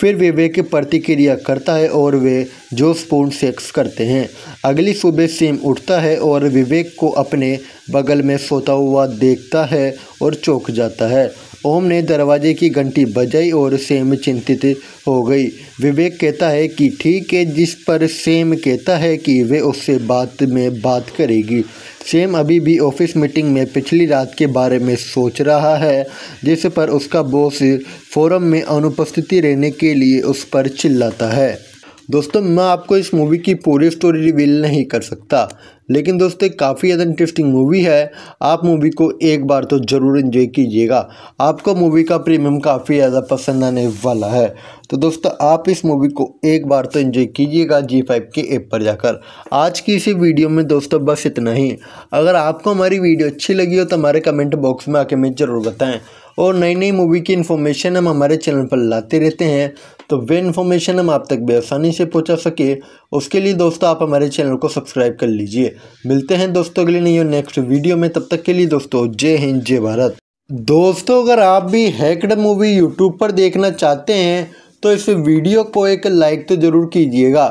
फिर विवेक प्रतिक्रिया करता है और वे जोशपूर्ण सेक्स करते हैं अगली सुबह सेम उठता है और विवेक को अपने बगल में सोता हुआ देखता है और चौंक जाता है ओम ने दरवाजे की घंटी बजाई और सेम चिंतित हो गई विवेक कहता है कि ठीक है जिस पर सेम कहता है कि वे उससे बात में बात करेगी सेम अभी भी ऑफिस मीटिंग में पिछली रात के बारे में सोच रहा है जिस पर उसका बॉस फोरम में अनुपस्थिति रहने के लिए उस पर चिल्लाता है दोस्तों मैं आपको इस मूवी की पूरी स्टोरी रिवील नहीं कर सकता लेकिन दोस्तों काफ़ी ज़्यादा इंटरेस्टिंग मूवी है आप मूवी को एक बार तो ज़रूर इन्जॉय कीजिएगा आपको मूवी का प्रीमियम काफ़ी ज़्यादा पसंद आने वाला है तो दोस्तों आप इस मूवी को एक बार तो इन्जॉय कीजिएगा जी फाइव के ऐप पर जाकर आज की इसी वीडियो में दोस्तों बस इतना ही अगर आपको हमारी वीडियो अच्छी लगी हो तो हमारे कमेंट बॉक्स में आके हमें ज़रूर बताएँ और नई नई मूवी की इन्फॉर्मेशन हम हमारे चैनल पर लाते रहते हैं तो वे इन्फॉर्मेशन हम आप तक बेआसानी से पहुंचा सके उसके लिए दोस्तों आप हमारे चैनल को सब्सक्राइब कर लीजिए मिलते हैं दोस्तों अगले नहीं और नेक्स्ट वीडियो में तब तक के लिए दोस्तों जय हिंद जय भारत दोस्तों अगर आप भी हैकड मूवी यूट्यूब पर देखना चाहते हैं तो इस वीडियो को एक लाइक तो ज़रूर कीजिएगा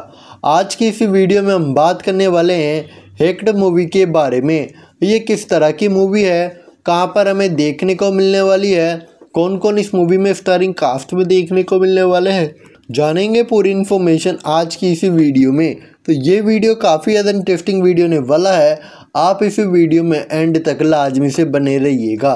आज की इस वीडियो में हम बात करने वाले हैं हैकड मूवी के बारे में ये किस तरह की मूवी है कहाँ पर हमें देखने को मिलने वाली है कौन कौन इस मूवी में स्टारिंग कास्ट में देखने को मिलने वाले हैं जानेंगे पूरी इन्फॉर्मेशन आज की इसी वीडियो में तो ये वीडियो काफ़ी ज़्यादा इंटरेस्टिंग वीडियो ने वाला है आप इस वीडियो में एंड तक लाजमी से बने रहिएगा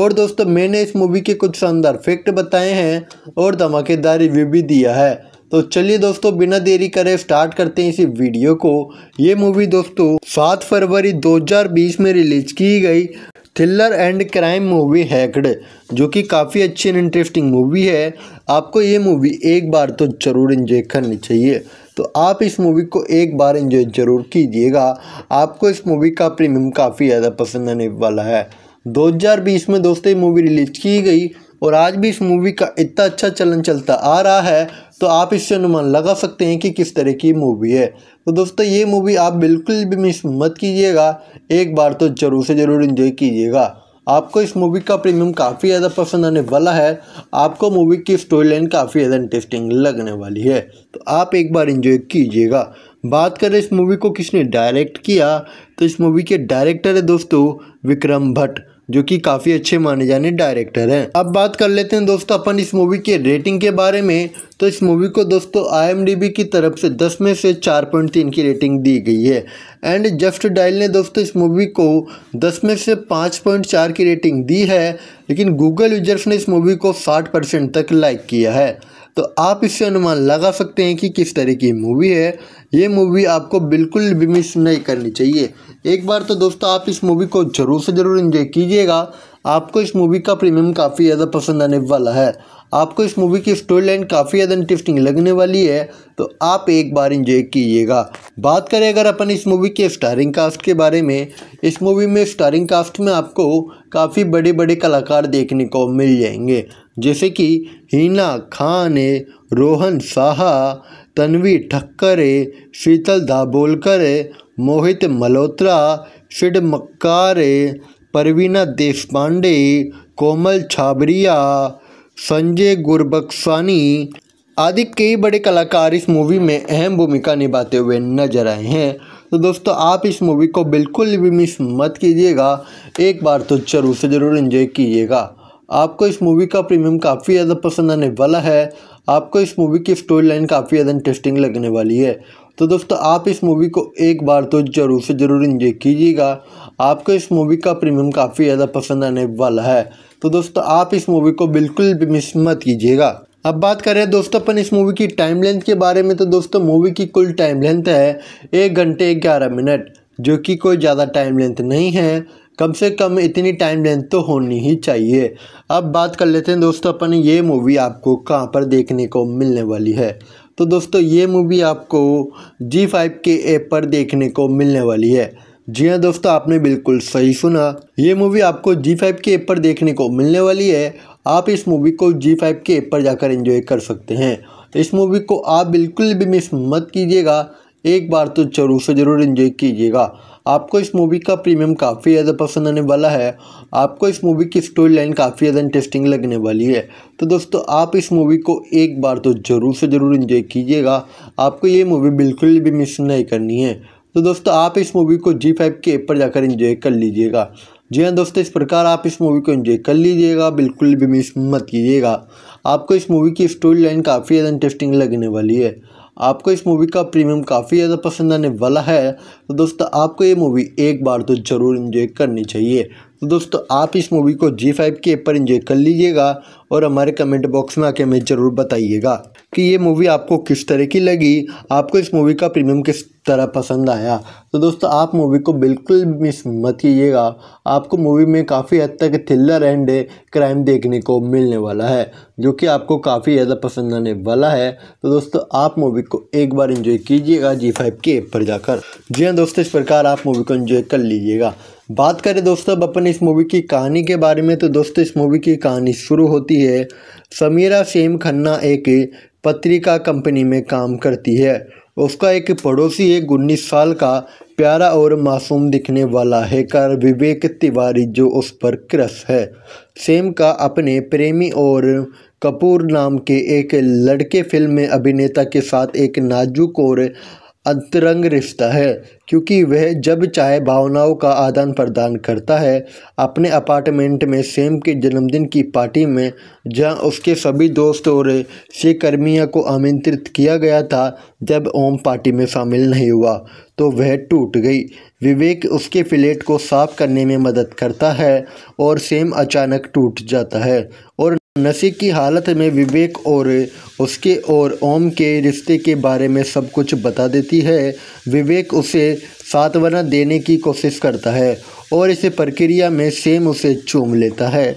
और दोस्तों मैंने इस मूवी के कुछ शानदार फैक्ट बताए हैं और धमाकेदार रिव्यू भी दिया है तो चलिए दोस्तों बिना देरी करे स्टार्ट करते हैं इसी वीडियो को ये मूवी दोस्तों 7 फरवरी 2020 में रिलीज की गई थ्रिलर एंड क्राइम मूवी हैकड जो कि काफ़ी अच्छी एंड इंटरेस्टिंग मूवी है आपको ये मूवी एक बार तो ज़रूर इन्जॉय करनी चाहिए तो आप इस मूवी को एक बार इन्जॉय ज़रूर कीजिएगा आपको इस मूवी का प्रीमियम काफ़ी ज़्यादा पसंद आने वाला है 2020 में दोस्तों ये मूवी रिलीज की गई और आज भी इस मूवी का इतना अच्छा चलन चलता आ रहा है तो आप इससे अनुमान लगा सकते हैं कि किस तरह की मूवी है तो दोस्तों ये मूवी आप बिल्कुल भी मिस मत कीजिएगा एक बार तो ज़रूर से ज़रूर इन्जॉय कीजिएगा आपको इस मूवी का प्रीमियम काफ़ी ज़्यादा पसंद आने वाला है आपको मूवी की स्टोरी लाइन काफ़ी ज़्यादा इंटरेस्टिंग लगने वाली है तो आप एक बार इन्जॉय कीजिएगा बात करें इस मूवी को किसने डायरेक्ट किया तो इस मूवी के डायरेक्टर है दोस्तों विक्रम भट्ट जो कि काफ़ी अच्छे माने जाने डायरेक्टर हैं अब बात कर लेते हैं दोस्तों अपन इस मूवी के रेटिंग के बारे में तो इस मूवी को दोस्तों आईएमडीबी की तरफ से 10 में से 4.3 की रेटिंग दी गई है एंड जस्ट डायल ने दोस्तों इस मूवी को 10 में से 5.4 की रेटिंग दी है लेकिन गूगल यूजर्स ने इस मूवी को 60 परसेंट तक लाइक किया है तो आप इससे अनुमान लगा सकते हैं कि किस तरह की मूवी है ये मूवी आपको बिल्कुल भी मिस नहीं करनी चाहिए एक बार तो दोस्तों आप इस मूवी को ज़रूर से ज़रूर इन्जॉय कीजिएगा आपको इस मूवी का प्रीमियम काफ़ी ज़्यादा पसंद आने वाला है आपको इस मूवी की स्टोरी लाइन काफ़ी ज़्यादा इंटरेस्टिंग लगने वाली है तो आप एक बार इन्जॉय कीजिएगा बात करें अगर अपन इस मूवी के स्टारिंग कास्ट के बारे में इस मूवी में स्टारिंग कास्ट में आपको काफ़ी बड़े बड़े कलाकार देखने को मिल जाएंगे जैसे कि हिना खान रोहन साहा तन्वी ठक्कर शीतल दाबोलकर मोहित मल्होत्रा शिड मक्कार परवीना देशपांडे कोमल छाबरिया संजय गुरबक्सानी आदि कई बड़े कलाकार इस मूवी में अहम भूमिका निभाते हुए नजर आए हैं तो दोस्तों आप इस मूवी को बिल्कुल भी मिस मत कीजिएगा एक बार तो जरूर से ज़रूर इन्जॉय कीजिएगा आपको इस मूवी का प्रीमियम काफ़ी ज़्यादा पसंद आने वाला है आपको इस मूवी की स्टोरी लाइन काफ़ी ज़्यादा इंटरेस्टिंग लगने वाली है तो दोस्तों आप इस मूवी को एक बार तो ज़रूर से ज़रूर इन्जॉय कीजिएगा आपको इस मूवी का प्रीमियम काफ़ी ज़्यादा पसंद आने वाला है तो दोस्तों आप इस मूवी को बिल्कुल भी मिस मत कीजिएगा अब बात करें दोस्तों अपन इस मूवी की टाइम लेंथ के बारे में तो दोस्तों मूवी की कुल टाइम लेंथ है एक घंटे ग्यारह मिनट जो कि कोई ज़्यादा टाइम लेंथ नहीं है कम से कम इतनी टाइम लेंथ तो होनी ही चाहिए अब बात कर लेते हैं दोस्तों अपन ये मूवी आपको कहाँ पर देखने को मिलने वाली है तो दोस्तों ये मूवी आपको जी फाइव के ऐप पर देखने को मिलने वाली है जी हाँ दोस्तों आपने बिल्कुल सही सुना ये मूवी आपको जी फाइव के ऐप पर देखने को मिलने वाली है आप इस मूवी को जी फाइव के ऐप पर जाकर इंजॉय कर सकते हैं इस मूवी को आप बिल्कुल भी मिस मत कीजिएगा एक बार तो जरूर से ज़रूर इन्जॉय कीजिएगा आपको इस मूवी का प्रीमियम काफ़ी ज़्यादा पसंद आने वाला है आपको इस मूवी की स्टोरी लाइन काफ़ी ज़्यादा इंटरेस्टिंग लगने वाली है तो दोस्तों आप इस मूवी को एक बार तो ज़रूर से ज़रूर इन्जॉय कीजिएगा आपको ये मूवी बिल्कुल भी मिस नहीं करनी है तो दोस्तों आप इस मूवी को जी फाइव के एप पर जाकर इन्जॉय कर लीजिएगा जी हाँ दोस्तों इस प्रकार आप इस मूवी को इन्जॉय कर लीजिएगा बिल्कुल भी मिस मत कीजिएगा आपको इस मूवी की स्टोरी लाइन काफ़ी ज़्यादा इंटरेस्टिंग लगने वाली है आपको इस मूवी का प्रीमियम काफ़ी ज़्यादा पसंद आने वाला है तो दोस्तों आपको ये मूवी एक बार तो ज़रूर इन्जॉय करनी चाहिए तो दोस्तों आप इस मूवी को जी फाइव के ऊपर पर इंजॉय कर लीजिएगा और हमारे कमेंट बॉक्स में आके हमें ज़रूर बताइएगा कि ये मूवी आपको किस तरह की लगी आपको इस मूवी का प्रीमियम किस तरह पसंद आया तो दोस्तों आप मूवी को बिल्कुल मिस मत कीजिएगा आपको मूवी में काफ़ी हद तक थ्रिलर एंड क्राइम देखने को मिलने वाला है जो कि आपको काफ़ी ज़्यादा पसंद आने वाला है तो दोस्तों आप मूवी को एक बार इन्जॉय कीजिएगा जी फाइव के ऐप पर जाकर जी हाँ दोस्तों इस प्रकार आप मूवी को इन्जॉय कर लीजिएगा बात करें दोस्तों अब अपन इस मूवी की कहानी के बारे में तो दोस्तों इस मूवी की कहानी शुरू होती है समीरा सेम खन्ना एक पत्रिका कंपनी में काम करती है उसका एक पड़ोसी एक उन्नीस साल का प्यारा और मासूम दिखने वाला हैकर विवेक तिवारी जो उस पर क्रस है सेम का अपने प्रेमी और कपूर नाम के एक लड़के फिल्म में अभिनेता के साथ एक नाजुक और अंतरंग रिश्ता है क्योंकि वह जब चाहे भावनाओं का आदान प्रदान करता है अपने अपार्टमेंट में सेम के जन्मदिन की पार्टी में जहां उसके सभी दोस्त और सहकर्मियों को आमंत्रित किया गया था जब ओम पार्टी में शामिल नहीं हुआ तो वह टूट गई विवेक उसके फ्लेट को साफ करने में मदद करता है और सेम अचानक टूट जाता है और नशे की हालत में विवेक और उसके और ओम के रिश्ते के बारे में सब कुछ बता देती है विवेक उसे सातवना देने की कोशिश करता है और इस प्रक्रिया में सेम उसे चूम लेता है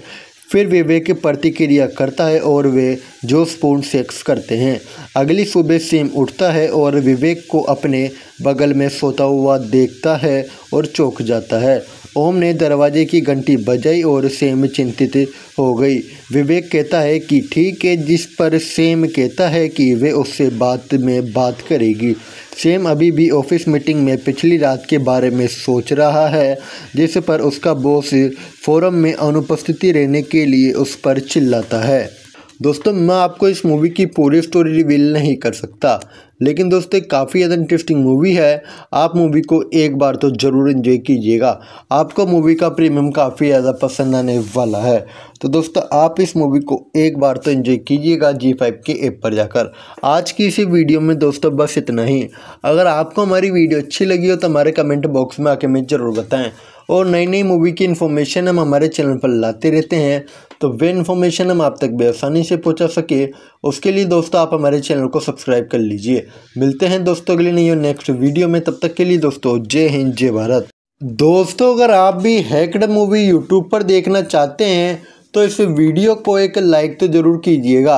फिर विवेक प्रतिक्रिया करता है और वे जोशपूर्ण सेक्स करते हैं अगली सुबह सेम उठता है और विवेक को अपने बगल में सोता हुआ देखता है और चौंक जाता है ओम ने दरवाजे की घंटी बजाई और सेम चिंतित हो गई विवेक कहता है कि ठीक है जिस पर सेम कहता है कि वे उससे बात में बात करेगी सेम अभी भी ऑफिस मीटिंग में पिछली रात के बारे में सोच रहा है जिस पर उसका बॉस फोरम में अनुपस्थिति रहने के लिए उस पर चिल्लाता है दोस्तों मैं आपको इस मूवी की पूरी स्टोरी रिवील नहीं कर सकता लेकिन दोस्तों काफ़ी ज़्यादा इंटरेस्टिंग मूवी है आप मूवी को एक बार तो ज़रूर इन्जॉय कीजिएगा आपको मूवी का प्रीमियम काफ़ी ज़्यादा पसंद आने वाला है तो दोस्तों आप इस मूवी को एक बार तो इन्जॉय कीजिएगा जी फाइव के ऐप पर जाकर आज की इसी वीडियो में दोस्तों बस इतना ही अगर आपको हमारी वीडियो अच्छी लगी हो तो हमारे कमेंट बॉक्स में आके हमें ज़रूर बताएँ और नई नई मूवी की इन्फॉर्मेशन हम हमारे चैनल पर लाते रहते हैं तो वे इन्फॉर्मेशन हम आप तक बेआसानी से पहुंचा सके उसके लिए दोस्तों आप हमारे चैनल को सब्सक्राइब कर लीजिए मिलते हैं दोस्तों अगले नई और नेक्स्ट वीडियो में तब तक के लिए दोस्तों जय हिंद जय भारत दोस्तों अगर आप भी हैकड मूवी यूट्यूब पर देखना चाहते हैं तो इस वीडियो को एक लाइक तो ज़रूर कीजिएगा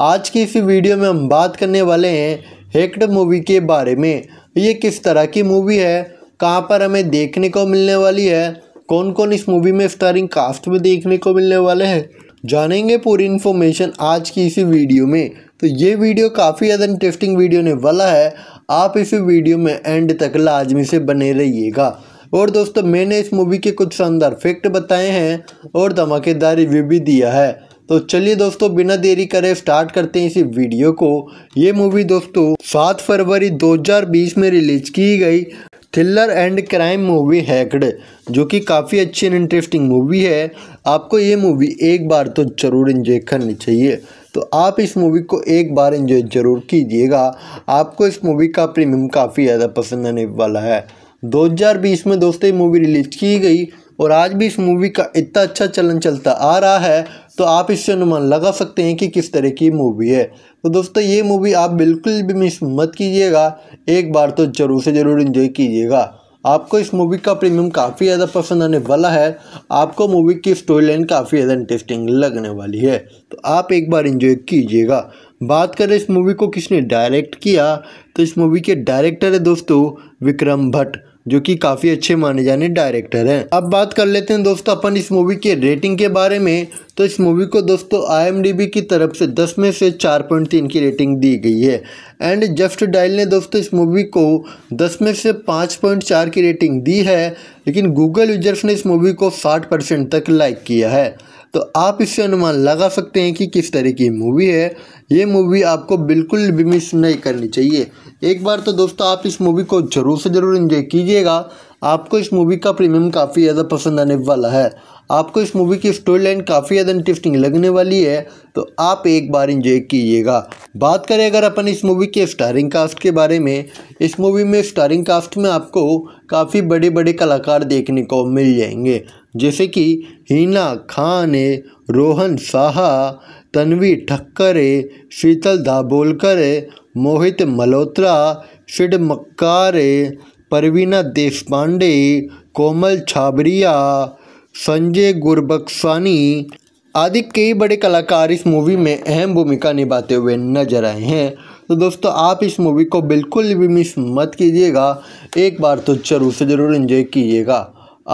आज की इस वीडियो में हम बात करने वाले हैं हैकड मूवी के बारे में ये किस तरह की मूवी है कहाँ पर हमें देखने को मिलने वाली है कौन कौन इस मूवी में स्टारिंग कास्ट में देखने को मिलने वाले हैं जानेंगे पूरी इन्फॉर्मेशन आज की इसी वीडियो में तो ये वीडियो काफ़ी ज़्यादा इंटरेस्टिंग वीडियो ने वाला है आप इस वीडियो में एंड तक लाजमी से बने रहिएगा और दोस्तों मैंने इस मूवी के कुछ शानदार फैक्ट बताए हैं और धमाकेदार रिव्यू भी दिया है तो चलिए दोस्तों बिना देरी करे स्टार्ट करते हैं इसी वीडियो को ये मूवी दोस्तों सात फरवरी 2020 में रिलीज की गई थ्रिलर एंड क्राइम मूवी हैकड जो कि काफ़ी अच्छी एंड इंटरेस्टिंग मूवी है आपको ये मूवी एक बार तो ज़रूर इन्जॉय करनी चाहिए तो आप इस मूवी को एक बार इन्जॉय ज़रूर कीजिएगा आपको इस मूवी का प्रीमियम काफ़ी ज़्यादा पसंद आने वाला है 2020 में दोस्तों ये मूवी रिलीज़ की गई और आज भी इस मूवी का इतना अच्छा चलन चलता आ रहा है तो आप इससे अनुमान लगा सकते हैं कि किस तरह की मूवी है तो दोस्तों ये मूवी आप बिल्कुल भी मिस मत कीजिएगा एक बार तो ज़रूर से ज़रूर इन्जॉय कीजिएगा आपको इस मूवी का प्रीमियम काफ़ी ज़्यादा पसंद आने वाला है आपको मूवी की स्टोरी लाइन काफ़ी ज़्यादा इंटरेस्टिंग लगने वाली है तो आप एक बार इन्जॉय कीजिएगा बात करें इस मूवी को किसने डायरेक्ट किया तो इस मूवी के डायरेक्टर है दोस्तों विक्रम भट्ट जो कि काफ़ी अच्छे माने जाने डायरेक्टर हैं अब बात कर लेते हैं दोस्तों अपन इस मूवी के रेटिंग के बारे में तो इस मूवी को दोस्तों आई की तरफ से 10 में से 4.3 की रेटिंग दी गई है एंड जस्ट डायल ने दोस्तों इस मूवी को 10 में से 5.4 की रेटिंग दी है लेकिन गूगल यूजर्स ने इस मूवी को 60 परसेंट तक लाइक किया है तो आप इससे अनुमान लगा सकते हैं कि किस तरह की मूवी है ये मूवी आपको बिल्कुल भी मिस नहीं करनी चाहिए एक बार तो दोस्तों आप इस मूवी को ज़रूर से ज़रूर इन्जॉय कीजिएगा आपको इस मूवी का प्रीमियम काफ़ी ज़्यादा पसंद आने वाला है आपको इस मूवी की स्टोरी लाइन काफ़ी ज़्यादा इंटरेस्टिंग लगने वाली है तो आप एक बार इन्जॉय कीजिएगा बात करें अगर अपन इस मूवी के स्टारिंग कास्ट के बारे में इस मूवी में स्टारिंग कास्ट में आपको काफ़ी बड़े बड़े कलाकार देखने को मिल जाएंगे जैसे कि हीना खान रोहन साहा तन्वी ठक्कर शीतल दाबोलकर मोहित मल्होत्रा शिड मक्कार परवीना देशपांडे कोमल छाबरिया संजय गुरबक्सानी आदि कई बड़े कलाकार इस मूवी में अहम भूमिका निभाते हुए नजर आए हैं तो दोस्तों आप इस मूवी को बिल्कुल भी मिस मत कीजिएगा एक बार तो जरूर से ज़रूर इन्जॉय कीजिएगा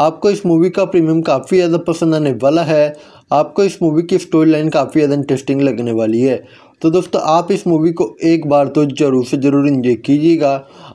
आपको इस मूवी का प्रीमियम काफ़ी ज़्यादा पसंद आने वाला है आपको इस मूवी की स्टोरी लाइन काफ़ी ज़्यादा इंटरेस्टिंग लगने वाली है तो दोस्तों आप इस मूवी को एक बार तो ज़रूर से ज़रूर इंजॉय कीजिएगा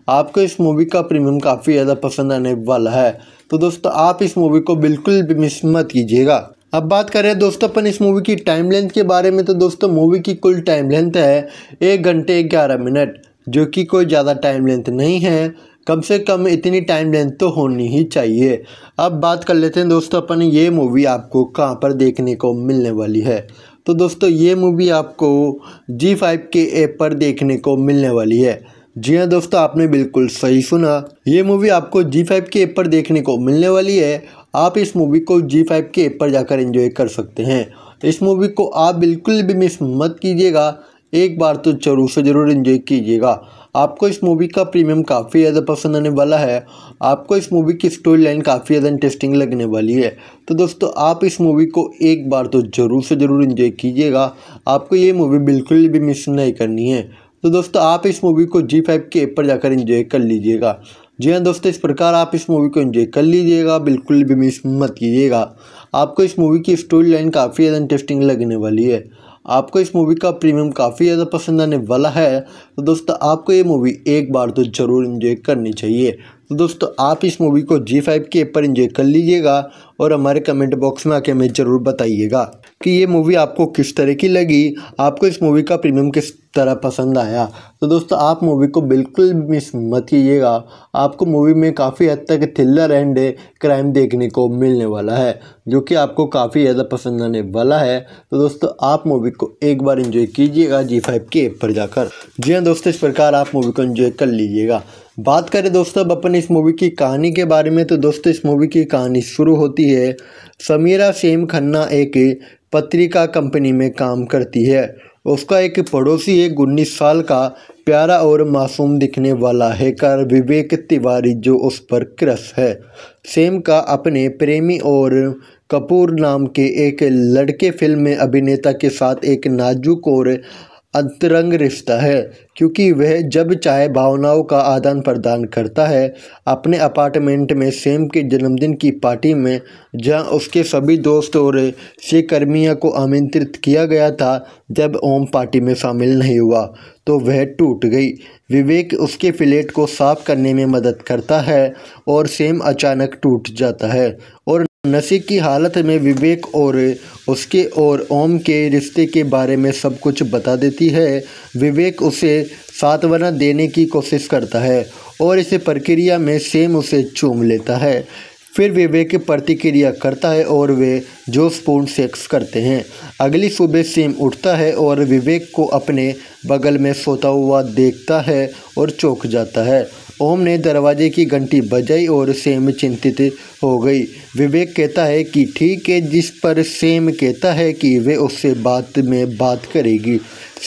आपको इस मूवी का प्रीमियम काफ़ी ज़्यादा पसंद आने वाला है तो दोस्तों आप इस मूवी को बिल्कुल भी मिस मत कीजिएगा अब बात करें दोस्तों अपन इस मूवी की टाइम लेंथ के बारे में तो दोस्तों मूवी की कुल टाइम लेंथ है एक घंटे ग्यारह मिनट जो कि कोई ज़्यादा टाइम लेंथ नहीं है कम से कम इतनी टाइम लेंथ तो होनी ही चाहिए अब बात कर लेते हैं दोस्तों अपन ये मूवी आपको कहाँ पर देखने को मिलने वाली है तो दोस्तों ये मूवी आपको जी फाइव के ऐप पर देखने को मिलने वाली है जी हाँ दोस्तों आपने बिल्कुल सही सुना ये मूवी आपको जी फाइव के ऐप पर देखने को मिलने वाली है आप इस मूवी को जी फाइव के ऐप पर जाकर इंजॉय कर सकते हैं इस मूवी को आप बिल्कुल भी मिस मत कीजिएगा एक बार तो जरूर से ज़रूर इंजॉय कीजिएगा आपको इस मूवी का प्रीमियम काफ़ी ज़्यादा पसंद आने वाला है आपको इस मूवी की स्टोरी लाइन काफ़ी ज़्यादा इंटरेस्टिंग लगने वाली है तो दोस्तों आप इस मूवी को एक बार तो ज़रूर से ज़रूर इन्जॉय कीजिएगा आपको ये मूवी बिल्कुल भी मिस नहीं करनी है तो दोस्तों आप इस मूवी को जी फाइव के ऊपर पर जाकर इन्जॉय कर लीजिएगा जी हाँ दोस्तों इस प्रकार आप इस मूवी को इन्जॉय कर लीजिएगा बिल्कुल भी मिस मत कीजिएगा आपको इस मूवी की स्टोरी लाइन काफ़ी ज़्यादा इंटरेस्टिंग लगने वाली है आपको इस मूवी का प्रीमियम काफ़ी ज़्यादा पसंद आने वाला है तो दोस्तों आपको ये मूवी एक बार तो ज़रूर इन्जॉय करनी चाहिए तो दोस्तों आप इस मूवी को जी फाइव के ऊपर इन्जॉय कर लीजिएगा और हमारे कमेंट बॉक्स में आके हमें ज़रूर बताइएगा कि ये मूवी आपको किस तरह की लगी आपको इस मूवी का प्रीमियम किस तरह पसंद आया तो दोस्तों आप मूवी को बिल्कुल मिस मत कीजिएगा आपको मूवी में काफ़ी हद तक थ्रिलर एंड क्राइम देखने को मिलने वाला है जो कि आपको काफ़ी ज़्यादा पसंद आने वाला है तो दोस्तों आप मूवी को एक बार इन्जॉय कीजिएगा जी फाइव के ऐप पर जाकर जी हाँ दोस्तों इस प्रकार आप मूवी को इन्जॉय कर लीजिएगा बात करें दोस्तों अब अपन इस मूवी की कहानी के बारे में तो दोस्तों इस मूवी की कहानी शुरू होती है समीरा सेम खन्ना एक पत्रिका कंपनी में काम करती है उसका एक पड़ोसी एक उन्नीस साल का प्यारा और मासूम दिखने वाला है कर विवेक तिवारी जो उस पर क्रश है सेम का अपने प्रेमी और कपूर नाम के एक लड़के फिल्म में अभिनेता के साथ एक नाजुक और अंतरंग रिश्ता है क्योंकि वह जब चाहे भावनाओं का आदान प्रदान करता है अपने अपार्टमेंट में सेम के जन्मदिन की पार्टी में जहां उसके सभी दोस्त और सहकर्मियों को आमंत्रित किया गया था जब ओम पार्टी में शामिल नहीं हुआ तो वह टूट गई विवेक उसके फ्लेट को साफ करने में मदद करता है और सेम अचानक टूट जाता है और नशे की हालत में विवेक और उसके और ओम के रिश्ते के बारे में सब कुछ बता देती है विवेक उसे सातवना देने की कोशिश करता है और इस प्रक्रिया में सेम उसे चूम लेता है फिर विवेक प्रतिक्रिया करता है और वे जोशपूर्ण सेक्स करते हैं अगली सुबह सेम उठता है और विवेक को अपने बगल में सोता हुआ देखता है और चौंक जाता है ओम ने दरवाजे की घंटी बजाई और सेम चिंतित हो गई विवेक कहता है कि ठीक है जिस पर सेम कहता है कि वे उससे बात में बात करेगी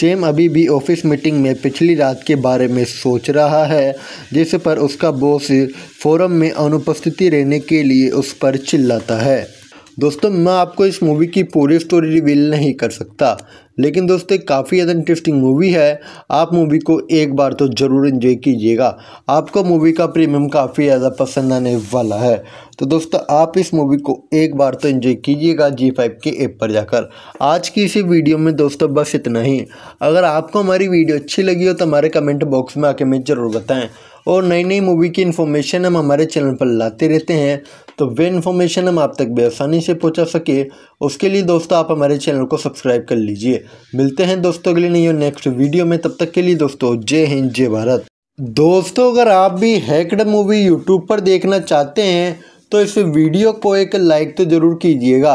सेम अभी भी ऑफिस मीटिंग में पिछली रात के बारे में सोच रहा है जिस पर उसका बॉस फोरम में अनुपस्थिति रहने के लिए उस पर चिल्लाता है दोस्तों मैं आपको इस मूवी की पूरी स्टोरी रिवील नहीं कर सकता लेकिन दोस्तों काफ़ी ज़्यादा इंटरेस्टिंग मूवी है आप मूवी को एक बार तो ज़रूर इन्जॉय कीजिएगा आपको मूवी का प्रीमियम काफ़ी ज़्यादा पसंद आने वाला है तो दोस्तों आप इस मूवी को एक बार तो इन्जॉय कीजिएगा जी फाइव के ऐप पर जाकर आज की इसी वीडियो में दोस्तों बस इतना ही अगर आपको हमारी वीडियो अच्छी लगी हो तो हमारे कमेंट बॉक्स में आके हमें ज़रूर बताएँ और नई नई मूवी की इन्फॉर्मेशन हम हमारे चैनल पर लाते रहते हैं तो वे इन्फॉर्मेशन हम आप तक बेआसानी से पहुंचा सके उसके लिए दोस्तों आप हमारे चैनल को सब्सक्राइब कर लीजिए मिलते हैं दोस्तों के लिए नहीं और नेक्स्ट वीडियो में तब तक के लिए दोस्तों जय हिंद जय भारत दोस्तों अगर आप भी हैकड मूवी यूट्यूब पर देखना चाहते हैं तो इस वीडियो को एक लाइक तो ज़रूर कीजिएगा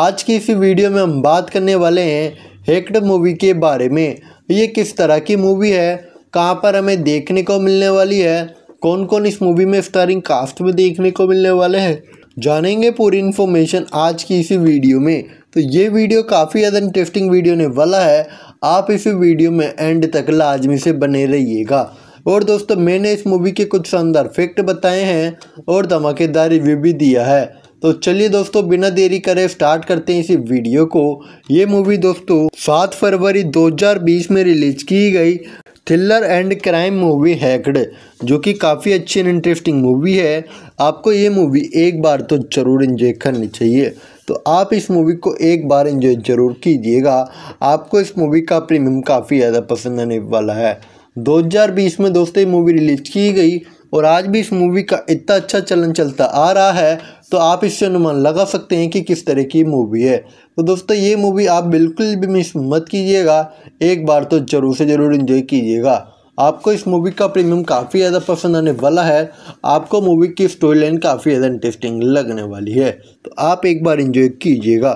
आज की इस वीडियो में हम बात करने वाले हैं हैकड मूवी के बारे में ये किस तरह की मूवी है कहाँ पर हमें देखने को मिलने वाली है कौन कौन इस मूवी में स्टारिंग कास्ट में देखने को मिलने वाले हैं जानेंगे पूरी इन्फॉर्मेशन आज की इसी वीडियो में तो ये वीडियो काफ़ी ज़्यादा इंटरेस्टिंग वीडियो ने वाला है आप इस वीडियो में एंड तक लाजमी से बने रहिएगा और दोस्तों मैंने इस मूवी के कुछ शानदार फैक्ट बताए हैं और धमाकेदार रिव्यू भी दिया है तो चलिए दोस्तों बिना देरी करे स्टार्ट करते हैं इसी वीडियो को ये मूवी दोस्तों 7 फरवरी 2020 में रिलीज की गई थ्रिलर एंड क्राइम मूवी हैकड जो कि काफ़ी अच्छी एंड इंटरेस्टिंग मूवी है आपको ये मूवी एक बार तो ज़रूर इन्जॉय करनी चाहिए तो आप इस मूवी को एक बार इन्जॉय ज़रूर कीजिएगा आपको इस मूवी का प्रीमियम काफ़ी ज़्यादा पसंद आने वाला है 2020 में दोस्तों ये मूवी रिलीज़ की गई और आज भी इस मूवी का इतना अच्छा चलन चलता आ रहा है तो आप इससे अनुमान लगा सकते हैं कि किस तरह की मूवी है तो दोस्तों ये मूवी आप बिल्कुल भी मिस मत कीजिएगा एक बार तो ज़रूर से ज़रूर इन्जॉय कीजिएगा आपको इस मूवी का प्रीमियम काफ़ी ज़्यादा पसंद आने वाला है आपको मूवी की स्टोरी लाइन काफ़ी ज़्यादा इंटरेस्टिंग लगने वाली है तो आप एक बार इन्जॉय कीजिएगा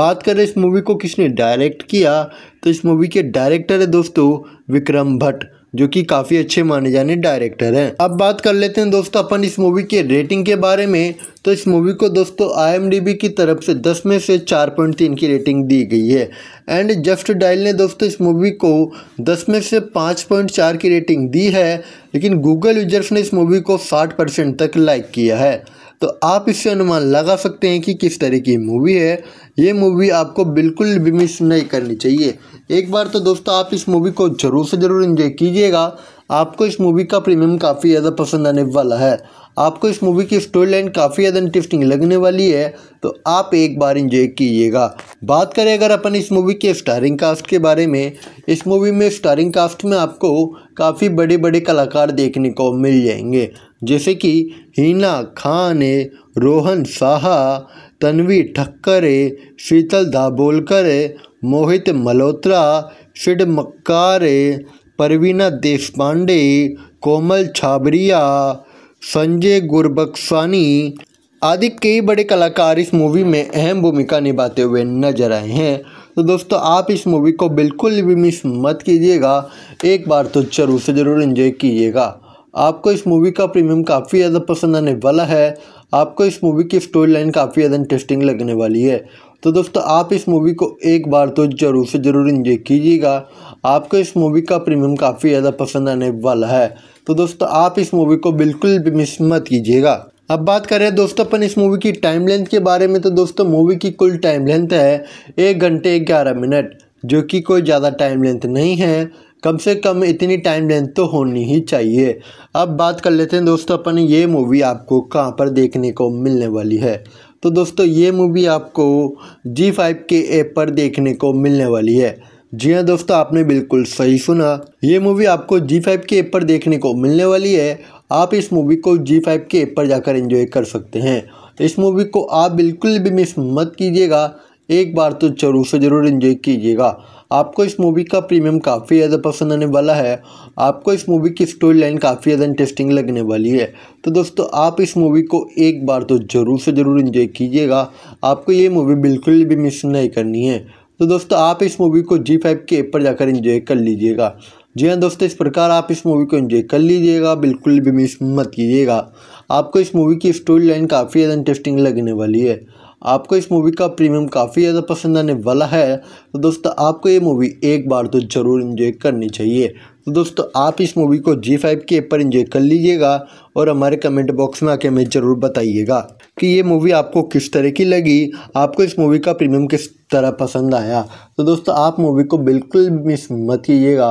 बात करें इस मूवी को किसने डायरेक्ट किया तो इस मूवी के डायरेक्टर है दोस्तों विक्रम भट्ट जो कि काफ़ी अच्छे माने जाने डायरेक्टर हैं अब बात कर लेते हैं दोस्तों अपन इस मूवी के रेटिंग के बारे में तो इस मूवी को दोस्तों आई की तरफ से 10 में से 4.3 की रेटिंग दी गई है एंड जस्ट डायल ने दोस्तों इस मूवी को 10 में से 5.4 की रेटिंग दी है लेकिन गूगल यूजर्स ने इस मूवी को साठ परसेंट तक लाइक किया है तो आप इससे अनुमान लगा सकते हैं कि किस तरह की मूवी है ये मूवी आपको बिल्कुल भी मिस नहीं करनी चाहिए एक बार तो दोस्तों आप इस मूवी को ज़रूर से ज़रूर इन्जॉय कीजिएगा आपको इस मूवी का प्रीमियम काफ़ी ज़्यादा पसंद आने वाला है आपको इस मूवी की स्टोरी लाइन काफ़ी ज़्यादा इंटरेस्टिंग लगने वाली है तो आप एक बार इन्जॉय कीजिएगा बात करें अगर अपन इस मूवी के स्टारिंग कास्ट के बारे में इस मूवी में स्टारिंग कास्ट में आपको काफ़ी बड़े बड़े कलाकार देखने को मिल जाएंगे जैसे कि हीना खान रोहन साहा तन्वी ठक्कर शीतल दाबोलकर मोहित मल्होत्रा शिड मक्कार परवीना देशपांडे कोमल छाबरिया संजय गुरबक्सानी आदि कई बड़े कलाकार इस मूवी में अहम भूमिका निभाते हुए नजर आए हैं तो दोस्तों आप इस मूवी को बिल्कुल भी मिस मत कीजिएगा एक बार तो जरूर से ज़रूर इन्जॉय कीजिएगा आपको इस मूवी का प्रीमियम काफ़ी ज़्यादा पसंद आने वाला है आपको इस मूवी की स्टोरी लाइन काफ़ी ज़्यादा इंटरेस्टिंग लगने वाली है तो दोस्तों आप इस मूवी को एक बार तो ज़रूर से ज़रूर इंजॉय कीजिएगा आपको इस मूवी का प्रीमियम काफ़ी ज़्यादा पसंद आने वाला है तो दोस्तों आप इस मूवी को बिल्कुल भी मिस मत कीजिएगा अब बात करें दोस्तों अपन इस मूवी की टाइम लेंथ के बारे में तो दोस्तों मूवी की कुल टाइम लेंथ है एक घंटे ग्यारह मिनट जो कि कोई ज़्यादा टाइम लेंथ नहीं है कम से कम इतनी टाइम लेंथ तो होनी ही चाहिए अब बात कर लेते हैं दोस्तों अपन ये मूवी आपको कहाँ पर देखने को मिलने वाली है तो दोस्तों ये मूवी आपको जी फाइव के ऐप पर देखने को मिलने वाली है जी हाँ दोस्तों आपने बिल्कुल सही सुना ये मूवी आपको जी फाइव के ऐप पर देखने को मिलने वाली है आप इस मूवी को जी फाइव के ऐप पर जाकर इंजॉय कर सकते हैं इस मूवी को आप बिल्कुल भी मिस मत कीजिएगा एक बार तो जरूर से ज़रूर इंजॉय कीजिएगा आपको इस मूवी का प्रीमियम काफ़ी ज़्यादा पसंद आने वाला है आपको इस मूवी की स्टोरी लाइन काफ़ी ज़्यादा इंटरेस्टिंग लगने वाली है तो दोस्तों आप इस मूवी को एक बार तो ज़रूर से ज़रूर इन्जॉय कीजिएगा आपको ये मूवी बिल्कुल भी मिस नहीं करनी है तो दोस्तों आप इस मूवी को जी फाइव के एप पर जाकर इन्जॉय कर लीजिएगा जी हाँ दोस्तों इस प्रकार आप इस मूवी को इन्जॉय कर लीजिएगा बिल्कुल भी मिस मत कीजिएगा आपको इस मूवी की स्टोरी लाइन काफ़ी ज़्यादा इंटरेस्टिंग लगने वाली है आपको इस मूवी का प्रीमियम काफ़ी ज़्यादा पसंद आने वाला है तो दोस्तों आपको ये मूवी एक बार तो ज़रूर इन्जॉय करनी चाहिए तो दोस्तों आप इस मूवी को जी फाइव के पर इन्जॉय कर लीजिएगा और हमारे कमेंट बॉक्स में आके हमें ज़रूर बताइएगा कि ये मूवी आपको किस तरह की लगी आपको इस मूवी का प्रीमियम किस तरह पसंद आया तो दोस्तों आप मूवी को बिल्कुल मिस मत कीजिएगा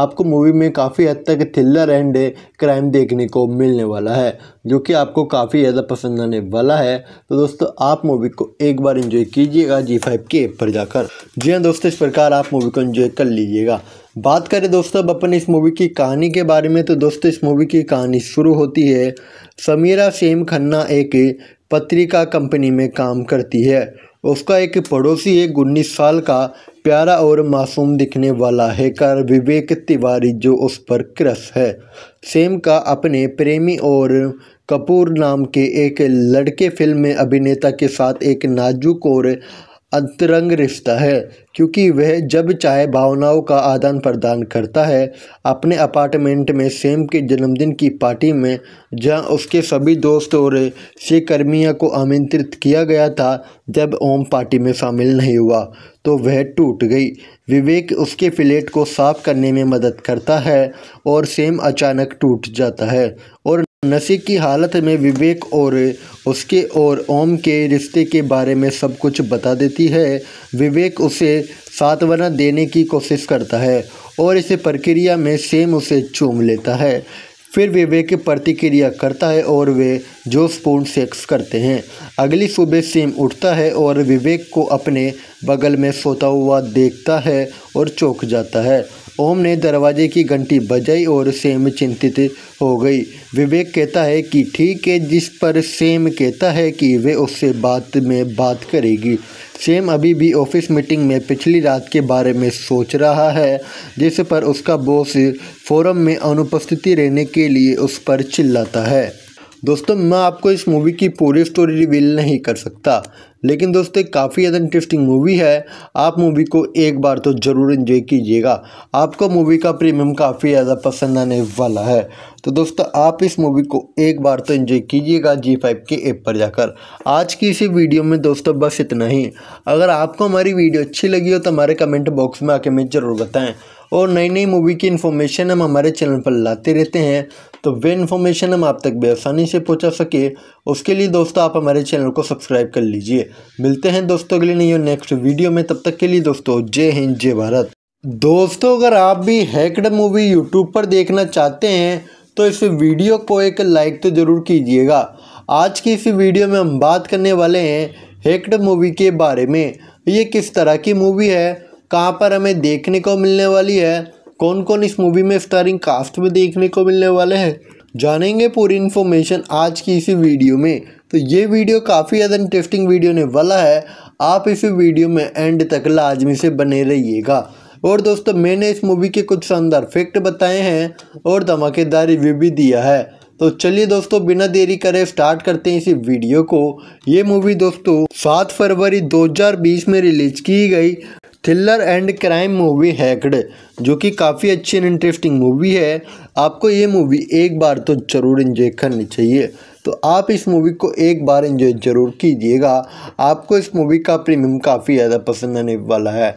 आपको मूवी में काफ़ी हद तक थ्रिलर एंड क्राइम देखने को मिलने वाला है जो कि आपको काफ़ी ज़्यादा पसंद आने वाला है तो दोस्तों आप मूवी को एक बार इन्जॉय कीजिएगा जी फाइव के ऐप पर जाकर जी हाँ दोस्तों इस प्रकार आप मूवी को इन्जॉय कर लीजिएगा बात करें दोस्तों अब अपन इस मूवी की कहानी के बारे में तो दोस्तों इस मूवी की कहानी शुरू होती है समीरा सेम खन्ना एक पत्रिका कंपनी में काम करती है उसका एक पड़ोसी एक उन्नीस साल का प्यारा और मासूम दिखने वाला हैकर विवेक तिवारी जो उस पर क्रस है सेम का अपने प्रेमी और कपूर नाम के एक लड़के फिल्म में अभिनेता के साथ एक नाजुक और अंतरंग रिश्ता है क्योंकि वह जब चाहे भावनाओं का आदान प्रदान करता है अपने अपार्टमेंट में सेम के जन्मदिन की पार्टी में जहां उसके सभी दोस्त और सहकर्मियों को आमंत्रित किया गया था जब ओम पार्टी में शामिल नहीं हुआ तो वह टूट गई विवेक उसके फ्लेट को साफ करने में मदद करता है और सेम अचानक टूट जाता है और नशे की हालत में विवेक और उसके और ओम के रिश्ते के बारे में सब कुछ बता देती है विवेक उसे सातवना देने की कोशिश करता है और इस प्रक्रिया में सेम उसे चूम लेता है फिर विवेक प्रतिक्रिया करता है और वे जोशपूर्ण सेक्स करते हैं अगली सुबह सेम उठता है और विवेक को अपने बगल में सोता हुआ देखता है और चौंक जाता है ओम ने दरवाजे की घंटी बजाई और सेम चिंतित हो गई विवेक कहता है कि ठीक है जिस पर सेम कहता है कि वे उससे बात में बात करेगी सेम अभी भी ऑफिस मीटिंग में पिछली रात के बारे में सोच रहा है जिस पर उसका बॉस फोरम में अनुपस्थिति रहने के लिए उस पर चिल्लाता है दोस्तों मैं आपको इस मूवी की पूरी स्टोरी रिवील नहीं कर सकता लेकिन दोस्तों काफ़ी ज़्यादा इंटरेस्टिंग मूवी है आप मूवी को एक बार तो ज़रूर इन्जॉय कीजिएगा आपको मूवी का प्रीमियम काफ़ी ज़्यादा पसंद आने वाला है तो दोस्तों आप इस मूवी को एक बार तो इन्जॉय कीजिएगा जी फाइव के ऐप पर जाकर आज की इसी वीडियो में दोस्तों बस इतना ही अगर आपको हमारी वीडियो अच्छी लगी हो तो हमारे कमेंट बॉक्स में आके हमें ज़रूर बताएँ और नई नई मूवी की इन्फॉर्मेशन हम हमारे चैनल पर लाते रहते हैं तो वे इन्फॉर्मेशन हम आप तक बेआसानी से पहुंचा सके उसके लिए दोस्तों आप हमारे चैनल को सब्सक्राइब कर लीजिए मिलते हैं दोस्तों अगले नई नहीं और नेक्स्ट वीडियो में तब तक के लिए दोस्तों जय हिंद जय भारत दोस्तों अगर आप भी हैकड मूवी यूट्यूब पर देखना चाहते हैं तो इस वीडियो को एक लाइक तो ज़रूर कीजिएगा आज की इस वीडियो में हम बात करने वाले हैं हैकड मूवी के बारे में ये किस तरह की मूवी है कहाँ पर हमें देखने को मिलने वाली है कौन कौन इस मूवी में स्टारिंग कास्ट में देखने को मिलने वाले हैं जानेंगे पूरी इन्फॉर्मेशन आज की इसी वीडियो में तो ये वीडियो काफ़ी ज़्यादा इंटरेस्टिंग वीडियो ने वाला है आप इस वीडियो में एंड तक लाजमी से बने रहिएगा और दोस्तों मैंने इस मूवी के कुछ शानदार फैक्ट बताए हैं और धमाकेदार रिव्यू भी दिया है तो चलिए दोस्तों बिना देरी करे स्टार्ट करते हैं इसी वीडियो को ये मूवी दोस्तों सात फरवरी 2020 में रिलीज की गई थ्रिलर एंड क्राइम मूवी हैकड जो कि काफ़ी अच्छी एंड इंटरेस्टिंग मूवी है आपको ये मूवी एक बार तो ज़रूर इन्जॉय करनी चाहिए तो आप इस मूवी को एक बार इन्जॉय ज़रूर कीजिएगा आपको इस मूवी का प्रीमियम काफ़ी ज़्यादा पसंद आने वाला है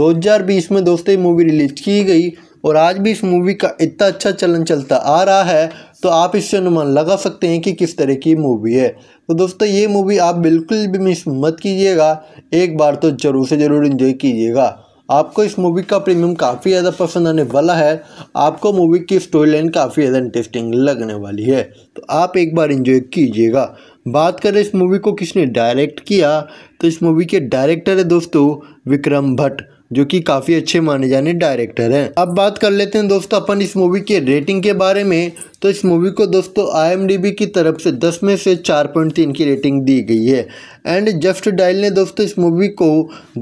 2020 में दोस्तों ये मूवी रिलीज की गई और आज भी इस मूवी का इतना अच्छा चलन चलता आ रहा है तो आप इससे अनुमान लगा सकते हैं कि किस तरह की मूवी है तो दोस्तों ये मूवी आप बिल्कुल भी मिस मत कीजिएगा एक बार तो ज़रूर से ज़रूर इन्जॉय कीजिएगा आपको इस मूवी का प्रीमियम काफ़ी ज़्यादा पसंद आने वाला है आपको मूवी की स्टोरी लाइन काफ़ी ज़्यादा इंटरेस्टिंग लगने वाली है तो आप एक बार इन्जॉय कीजिएगा बात करें इस मूवी को किसने डायरेक्ट किया तो इस मूवी के डायरेक्टर है दोस्तों विक्रम भट्ट जो कि काफ़ी अच्छे माने जाने डायरेक्टर हैं अब बात कर लेते हैं दोस्तों अपन इस मूवी के रेटिंग के बारे में तो इस मूवी को दोस्तों आई की तरफ से 10 में से 4.3 की रेटिंग दी गई है एंड जस्ट डायल ने दोस्तों इस मूवी को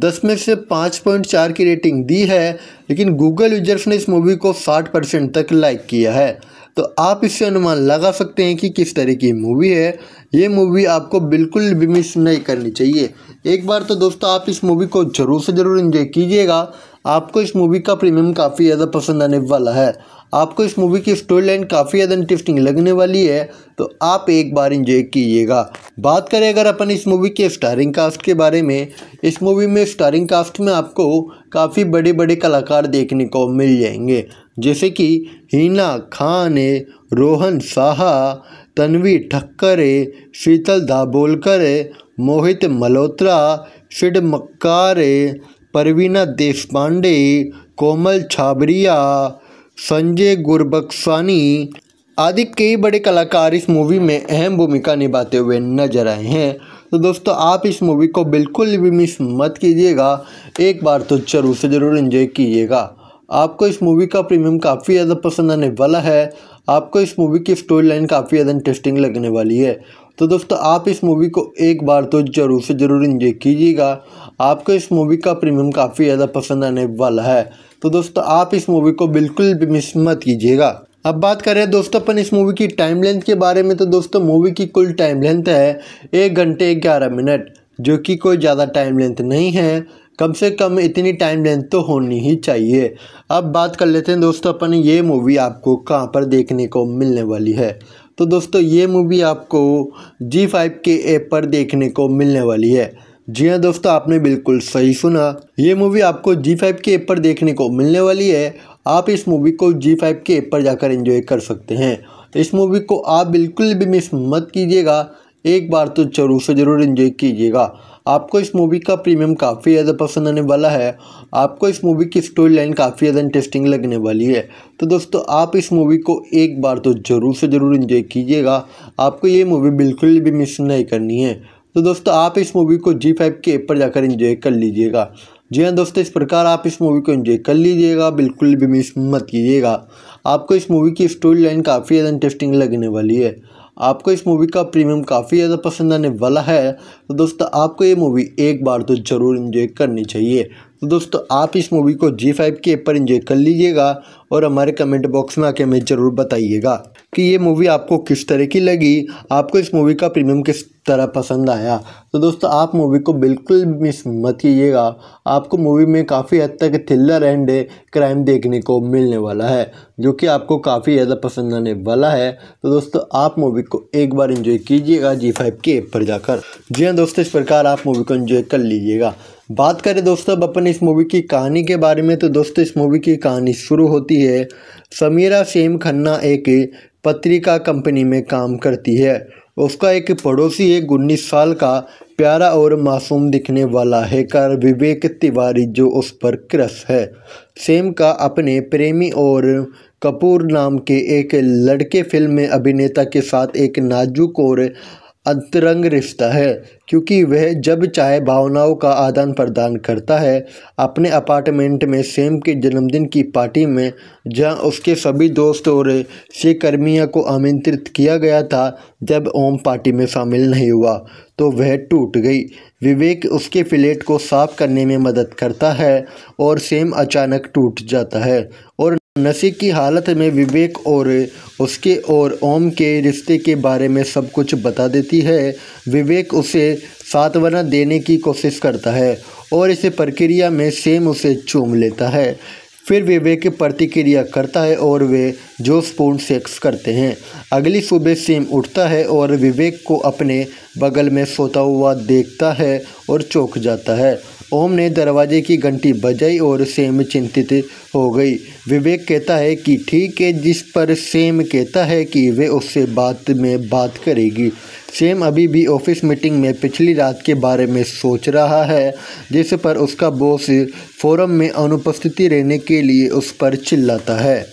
10 में से 5.4 की रेटिंग दी है लेकिन गूगल यूजर्स ने इस मूवी को साठ परसेंट तक लाइक किया है तो आप इससे अनुमान लगा सकते हैं कि किस तरह की मूवी है ये मूवी आपको बिल्कुल भी मिस नहीं करनी चाहिए एक बार तो दोस्तों आप इस मूवी को ज़रूर से ज़रूर इन्जॉय कीजिएगा आपको इस मूवी का प्रीमियम काफ़ी ज़्यादा पसंद आने वाला है आपको इस मूवी की स्टोरी लाइन काफ़ी ज़्यादा इंटरेस्टिंग लगने वाली है तो आप एक बार इंजॉय कीजिएगा बात करें अगर अपन इस मूवी के स्टारिंग कास्ट के बारे में इस मूवी में स्टारिंग कास्ट में आपको काफ़ी बड़े बड़े कलाकार देखने को मिल जाएंगे जैसे कि हीना खान रोहन साहा तन्वी ठक्कर शीतल दाबोलकर मोहित मल्होत्रा शिड मक्कार परवीना देशपांडे कोमल छाबरिया संजय गुरबक्सानी आदि कई बड़े कलाकार इस मूवी में अहम भूमिका निभाते हुए नजर आए हैं तो दोस्तों आप इस मूवी को बिल्कुल भी मिस मत कीजिएगा एक बार तो जरूर से ज़रूर इन्जॉय कीजिएगा आपको इस मूवी का प्रीमियम काफ़ी ज़्यादा पसंद आने वाला है आपको इस मूवी की स्टोरी लाइन काफ़ी ज़्यादा इंटरेस्टिंग लगने वाली है तो दोस्तों आप इस मूवी को एक बार तो ज़रूर से ज़रूर इन्जॉय कीजिएगा आपको इस मूवी का प्रीमियम काफ़ी ज़्यादा पसंद आने वाला है तो दोस्तों आप इस मूवी को बिल्कुल भी मिस मत कीजिएगा अब बात करें दोस्तों अपन इस मूवी की टाइम लेंथ के बारे में तो दोस्तों मूवी की कुल टाइम लेंथ है एक घंटे ग्यारह मिनट जो कि कोई ज़्यादा टाइम लेंथ नहीं है कम से कम इतनी टाइम लेंथ तो होनी ही चाहिए अब बात कर लेते हैं दोस्तों अपन ये मूवी आपको कहाँ पर देखने को मिलने वाली है तो दोस्तों ये मूवी आपको जी फाइव के ऐप पर देखने को मिलने वाली है जी हाँ दोस्तों आपने बिल्कुल सही सुना ये मूवी आपको जी फाइव के ऐप पर देखने को मिलने वाली है आप इस मूवी को जी फाइव के ऐप पर जाकर इंजॉय कर सकते हैं तो इस मूवी को आप बिल्कुल भी मिस मत कीजिएगा एक बार तो जरूर से ज़रूर इंजॉय कीजिएगा आपको इस मूवी का प्रीमियम काफ़ी ज़्यादा पसंद आने वाला है आपको इस मूवी की स्टोरी लाइन काफ़ी ज़्यादा इंटरेस्टिंग लगने वाली है तो दोस्तों आप इस मूवी को एक बार तो ज़रूर से ज़रूर इन्जॉय कीजिएगा आपको ये मूवी बिल्कुल भी मिस नहीं करनी है तो दोस्तों आप इस मूवी को जी फाइव के एप पर जाकर इन्जॉय कर लीजिएगा जी हाँ दोस्तों इस प्रकार आप इस मूवी को इन्जॉय कर लीजिएगा बिल्कुल भी मिस मत कीजिएगा आपको इस मूवी की स्टोरी लाइन काफ़ी ज़्यादा इंटरेस्टिंग लगने वाली है आपको इस मूवी का प्रीमियम काफ़ी ज़्यादा पसंद आने वाला है तो दोस्तों आपको ये मूवी एक बार तो ज़रूर इन्जॉय करनी चाहिए तो दोस्तों आप इस मूवी को जी फाइव के ऊपर इन्जॉय कर लीजिएगा और हमारे कमेंट बॉक्स में आके हमें ज़रूर बताइएगा कि ये मूवी आपको किस तरह की लगी आपको इस मूवी का प्रीमियम किस तरह पसंद आया तो दोस्तों आप मूवी को बिल्कुल मिस मत कीजिएगा आपको मूवी में काफ़ी हद तक थ्रिलर एंड क्राइम देखने को मिलने वाला है जो कि आपको काफ़ी ज़्यादा पसंद आने वाला है तो दोस्तों आप मूवी को एक बार एंजॉय कीजिएगा जी फाइव के ऐप पर जाकर जी हाँ दोस्तों इस प्रकार आप मूवी को इन्जॉय कर लीजिएगा बात करें दोस्तों अब अपन इस मूवी की कहानी के बारे में तो दोस्तों इस मूवी की कहानी शुरू होती है समीरा सेम खन्ना एक पत्रिका कंपनी में काम करती है उसका एक पड़ोसी एक उन्नीस साल का प्यारा और मासूम दिखने वाला हैकर विवेक तिवारी जो उस पर क्रस है सेम का अपने प्रेमी और कपूर नाम के एक लड़के फिल्म में अभिनेता के साथ एक नाजुक और अंतरंग रिश्ता है क्योंकि वह जब चाहे भावनाओं का आदान प्रदान करता है अपने अपार्टमेंट में सेम के जन्मदिन की पार्टी में जहां उसके सभी दोस्त और सहकर्मियों को आमंत्रित किया गया था जब ओम पार्टी में शामिल नहीं हुआ तो वह टूट गई विवेक उसके फ्लेट को साफ करने में मदद करता है और सेम अचानक टूट जाता है और नशे की हालत में विवेक और उसके और ओम के रिश्ते के बारे में सब कुछ बता देती है विवेक उसे सातवना देने की कोशिश करता है और इस प्रक्रिया में सेम उसे चूम लेता है फिर विवेक प्रतिक्रिया करता है और वे जोशपूर्ण सेक्स करते हैं अगली सुबह सेम उठता है और विवेक को अपने बगल में सोता हुआ देखता है और चौंक जाता है ओम ने दरवाजे की घंटी बजाई और सेम चिंतित हो गई विवेक कहता है कि ठीक है जिस पर सेम कहता है कि वे उससे बात में बात करेगी सेम अभी भी ऑफिस मीटिंग में पिछली रात के बारे में सोच रहा है जिस पर उसका बॉस फोरम में अनुपस्थिति रहने के लिए उस पर चिल्लाता है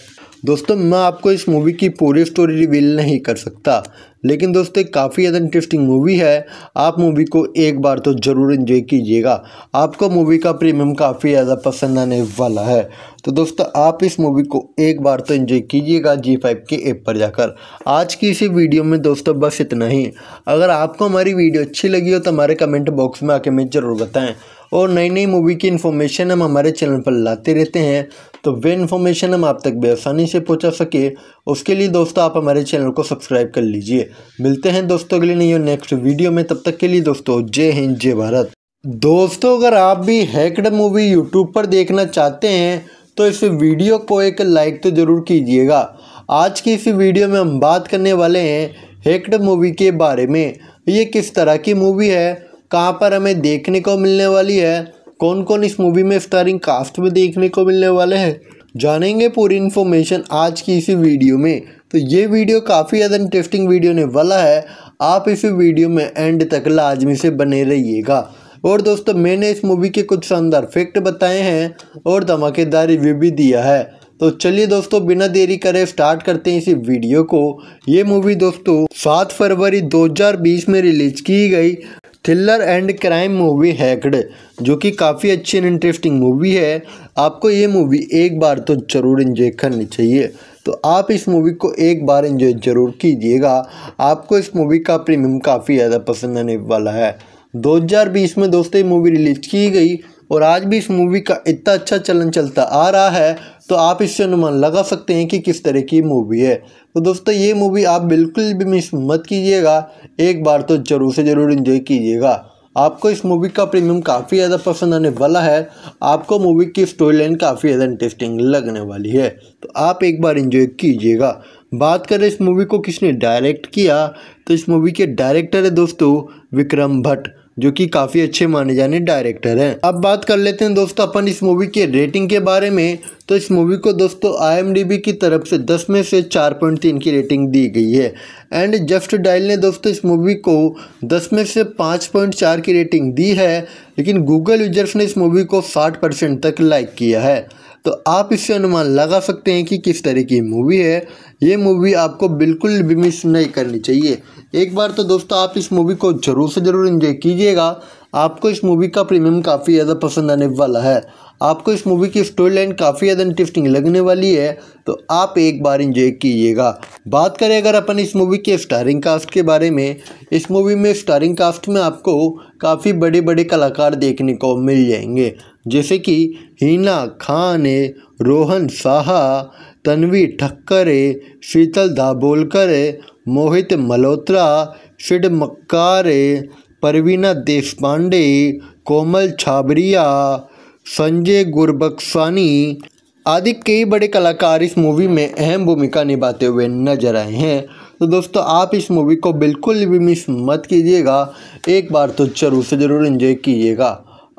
दोस्तों मैं आपको इस मूवी की पूरी स्टोरी रिवील नहीं कर सकता लेकिन दोस्तों एक काफ़ी ज़्यादा इंटरेस्टिंग मूवी है आप मूवी को एक बार तो ज़रूर इन्जॉय कीजिएगा आपको मूवी का प्रीमियम काफ़ी ज़्यादा पसंद आने वाला है तो दोस्तों आप इस मूवी को एक बार तो इन्जॉय कीजिएगा जी फाइव के ऐप पर जाकर आज की इसी वीडियो में दोस्तों बस इतना ही अगर आपको हमारी वीडियो अच्छी लगी हो तो हमारे कमेंट बॉक्स में आके हमें ज़रूर बताएँ और नई नई मूवी की इन्फॉर्मेशन हम हमारे चैनल पर लाते रहते हैं तो वे इन्फॉर्मेशन हम आप तक बेआसानी से पहुंचा सके उसके लिए दोस्तों आप हमारे चैनल को सब्सक्राइब कर लीजिए मिलते हैं दोस्तों के लिए और नेक्स्ट वीडियो में तब तक के लिए दोस्तों जय हिंद जय भारत दोस्तों अगर आप भी हैकड मूवी यूट्यूब पर देखना चाहते हैं तो इस वीडियो को एक लाइक तो ज़रूर कीजिएगा आज की इस वीडियो में हम बात करने वाले हैं हैकड मूवी के बारे में ये किस तरह की मूवी है कहाँ पर हमें देखने को मिलने वाली है कौन कौन इस मूवी में स्टारिंग कास्ट में देखने को मिलने वाले हैं जानेंगे पूरी इन्फॉर्मेशन आज की इसी वीडियो में तो ये वीडियो काफ़ी ज़्यादा इंटरेस्टिंग वीडियो ने वाला है आप इस वीडियो में एंड तक लाजमी से बने रहिएगा और दोस्तों मैंने इस मूवी के कुछ शानदार फैक्ट बताए हैं और धमाकेदार रिव्यू भी दिया है तो चलिए दोस्तों बिना देरी करे स्टार्ट करते हैं इसी वीडियो को ये मूवी दोस्तों सात फरवरी 2020 में रिलीज की गई थ्रिलर एंड क्राइम मूवी हैकड जो कि काफ़ी अच्छी एंड इंटरेस्टिंग मूवी है आपको ये मूवी एक बार तो ज़रूर इन्जॉय करनी चाहिए तो आप इस मूवी को एक बार इन्जॉय ज़रूर कीजिएगा आपको इस मूवी का प्रीमियम काफ़ी ज़्यादा पसंद आने वाला है 2020 में दोस्तों ये मूवी रिलीज़ की गई और आज भी इस मूवी का इतना अच्छा चलन चलता आ रहा है तो आप इससे अनुमान लगा सकते हैं कि किस तरह की मूवी है तो दोस्तों ये मूवी आप बिल्कुल भी मिस मत कीजिएगा एक बार तो ज़रूर से ज़रूर इन्जॉय कीजिएगा आपको इस मूवी का प्रीमियम काफ़ी ज़्यादा पसंद आने वाला है आपको मूवी की स्टोरी लाइन काफ़ी ज़्यादा इंटरेस्टिंग लगने वाली है तो आप एक बार इन्जॉय कीजिएगा बात करें इस मूवी को किसने डायरेक्ट किया तो इस मूवी के डायरेक्टर है दोस्तों विक्रम भट्ट जो कि काफ़ी अच्छे माने जाने डायरेक्टर हैं अब बात कर लेते हैं दोस्तों अपन इस मूवी के रेटिंग के बारे में तो इस मूवी को दोस्तों आई की तरफ से 10 में से 4.3 की रेटिंग दी गई है एंड जस्ट डायल ने दोस्तों इस मूवी को 10 में से 5.4 की रेटिंग दी है लेकिन गूगल यूजर्स ने इस मूवी को साठ परसेंट तक लाइक किया है तो आप इससे अनुमान लगा सकते हैं कि किस तरह की मूवी है ये मूवी आपको बिल्कुल भी मिस नहीं करनी चाहिए एक बार तो दोस्तों आप इस मूवी को ज़रूर से ज़रूर इन्जॉय कीजिएगा आपको इस मूवी का प्रीमियम काफ़ी ज़्यादा पसंद आने वाला है आपको इस मूवी की स्टोरी लाइन काफ़ी ज़्यादा इंटरेस्टिंग लगने वाली है तो आप एक बार इन्जॉय कीजिएगा बात करें अगर अपन इस मूवी के स्टारिंग कास्ट के बारे में इस मूवी में स्टारिंग कास्ट में आपको काफ़ी बड़े बड़े कलाकार देखने को मिल जाएंगे जैसे कि हिना खान रोहन साहा तन्वी ठक्कर शीतल दाबोलकर मोहित मल्होत्रा शिड मक्कार परवीना देशपांडे कोमल छाबरिया संजय गुरबक्सानी आदि कई बड़े कलाकार इस मूवी में अहम भूमिका निभाते हुए नजर आए हैं तो दोस्तों आप इस मूवी को बिल्कुल भी मिस मत कीजिएगा एक बार तो जरूर से ज़रूर इन्जॉय कीजिएगा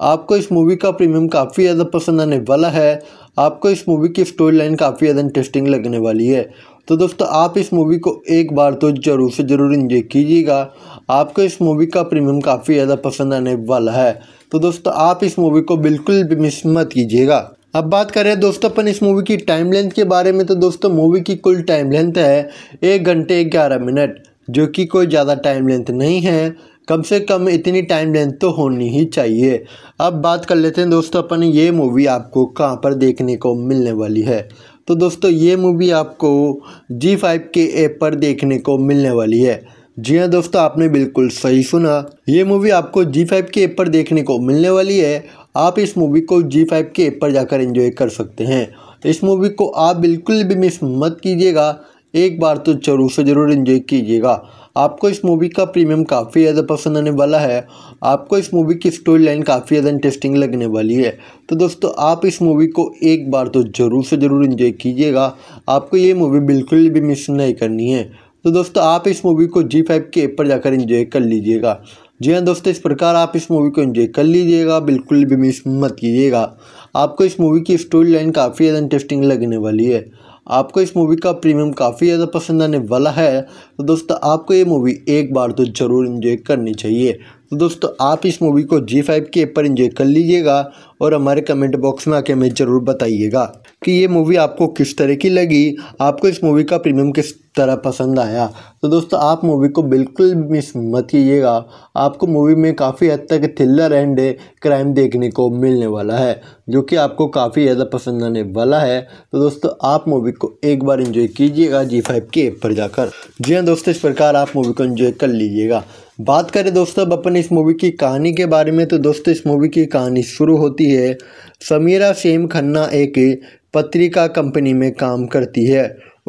आपको इस मूवी का प्रीमियम काफ़ी ज़्यादा पसंद आने वाला है आपको इस मूवी की स्टोरी लाइन काफ़ी ज़्यादा इंटरेस्टिंग लगने वाली है तो दोस्तों आप इस मूवी को एक बार तो ज़रूर से ज़रूर इन्जॉय कीजिएगा आपको इस मूवी का प्रीमियम काफ़ी ज़्यादा पसंद आने वाला है तो दोस्तों आप इस मूवी को बिल्कुल भी मिस मत कीजिएगा अब बात करें दोस्तों अपन इस मूवी की टाइम लेंथ के बारे में तो दोस्तों मूवी की कुल टाइम लेंथ है एक घंटे ग्यारह मिनट जो कि कोई ज़्यादा टाइम लेंथ नहीं है कम से कम इतनी टाइम लेंथ तो होनी ही चाहिए अब बात कर लेते हैं दोस्तों अपन ये मूवी आपको कहाँ पर देखने को मिलने वाली है तो दोस्तों ये मूवी आपको जी फाइव के ऐप पर देखने को मिलने वाली है जी हाँ दोस्तों आपने बिल्कुल सही सुना ये मूवी आपको जी फाइव के ऐप पर देखने को मिलने वाली है आप इस मूवी को जी फाइव के ऐप पर जाकर एंजॉय कर सकते हैं इस मूवी को आप बिल्कुल भी मिस मत कीजिएगा एक बार तो जरूर से ज़रूर इन्जॉय कीजिएगा आपको इस मूवी का प्रीमियम काफ़ी ज़्यादा पसंद आने वाला है आपको इस मूवी की स्टोरी लाइन काफ़ी ज़्यादा इंटरेस्टिंग लगने वाली है तो दोस्तों आप इस मूवी को एक बार तो ज़रूर से ज़रूर इन्जॉय कीजिएगा आपको ये मूवी बिल्कुल भी मिस नहीं करनी है तो दोस्तों आप इस मूवी को जी फाइव के ऊपर पर जाकर इन्जॉय कर लीजिएगा जी हाँ दोस्तों इस प्रकार आप इस मूवी को इन्जॉय कर लीजिएगा बिल्कुल भी मिस मत कीजिएगा आपको इस मूवी की स्टोरी लाइन काफ़ी ज़्यादा इंटरेस्टिंग लगने वाली है आपको इस मूवी का प्रीमियम काफ़ी ज़्यादा पसंद आने वाला है तो दोस्तों आपको ये मूवी एक बार तो ज़रूर इन्जॉय करनी चाहिए तो दोस्तों आप इस मूवी को जी फाइव के ऊपर इन्जॉय कर लीजिएगा और हमारे कमेंट बॉक्स में आके हमें ज़रूर बताइएगा कि ये मूवी आपको किस तरह की लगी आपको इस मूवी का प्रीमियम किस तरह पसंद आया तो दोस्तों आप मूवी को बिल्कुल मिस मत कीजिएगा आपको मूवी में काफ़ी हद तक थ्रिलर एंड क्राइम देखने को मिलने वाला है जो कि आपको काफ़ी ज़्यादा पसंद आने वाला है तो दोस्तों आप मूवी को एक बार इन्जॉय कीजिएगा जी फाइव के ऐप पर जाकर जी हाँ दोस्तों इस प्रकार आप मूवी को इन्जॉय कर लीजिएगा बात करें दोस्तों अब अपन इस मूवी की कहानी के बारे में तो दोस्तों इस मूवी की कहानी शुरू होती है समीरा सेम खन्ना एक पत्रिका कंपनी में काम करती है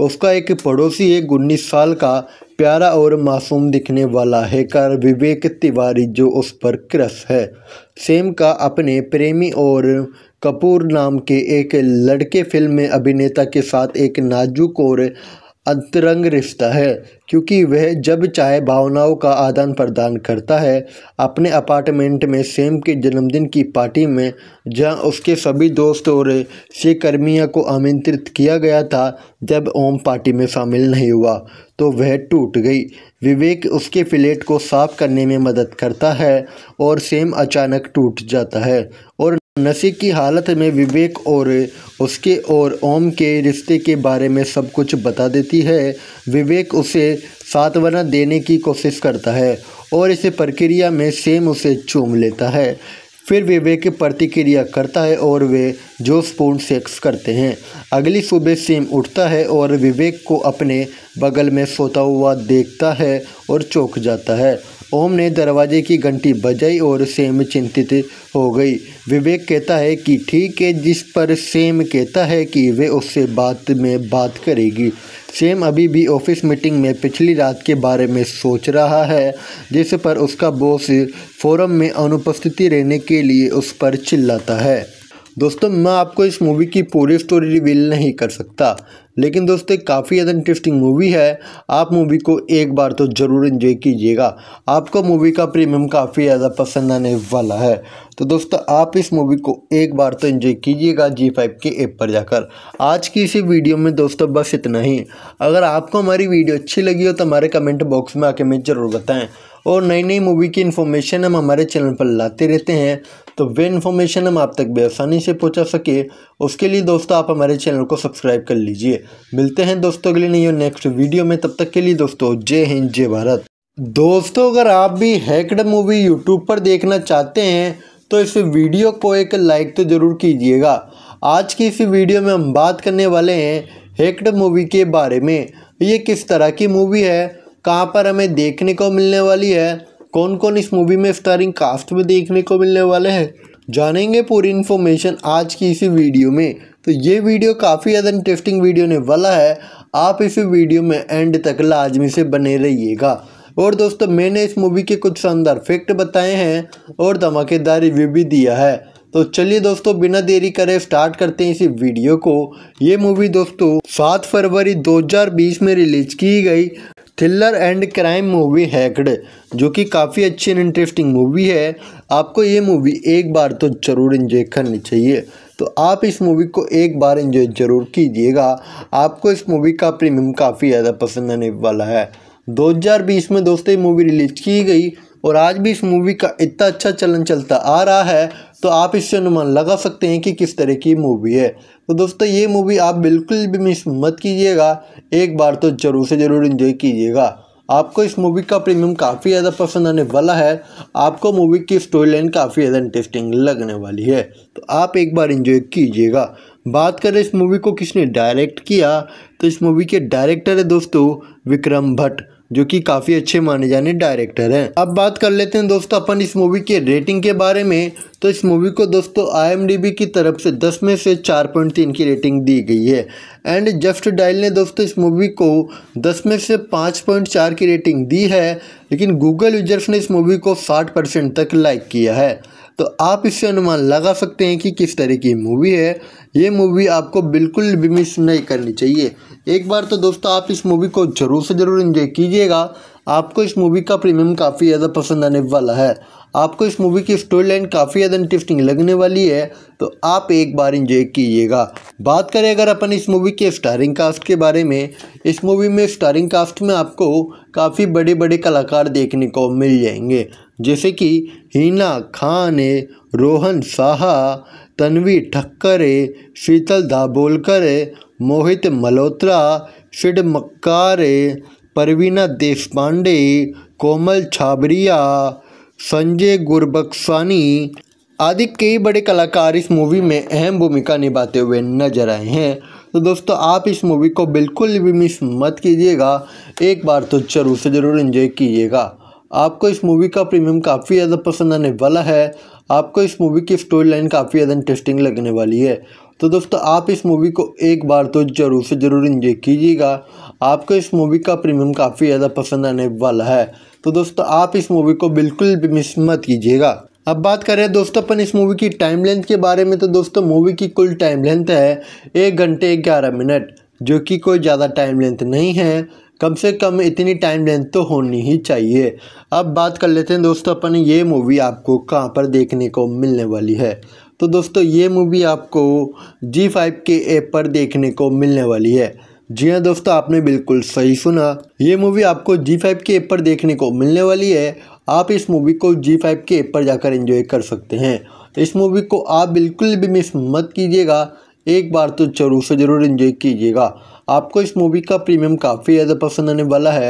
उसका एक पड़ोसी एक उन्नीस साल का प्यारा और मासूम दिखने वाला हैकर विवेक तिवारी जो उस पर क्रश है सेम का अपने प्रेमी और कपूर नाम के एक लड़के फिल्म में अभिनेता के साथ एक नाजुक और अंतरंग रिश्ता है क्योंकि वह जब चाहे भावनाओं का आदान प्रदान करता है अपने अपार्टमेंट में सेम के जन्मदिन की पार्टी में जहां उसके सभी दोस्त और सहकर्मियों को आमंत्रित किया गया था जब ओम पार्टी में शामिल नहीं हुआ तो वह टूट गई विवेक उसके फ्लेट को साफ करने में मदद करता है और सेम अचानक टूट जाता है और नशे की हालत में विवेक और उसके और ओम के रिश्ते के बारे में सब कुछ बता देती है विवेक उसे सातवना देने की कोशिश करता है और इस प्रक्रिया में सेम उसे चूम लेता है फिर विवेक प्रतिक्रिया करता है और वे जोशपूर्ण सेक्स करते हैं अगली सुबह सेम उठता है और विवेक को अपने बगल में सोता हुआ देखता है और चौंक जाता है ओम ने दरवाजे की घंटी बजाई और सेम चिंतित हो गई विवेक कहता है कि ठीक है जिस पर सेम कहता है कि वे उससे बात में बात करेगी सेम अभी भी ऑफिस मीटिंग में पिछली रात के बारे में सोच रहा है जिस पर उसका बॉस फोरम में अनुपस्थिति रहने के लिए उस पर चिल्लाता है दोस्तों मैं आपको इस मूवी की पूरी स्टोरी रिवील नहीं कर सकता लेकिन दोस्तों काफ़ी ज़्यादा इंटरेस्टिंग मूवी है आप मूवी को एक बार तो ज़रूर इन्जॉय कीजिएगा आपको मूवी का प्रीमियम काफ़ी ज़्यादा पसंद आने वाला है तो दोस्तों आप इस मूवी को एक बार तो इन्जॉय कीजिएगा जी फाइव के ऐप पर जाकर आज की इसी वीडियो में दोस्तों बस इतना ही अगर आपको हमारी वीडियो अच्छी लगी हो तो हमारे कमेंट बॉक्स में आके हमें ज़रूर बताएँ और नई नई मूवी की इन्फॉर्मेशन हम हमारे चैनल पर लाते रहते हैं तो वे इन्फॉर्मेशन हम आप तक बेआसानी से पहुंचा सके उसके लिए दोस्तों आप हमारे चैनल को सब्सक्राइब कर लीजिए मिलते हैं दोस्तों अगले नई और नेक्स्ट वीडियो में तब तक के लिए दोस्तों जय हिंद जय भारत दोस्तों अगर आप भी हैकड मूवी यूट्यूब पर देखना चाहते हैं तो इस वीडियो को एक लाइक तो ज़रूर कीजिएगा आज की इस वीडियो में हम बात करने वाले हैं हैकड मूवी के बारे में ये किस तरह की मूवी है कहाँ पर हमें देखने को मिलने वाली है कौन कौन इस मूवी में स्टारिंग कास्ट में देखने को मिलने वाले हैं जानेंगे पूरी इन्फॉर्मेशन आज की इसी वीडियो में तो ये वीडियो काफ़ी ज़्यादा इंटरेस्टिंग वीडियो ने वाला है आप इस वीडियो में एंड तक लाजमी से बने रहिएगा और दोस्तों मैंने इस मूवी के कुछ शानदार फैक्ट बताए हैं और धमाकेदार रिव्यू भी दिया है तो चलिए दोस्तों बिना देरी करे स्टार्ट करते हैं इसी वीडियो को ये मूवी दोस्तों 7 फरवरी 2020 में रिलीज की गई थ्रिलर एंड क्राइम मूवी हैकड जो कि काफ़ी अच्छी एंड इंटरेस्टिंग मूवी है आपको ये मूवी एक बार तो ज़रूर इन्जॉय करनी चाहिए तो आप इस मूवी को एक बार इन्जॉय ज़रूर कीजिएगा आपको इस मूवी का प्रीमियम काफ़ी ज़्यादा पसंद आने वाला है 2020 में दोस्तों ये मूवी रिलीज़ की गई और आज भी इस मूवी का इतना अच्छा चलन चलता आ रहा है तो आप इससे अनुमान लगा सकते हैं कि किस तरह की मूवी है तो दोस्तों ये मूवी आप बिल्कुल भी मिस मत कीजिएगा एक बार तो ज़रूर से ज़रूर इन्जॉय कीजिएगा आपको इस मूवी का प्रीमियम काफ़ी ज़्यादा पसंद आने वाला है आपको मूवी की स्टोरी लाइन काफ़ी ज़्यादा इंटरेस्टिंग लगने वाली है तो आप एक बार इन्जॉय कीजिएगा बात करें इस मूवी को किसने डायरेक्ट किया तो इस मूवी के डायरेक्टर है दोस्तों विक्रम भट्ट जो कि काफ़ी अच्छे माने जाने डायरेक्टर हैं अब बात कर लेते हैं दोस्तों अपन इस मूवी के रेटिंग के बारे में तो इस मूवी को दोस्तों आई की तरफ से 10 में से 4.3 की रेटिंग दी गई है एंड जस्ट डायल ने दोस्तों इस मूवी को 10 में से 5.4 की रेटिंग दी है लेकिन गूगल यूजर्स ने इस मूवी को साठ परसेंट तक लाइक किया है तो आप इससे अनुमान लगा सकते हैं कि किस तरह की मूवी है ये मूवी आपको बिल्कुल भी मिस नहीं करनी चाहिए एक बार तो दोस्तों आप इस मूवी को ज़रूर से ज़रूर इन्जॉय कीजिएगा आपको इस मूवी का प्रीमियम काफ़ी ज़्यादा पसंद आने वाला है आपको इस मूवी की स्टोरी लाइन काफ़ी ज़्यादा इंटरेस्टिंग लगने वाली है तो आप एक बार इन्जॉय कीजिएगा बात करें अगर अपन इस मूवी के स्टारिंग कास्ट के बारे में इस मूवी में स्टारिंग कास्ट में आपको काफ़ी बड़े बड़े कलाकार देखने को मिल जाएंगे जैसे कि हिना खान रोहन साहा तन्वी ठक्करे शीतल दाबोलकर मोहित मल्होत्रा सिड मक्कार परवीना देशपांडे कोमल छाबरिया संजय गुरबक्सानी आदि कई बड़े कलाकार इस मूवी में अहम भूमिका निभाते हुए नजर आए हैं तो दोस्तों आप इस मूवी को बिल्कुल भी मिस मत कीजिएगा एक बार तो जरूर से ज़रूर इन्जॉय कीजिएगा आपको इस मूवी का प्रीमियम काफ़ी ज़्यादा पसंद आने वाला है आपको इस मूवी की स्टोरी लाइन काफ़ी ज़्यादा इंटरेस्टिंग लगने वाली है तो दोस्तों आप इस मूवी को एक बार तो ज़रूर से ज़रूर इंजॉय कीजिएगा आपको इस मूवी का प्रीमियम काफ़ी ज़्यादा पसंद आने वाला है तो दोस्तों आप इस मूवी को बिल्कुल भी मिस मत कीजिएगा अब बात करें दोस्तों अपन इस मूवी की टाइम लेंथ के बारे में तो दोस्तों मूवी की कुल टाइम लेंथ है एक घंटे ग्यारह मिनट जो कि कोई ज़्यादा टाइम लेंथ नहीं है कम से कम इतनी टाइम लेंथ तो होनी ही चाहिए अब बात कर लेते हैं दोस्तों अपन ये मूवी आपको कहाँ पर देखने को मिलने वाली है तो दोस्तों ये मूवी आपको जी फाइव के ऐप पर देखने को मिलने वाली है जी हाँ दोस्तों आपने बिल्कुल सही सुना ये मूवी आपको जी फाइव के ऐप पर देखने को मिलने वाली है आप इस मूवी को जी फाइव के ऐप पर जाकर इंजॉय कर सकते हैं इस मूवी को आप बिल्कुल भी मिस मत कीजिएगा एक बार तो जरूर से ज़रूर इन्जॉय कीजिएगा आपको इस मूवी का प्रीमियम काफ़ी ज़्यादा पसंद आने वाला है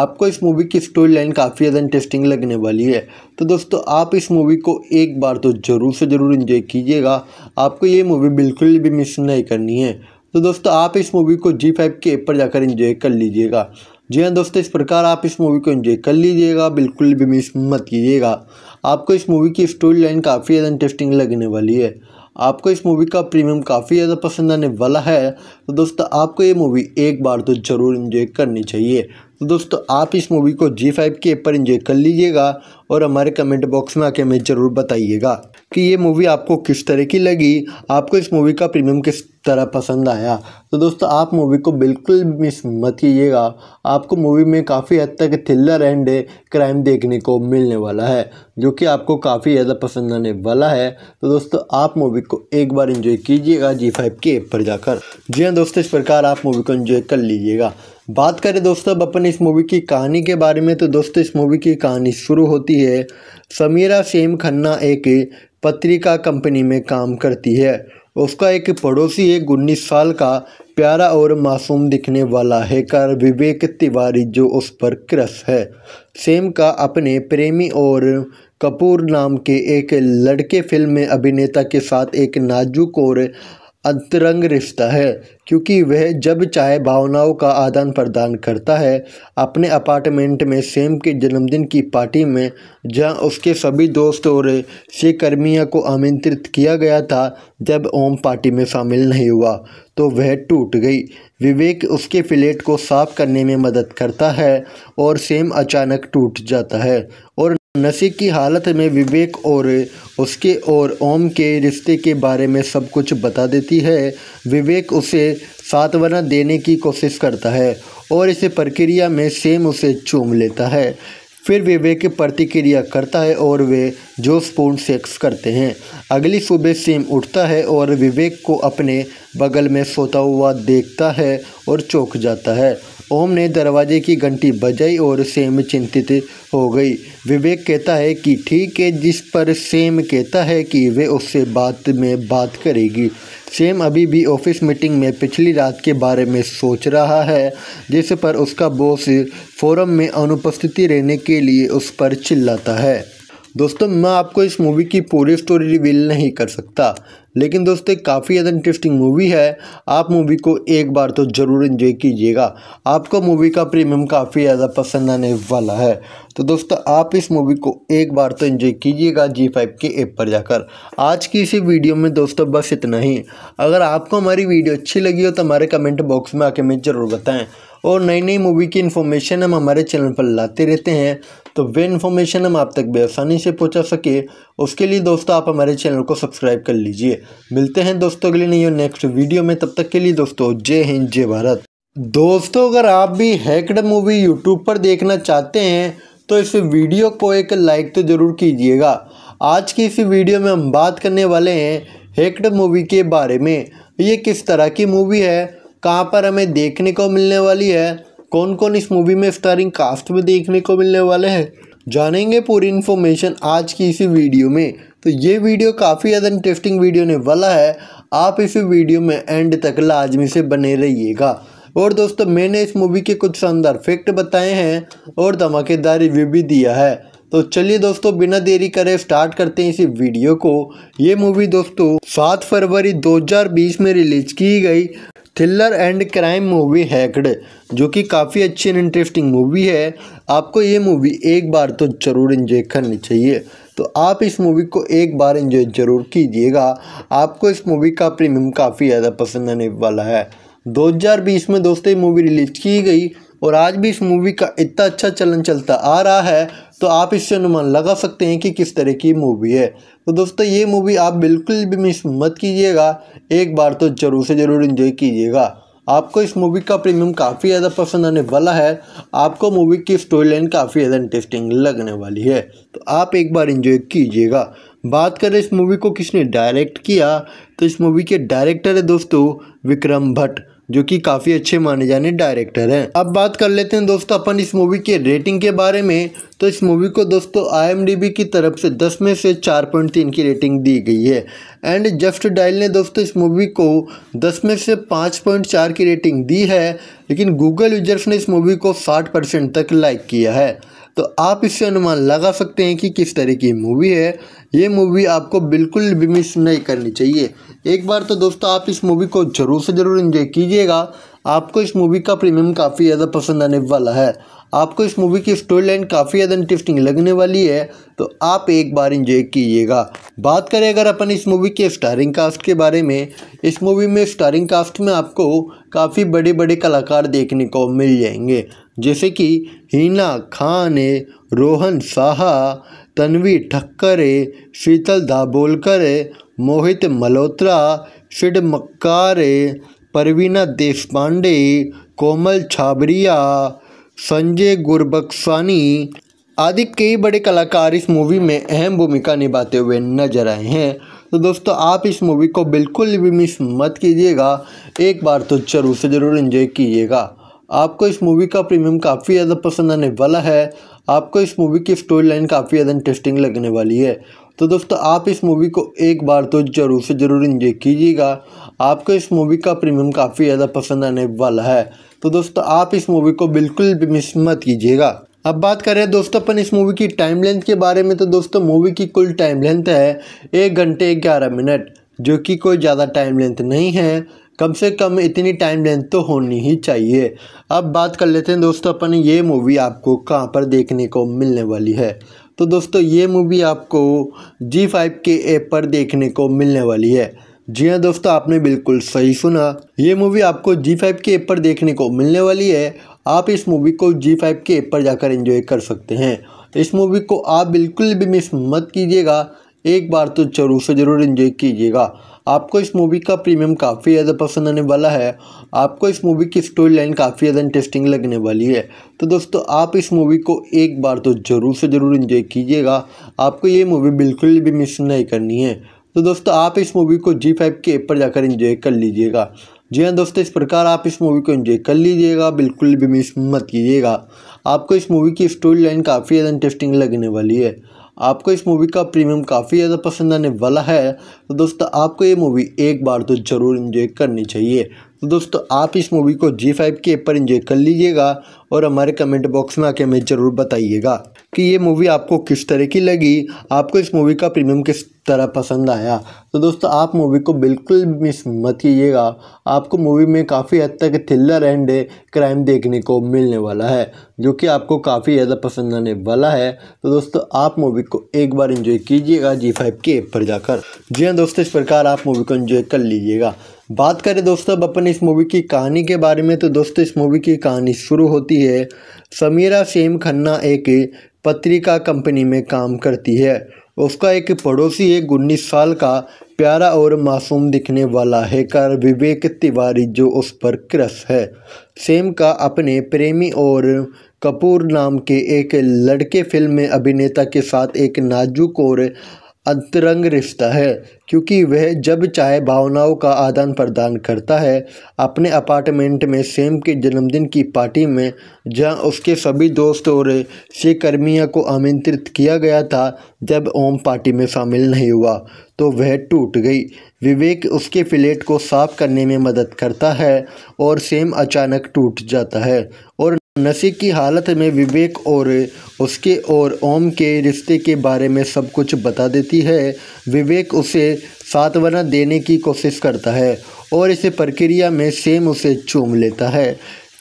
आपको इस मूवी की स्टोरी लाइन काफ़ी ज़्यादा इंटरेस्टिंग लगने वाली है तो दोस्तों आप इस मूवी को एक बार तो ज़रूर से ज़रूर इन्जॉय कीजिएगा आपको ये मूवी बिल्कुल भी मिस नहीं करनी है तो दोस्तों आप इस मूवी को जी फाइव के ऐप पर जाकर इन्जॉय कर लीजिएगा जी हाँ दोस्तों इस प्रकार आप इस मूवी को इन्जॉय कर लीजिएगा बिल्कुल भी मिस मत कीजिएगा आपको इस मूवी की स्टोरी लाइन काफ़ी ज़्यादा इंटरेस्टिंग लगने वाली है आपको इस मूवी का प्रीमियम काफ़ी ज़्यादा पसंद आने वाला है तो दोस्तों आपको ये मूवी एक बार तो ज़रूर इन्जॉय करनी चाहिए तो दोस्तों आप इस मूवी को जी फाइव के ऊपर इन्जॉय कर लीजिएगा और हमारे कमेंट बॉक्स में आके हमें ज़रूर बताइएगा कि ये मूवी आपको किस तरह की लगी आपको इस मूवी का प्रीमियम किस तरह पसंद आया तो दोस्तों आप मूवी को बिल्कुल मिस मत कीजिएगा आपको मूवी में काफ़ी हद तक थ्रिलर एंड क्राइम देखने को मिलने वाला है जो कि आपको काफ़ी ज़्यादा पसंद आने वाला है तो दोस्तों आप मूवी को एक बार इन्जॉय कीजिएगा जी फाइव के ऐप पर जाकर जी हाँ दोस्तों इस प्रकार आप मूवी को इन्जॉय कर लीजिएगा बात करें दोस्तों अब अपन इस मूवी की कहानी के बारे में तो दोस्तों इस मूवी की कहानी शुरू होती है समीरा सेम खन्ना एक पत्रिका कंपनी में काम करती है उसका एक पड़ोसी एक उन्नीस साल का प्यारा और मासूम दिखने वाला हैकर विवेक तिवारी जो उस पर क्रश है सेम का अपने प्रेमी और कपूर नाम के एक लड़के फिल्म में अभिनेता के साथ एक नाजुक और अंतरंग रिश्ता है क्योंकि वह जब चाहे भावनाओं का आदान प्रदान करता है अपने अपार्टमेंट में सेम के जन्मदिन की पार्टी में जहां उसके सभी दोस्त और सहकर्मियों को आमंत्रित किया गया था जब ओम पार्टी में शामिल नहीं हुआ तो वह टूट गई विवेक उसके फ्लेट को साफ करने में मदद करता है और सेम अचानक टूट जाता है और नशे की हालत में विवेक और उसके और ओम के रिश्ते के बारे में सब कुछ बता देती है विवेक उसे सातवना देने की कोशिश करता है और इस प्रक्रिया में सेम उसे चूम लेता है फिर विवेक प्रतिक्रिया करता है और वे जोशपूर्ण सेक्स करते हैं अगली सुबह सेम उठता है और विवेक को अपने बगल में सोता हुआ देखता है और चौंक जाता है ओम ने दरवाजे की घंटी बजाई और सेम चिंतित हो गई विवेक कहता है कि ठीक है जिस पर सेम कहता है कि वे उससे बात में बात करेगी सेम अभी भी ऑफिस मीटिंग में पिछली रात के बारे में सोच रहा है जिस पर उसका बॉस फोरम में अनुपस्थिति रहने के लिए उस पर चिल्लाता है दोस्तों मैं आपको इस मूवी की पूरी स्टोरी रिवील नहीं कर सकता लेकिन दोस्तों काफ़ी ज़्यादा इंटरेस्टिंग मूवी है आप मूवी को एक बार तो ज़रूर इन्जॉय कीजिएगा आपको मूवी का प्रीमियम काफ़ी ज़्यादा पसंद आने वाला है तो दोस्तों आप इस मूवी को एक बार तो इन्जॉय कीजिएगा जी फाइव के ऐप पर जाकर आज की इसी वीडियो में दोस्तों बस इतना ही अगर आपको हमारी वीडियो अच्छी लगी हो तो हमारे कमेंट बॉक्स में आके हमें ज़रूर बताएँ और नई नई मूवी की इन्फॉर्मेशन हम हमारे चैनल पर लाते रहते हैं तो वे इन्फॉर्मेशन हम आप तक बेआसानी से पहुंचा सके उसके लिए दोस्तों आप हमारे चैनल को सब्सक्राइब कर लीजिए मिलते हैं दोस्तों अगले नई और नेक्स्ट वीडियो में तब तक के लिए दोस्तों जय हिंद जय भारत दोस्तों अगर आप भी हैकड मूवी यूट्यूब पर देखना चाहते हैं तो इस वीडियो को एक लाइक तो ज़रूर कीजिएगा आज की इस वीडियो में हम बात करने वाले हैं हैकड मूवी के बारे में ये किस तरह की मूवी है कहाँ पर हमें देखने को मिलने वाली है कौन कौन इस मूवी में स्टारिंग कास्ट में देखने को मिलने वाले हैं जानेंगे पूरी इन्फॉर्मेशन आज की इसी वीडियो में तो ये वीडियो काफ़ी ज़्यादा इंटरेस्टिंग वीडियो ने वाला है आप इस वीडियो में एंड तक लाजमी से बने रहिएगा और दोस्तों मैंने इस मूवी के कुछ शानदार फैक्ट बताए हैं और धमाकेदार रिव्यू भी दिया है तो चलिए दोस्तों बिना देरी करे स्टार्ट करते हैं इसी वीडियो को ये मूवी दोस्तों सात फरवरी 2020 में रिलीज की गई थ्रिलर एंड क्राइम मूवी हैकड जो कि काफ़ी अच्छी एंड इंटरेस्टिंग मूवी है आपको ये मूवी एक बार तो ज़रूर इन्जॉय करनी चाहिए तो आप इस मूवी को एक बार इन्जॉय ज़रूर कीजिएगा आपको इस मूवी का प्रीमियम काफ़ी ज़्यादा पसंद आने वाला है 2020 में दोस्तों ये मूवी रिलीज़ की गई और आज भी इस मूवी का इतना अच्छा चलन चलता आ रहा है तो आप इससे अनुमान लगा सकते हैं कि किस तरह की मूवी है तो दोस्तों ये मूवी आप बिल्कुल भी मिस मत कीजिएगा एक बार तो ज़रूर से ज़रूर इन्जॉय कीजिएगा आपको इस मूवी का प्रीमियम काफ़ी ज़्यादा पसंद आने वाला है आपको मूवी की स्टोरी लाइन काफ़ी ज़्यादा इंटरेस्टिंग लगने वाली है तो आप एक बार इन्जॉय कीजिएगा बात करें इस मूवी को किसने डायरेक्ट किया तो इस मूवी के डायरेक्टर है दोस्तों विक्रम भट्ट जो कि काफ़ी अच्छे माने जाने डायरेक्टर हैं अब बात कर लेते हैं दोस्तों अपन इस मूवी के रेटिंग के बारे में तो इस मूवी को दोस्तों आई की तरफ से 10 में से 4.3 की रेटिंग दी गई है एंड जस्ट डायल ने दोस्तों इस मूवी को 10 में से 5.4 की रेटिंग दी है लेकिन गूगल यूजर्स ने इस मूवी को साठ परसेंट तक लाइक किया है तो आप इससे अनुमान लगा सकते हैं कि किस तरह की मूवी है ये मूवी आपको बिल्कुल भी मिस नहीं करनी चाहिए एक बार तो दोस्तों आप इस मूवी को ज़रूर से ज़रूर इन्जॉय कीजिएगा आपको इस मूवी का प्रीमियम काफ़ी ज़्यादा पसंद आने वाला है आपको इस मूवी की स्टोरी लाइन काफ़ी ज़्यादा इंटरेस्टिंग लगने वाली है तो आप एक बार इन्जॉय कीजिएगा बात करें अगर अपन इस मूवी के स्टारिंग कास्ट के बारे में इस मूवी में स्टारिंग कास्ट में आपको काफ़ी बड़े बड़े कलाकार देखने को मिल जाएंगे जैसे कि हिना खान रोहन साहा तन्वी ठक्कर शीतल दाबोलकर मोहित मल्होत्रा शिड मक्कार परवीना देशपांडे कोमल छाबरिया संजय गुरबक्सानी आदि कई बड़े कलाकार इस मूवी में अहम भूमिका निभाते हुए नजर आए हैं तो दोस्तों आप इस मूवी को बिल्कुल भी मिस मत कीजिएगा एक बार तो जरूर से ज़रूर इन्जॉय कीजिएगा आपको इस मूवी का प्रीमियम काफ़ी ज़्यादा पसंद आने वाला है आपको इस मूवी की स्टोरी लाइन काफ़ी ज़्यादा इंटरेस्टिंग लगने वाली है तो दोस्तों आप इस मूवी को एक बार तो ज़रूर से ज़रूर इंजॉय कीजिएगा आपको इस मूवी का प्रीमियम काफ़ी ज़्यादा पसंद आने वाला है तो दोस्तों आप इस मूवी को बिल्कुल भी मिस मत कीजिएगा अब बात करें दोस्तों अपन इस मूवी की टाइम लेंथ के बारे में तो दोस्तों मूवी की कुल टाइम लेंथ है एक घंटे ग्यारह मिनट जो कि कोई ज़्यादा टाइम लेंथ नहीं है कम से कम इतनी टाइम लेंथ तो होनी ही चाहिए अब बात कर लेते हैं दोस्तों अपन ये मूवी आपको कहाँ पर देखने को मिलने वाली है तो दोस्तों ये मूवी आपको जी फाइव के ऐप पर देखने को मिलने वाली है जी हाँ दोस्तों आपने बिल्कुल सही सुना ये मूवी आपको जी फाइव के ऐप पर देखने को मिलने वाली है आप इस मूवी को जी फाइव के ऐप पर जाकर इंजॉय कर सकते हैं इस मूवी को आप बिल्कुल भी मिस मत कीजिएगा एक बार तो जरूर से ज़रूर इंजॉय कीजिएगा आपको इस मूवी का प्रीमियम काफ़ी ज़्यादा पसंद आने वाला है आपको इस मूवी की स्टोरी लाइन काफ़ी ज़्यादा इंटरेस्टिंग लगने वाली है तो दोस्तों आप इस मूवी को एक बार तो ज़रूर से ज़रूर इन्जॉय कीजिएगा आपको ये मूवी बिल्कुल भी मिस नहीं करनी है तो दोस्तों आप इस मूवी को जी फाइव के एप पर जाकर इन्जॉय कर लीजिएगा जी हाँ दोस्तों इस प्रकार आप इस मूवी को इन्जॉय कर लीजिएगा बिल्कुल भी मिस मत कीजिएगा आपको इस मूवी की स्टोरी लाइन काफ़ी ज़्यादा इंटरेस्टिंग लगने वाली है आपको इस मूवी का प्रीमियम काफ़ी ज़्यादा पसंद आने वाला है तो दोस्तों आपको ये मूवी एक बार तो ज़रूर इन्जॉय करनी चाहिए तो दोस्तों आप इस मूवी को जी फाइव के ऊपर इंजॉय कर लीजिएगा और हमारे कमेंट बॉक्स में आके हमें ज़रूर बताइएगा कि ये मूवी आपको किस तरह की लगी आपको इस मूवी का प्रीमियम किस तरह पसंद आया तो दोस्तों आप मूवी को बिल्कुल मिस मत कीजिएगा आपको मूवी में काफ़ी हद तक थ्रिलर एंड क्राइम देखने को मिलने वाला है जो कि आपको काफ़ी ज़्यादा पसंद आने वाला है तो दोस्तों आप मूवी को एक बार इन्जॉय कीजिएगा जी फाइव के ऐप पर जाकर जी हाँ दोस्तों इस प्रकार आप मूवी को इन्जॉय कर लीजिएगा बात करें दोस्तों अब अपन इस मूवी की कहानी के बारे में तो दोस्तों इस मूवी की कहानी शुरू होती है समीरा सेम खन्ना एक पत्रिका कंपनी में काम करती है उसका एक पड़ोसी एक उन्नीस साल का प्यारा और मासूम दिखने वाला हैकर विवेक तिवारी जो उस पर क्रश है सेम का अपने प्रेमी और कपूर नाम के एक लड़के फिल्म में अभिनेता के साथ एक नाजुक और अंतरंग रिश्ता है क्योंकि वह जब चाहे भावनाओं का आदान प्रदान करता है अपने अपार्टमेंट में सेम के जन्मदिन की पार्टी में जहां उसके सभी दोस्त और सहकर्मियों को आमंत्रित किया गया था जब ओम पार्टी में शामिल नहीं हुआ तो वह टूट गई विवेक उसके फ्लेट को साफ करने में मदद करता है और सेम अचानक टूट जाता है और नशे की हालत में विवेक और उसके और ओम के रिश्ते के बारे में सब कुछ बता देती है विवेक उसे सातवना देने की कोशिश करता है और इस प्रक्रिया में सेम उसे चूम लेता है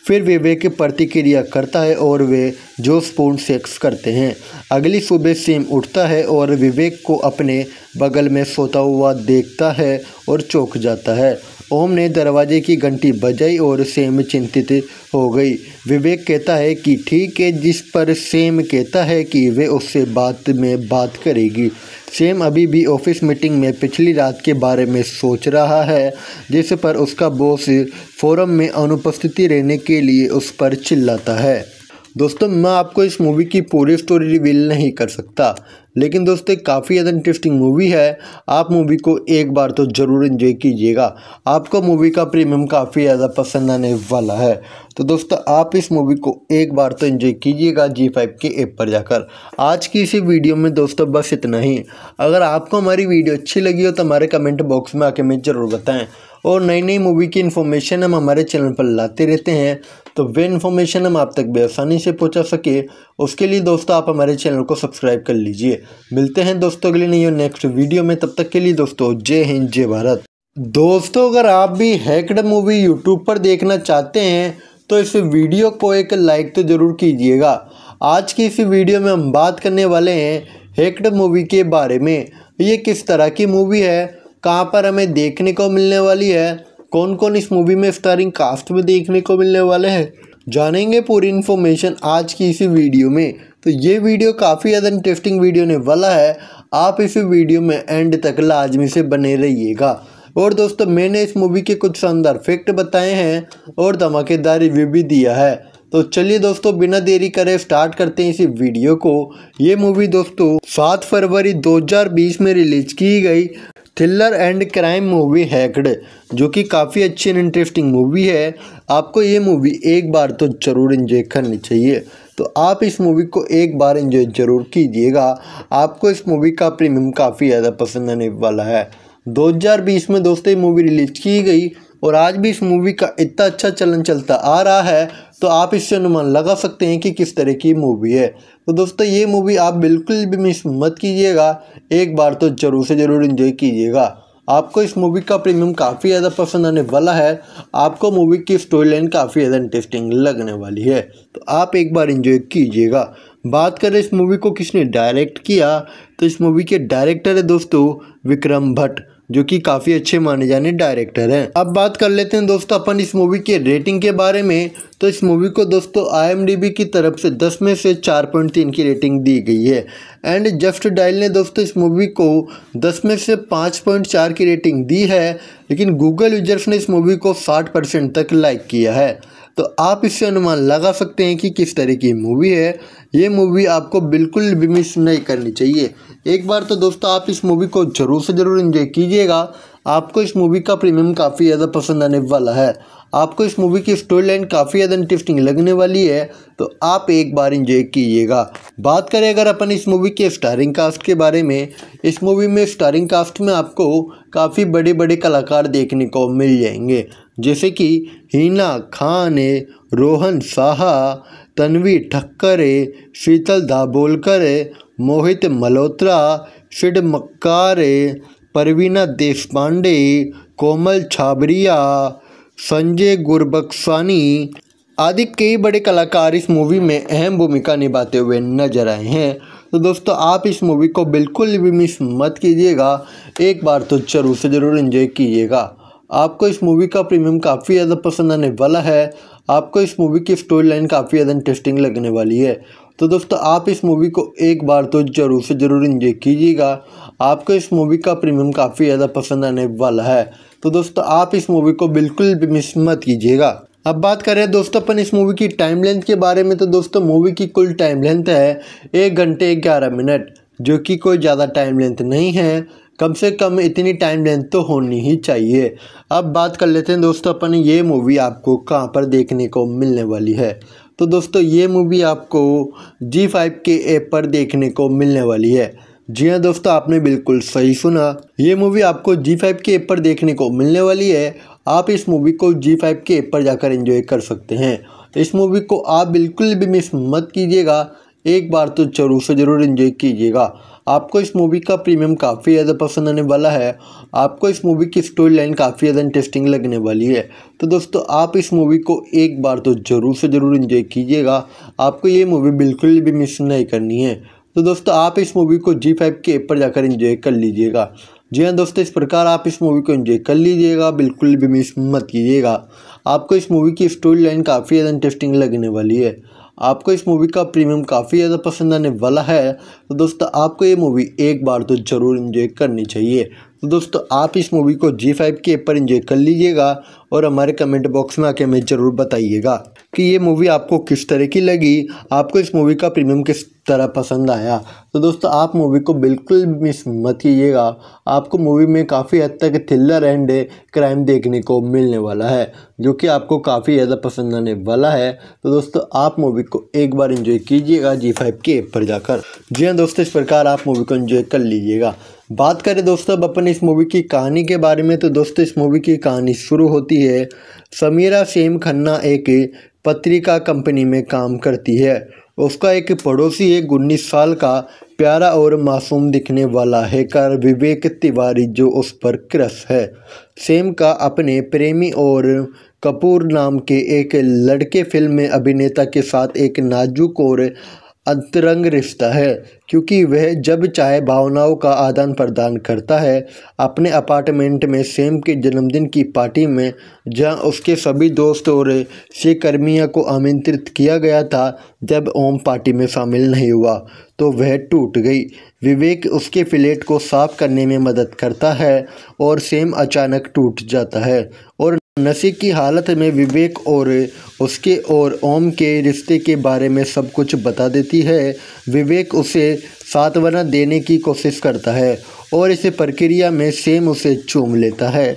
फिर विवेक प्रतिक्रिया करता है और वे जोशपूर्ण सेक्स करते हैं अगली सुबह सेम उठता है और विवेक को अपने बगल में सोता हुआ देखता है और चौंक जाता है ओम ने दरवाजे की घंटी बजाई और सेम चिंतित हो गई विवेक कहता है कि ठीक है जिस पर सेम कहता है कि वे उससे बात में बात करेगी सेम अभी भी ऑफिस मीटिंग में पिछली रात के बारे में सोच रहा है जिस पर उसका बॉस फोरम में अनुपस्थिति रहने के लिए उस पर चिल्लाता है दोस्तों मैं आपको इस मूवी की पूरी स्टोरी रिवील नहीं कर सकता लेकिन दोस्तों काफ़ी ज़्यादा इंटरेस्टिंग मूवी है आप मूवी को एक बार तो ज़रूर इन्जॉय कीजिएगा आपको मूवी का प्रीमियम काफ़ी ज़्यादा पसंद आने वाला है तो दोस्तों आप इस मूवी को एक बार तो इन्जॉय कीजिएगा जी फाइव के ऐप पर जाकर आज की इसी वीडियो में दोस्तों बस इतना ही अगर आपको हमारी वीडियो अच्छी लगी हो तो हमारे कमेंट बॉक्स में आके हमें ज़रूर बताएँ और नई नई मूवी की इन्फॉर्मेशन हम हमारे चैनल पर लाते रहते हैं तो वे इन्फॉर्मेशन हम आप तक बेआसानी से पहुंचा सके उसके लिए दोस्तों आप हमारे चैनल को सब्सक्राइब कर लीजिए मिलते हैं दोस्तों अगले नई नहीं और नेक्स्ट वीडियो में तब तक के लिए दोस्तों जय हिंद जय भारत दोस्तों अगर आप भी हैकड मूवी यूट्यूब पर देखना चाहते हैं तो इस वीडियो को एक लाइक तो ज़रूर कीजिएगा आज की इस वीडियो में हम बात करने वाले हैं हैकड मूवी के बारे में ये किस तरह की मूवी है कहाँ पर हमें देखने को मिलने वाली है कौन कौन इस मूवी में स्टारिंग कास्ट में देखने को मिलने वाले हैं जानेंगे पूरी इन्फॉर्मेशन आज की इसी वीडियो में तो ये वीडियो काफ़ी ज़्यादा इंटरेस्टिंग वीडियो ने वाला है आप इस वीडियो में एंड तक लाजमी से बने रहिएगा और दोस्तों मैंने इस मूवी के कुछ शानदार फैक्ट बताए हैं और धमाकेदार रिव्यू भी दिया है तो चलिए दोस्तों बिना देरी करे स्टार्ट करते हैं इसी वीडियो को ये मूवी दोस्तों सात फरवरी 2020 में रिलीज की गई थ्रिलर एंड क्राइम मूवी हैकड जो कि काफ़ी अच्छी एंड इंटरेस्टिंग मूवी है आपको ये मूवी एक बार तो ज़रूर इन्जॉय करनी चाहिए तो आप इस मूवी को एक बार इन्जॉय ज़रूर कीजिएगा आपको इस मूवी का प्रीमियम काफ़ी ज़्यादा पसंद आने वाला है 2020 में दोस्तों ये मूवी रिलीज की गई और आज भी इस मूवी का इतना अच्छा चलन चलता आ रहा है तो आप इससे अनुमान लगा सकते हैं कि किस तरह की मूवी है तो दोस्तों ये मूवी आप बिल्कुल भी मिस मत कीजिएगा एक बार तो ज़रूर से ज़रूर इन्जॉय कीजिएगा आपको इस मूवी का प्रीमियम काफ़ी ज़्यादा पसंद आने वाला है आपको मूवी की स्टोरी लाइन काफ़ी ज़्यादा इंटरेस्टिंग लगने वाली है तो आप एक बार इन्जॉय कीजिएगा बात करें इस मूवी को किसने डायरेक्ट किया तो इस मूवी के डायरेक्टर है दोस्तों विक्रम भट्ट जो कि काफ़ी अच्छे माने जाने डायरेक्टर हैं अब बात कर लेते हैं दोस्तों अपन इस मूवी के रेटिंग के बारे में तो इस मूवी को दोस्तों आई की तरफ से 10 में से 4.3 की रेटिंग दी गई है एंड जस्ट डायल ने दोस्तों इस मूवी को 10 में से 5.4 की रेटिंग दी है लेकिन गूगल यूजर्स ने इस मूवी को 60 परसेंट तक लाइक किया है तो आप इससे अनुमान लगा सकते हैं कि किस तरह की मूवी है ये मूवी आपको बिल्कुल भी मिस नहीं करनी चाहिए एक बार तो दोस्तों आप इस मूवी को ज़रूर से ज़रूर इन्जॉय कीजिएगा आपको इस मूवी का प्रीमियम काफ़ी ज़्यादा पसंद आने वाला है आपको इस मूवी की स्टोरी लाइन काफ़ी ज़्यादा इंटरेस्टिंग लगने वाली है तो आप एक बार इंजॉय कीजिएगा बात करें अगर अपन इस मूवी के स्टारिंग कास्ट के बारे में इस मूवी में स्टारिंग कास्ट में आपको काफ़ी बड़े बड़े कलाकार देखने को मिल जाएंगे जैसे कि हीना खान रोहन साहा तन्वी ठक्कर शीतल दाबोलकर मोहित मल्होत्रा सिड मक्कार परवीना देशपांडे कोमल छाबरिया संजय गुरबक्सानी आदि कई बड़े कलाकार इस मूवी में अहम भूमिका निभाते हुए नजर आए हैं तो दोस्तों आप इस मूवी को बिल्कुल भी मिस मत कीजिएगा एक बार तो जरूर से ज़रूर इन्जॉय कीजिएगा आपको इस मूवी का प्रीमियम काफ़ी ज़्यादा पसंद आने वाला है आपको इस मूवी की स्टोरी लाइन काफ़ी ज़्यादा इंटरेस्टिंग लगने वाली है तो दोस्तों आप इस मूवी को एक बार तो ज़रूर से ज़रूर इन्जॉय कीजिएगा आपको इस मूवी का प्रीमियम काफ़ी ज़्यादा पसंद आने वाला है तो दोस्तों आप इस मूवी को बिल्कुल भी मिस मत कीजिएगा अब बात करें दोस्तों अपन इस मूवी की टाइम लेंथ के बारे में तो दोस्तों मूवी की कुल टाइम लेंथ है एक घंटे ग्यारह मिनट जो कि कोई ज़्यादा टाइम लेंथ नहीं है कम से कम इतनी टाइम लेंथ तो होनी ही चाहिए अब बात कर लेते हैं दोस्तों अपन ये मूवी आपको कहाँ पर देखने को मिलने वाली है तो दोस्तों ये मूवी आपको जी फाइव के ऐप पर देखने को मिलने वाली है जी हाँ दोस्तों आपने बिल्कुल सही सुना ये मूवी आपको जी फाइव के ऐप पर देखने को मिलने वाली है आप इस मूवी को जी फाइव के ऐप पर जाकर एंजॉय कर सकते हैं तो इस मूवी को आप बिल्कुल भी मिस मत कीजिएगा एक बार तो जरूर से ज़रूर इन्जॉय कीजिएगा आपको इस मूवी का प्रीमियम काफ़ी ज़्यादा पसंद आने वाला है आपको इस मूवी की स्टोरी लाइन काफ़ी ज़्यादा इंटरेस्टिंग लगने वाली है तो दोस्तों आप इस मूवी को एक बार तो ज़रूर से ज़रूर इन्जॉय कीजिएगा आपको ये मूवी बिल्कुल भी मिस नहीं करनी है तो दोस्तों आप इस मूवी को जी फाइव के ऐप पर जाकर इंजॉय कर लीजिएगा जी हाँ दोस्तों इस प्रकार आप इस मूवी को एंजॉय कर लीजिएगा बिल्कुल भी मिस मत कीजिएगा आपको इस मूवी की स्टोरी लाइन काफ़ी ज़्यादा इंटरेस्टिंग लगने वाली है आपको इस मूवी का प्रीमियम काफ़ी ज़्यादा पसंद आने वाला है तो दोस्तों आपको ये मूवी एक बार तो ज़रूर इन्जॉय करनी चाहिए तो दोस्तों आप इस मूवी को जी फाइव के ऐप पर इंजॉय कर लीजिएगा और हमारे कमेंट बॉक्स में आके हमें ज़रूर बताइएगा कि ये मूवी आपको किस तरह की लगी आपको इस मूवी का प्रीमियम किस तरह पसंद आया तो दोस्तों आप मूवी को बिल्कुल मिस मत कीजिएगा आपको मूवी में काफ़ी हद तक थ्रिलर एंड क्राइम देखने को मिलने वाला है जो कि आपको काफ़ी ज़्यादा पसंद आने वाला है तो दोस्तों आप मूवी को एक बार इन्जॉय कीजिएगा जी फाइव के एप पर जाकर जी हाँ दोस्तों इस प्रकार आप मूवी को इन्जॉय कर लीजिएगा बात करें दोस्तों अब अपन इस मूवी की कहानी के बारे में तो दोस्तों इस मूवी की कहानी शुरू होती है समीरा सेम खन्ना एक पत्रिका कंपनी में काम करती है उसका एक पड़ोसी एक उन्नीस साल का प्यारा और मासूम दिखने वाला हैकर विवेक तिवारी जो उस पर क्रस है सेम का अपने प्रेमी और कपूर नाम के एक लड़के फिल्म में अभिनेता के साथ एक नाजुक और अंतरंग रिश्ता है क्योंकि वह जब चाहे भावनाओं का आदान प्रदान करता है अपने अपार्टमेंट में सेम के जन्मदिन की पार्टी में जहां उसके सभी दोस्त और सहकर्मियों को आमंत्रित किया गया था जब ओम पार्टी में शामिल नहीं हुआ तो वह टूट गई विवेक उसके फ्लेट को साफ करने में मदद करता है और सेम अचानक टूट जाता है और नशे की हालत में विवेक और उसके और ओम के रिश्ते के बारे में सब कुछ बता देती है विवेक उसे सातवना देने की कोशिश करता है और इस प्रक्रिया में सेम उसे चूम लेता है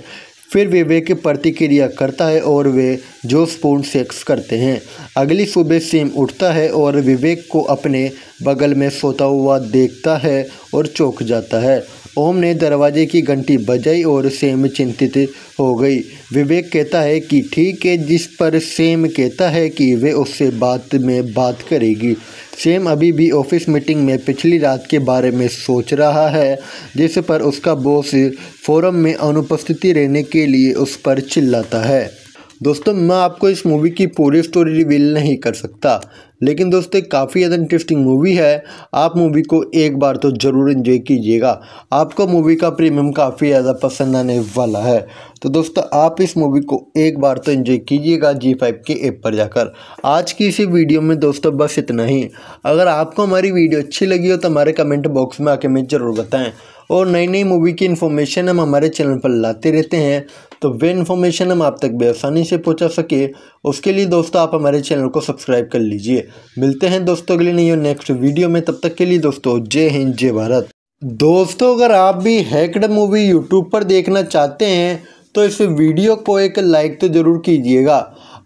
फिर विवेक प्रतिक्रिया करता है और वे जोशपूर्ण सेक्स करते हैं अगली सुबह सेम उठता है और विवेक को अपने बगल में सोता हुआ देखता है और चौंक जाता है ओम ने दरवाजे की घंटी बजाई और सेम चिंतित हो गई विवेक कहता है कि ठीक है जिस पर सेम कहता है कि वे उससे बात में बात करेगी सेम अभी भी ऑफिस मीटिंग में पिछली रात के बारे में सोच रहा है जिस पर उसका बॉस फोरम में अनुपस्थिति रहने के लिए उस पर चिल्लाता है दोस्तों मैं आपको इस मूवी की पूरी स्टोरी रिवील नहीं कर सकता लेकिन दोस्तों काफ़ी ज़्यादा इंटरेस्टिंग मूवी है आप मूवी को एक बार तो ज़रूर इन्जॉय कीजिएगा आपको मूवी का प्रीमियम काफ़ी ज़्यादा पसंद आने वाला है तो दोस्तों आप इस मूवी को एक बार तो इन्जॉय कीजिएगा जी फाइव के ऐप पर जाकर आज की इसी वीडियो में दोस्तों बस इतना ही अगर आपको हमारी वीडियो अच्छी लगी हो तो हमारे कमेंट बॉक्स में आके हमें ज़रूर बताएँ और नई नई मूवी की इन्फॉर्मेशन हम हमारे चैनल पर लाते रहते हैं तो वे इन्फॉर्मेशन हम आप तक बेआसानी से पहुंचा सके उसके लिए दोस्तों आप हमारे चैनल को सब्सक्राइब कर लीजिए मिलते हैं दोस्तों अगले नहीं और नेक्स्ट वीडियो में तब तक के लिए दोस्तों जय हिंद जय भारत दोस्तों अगर आप भी हैकड मूवी यूट्यूब पर देखना चाहते हैं तो इस वीडियो को एक लाइक तो ज़रूर कीजिएगा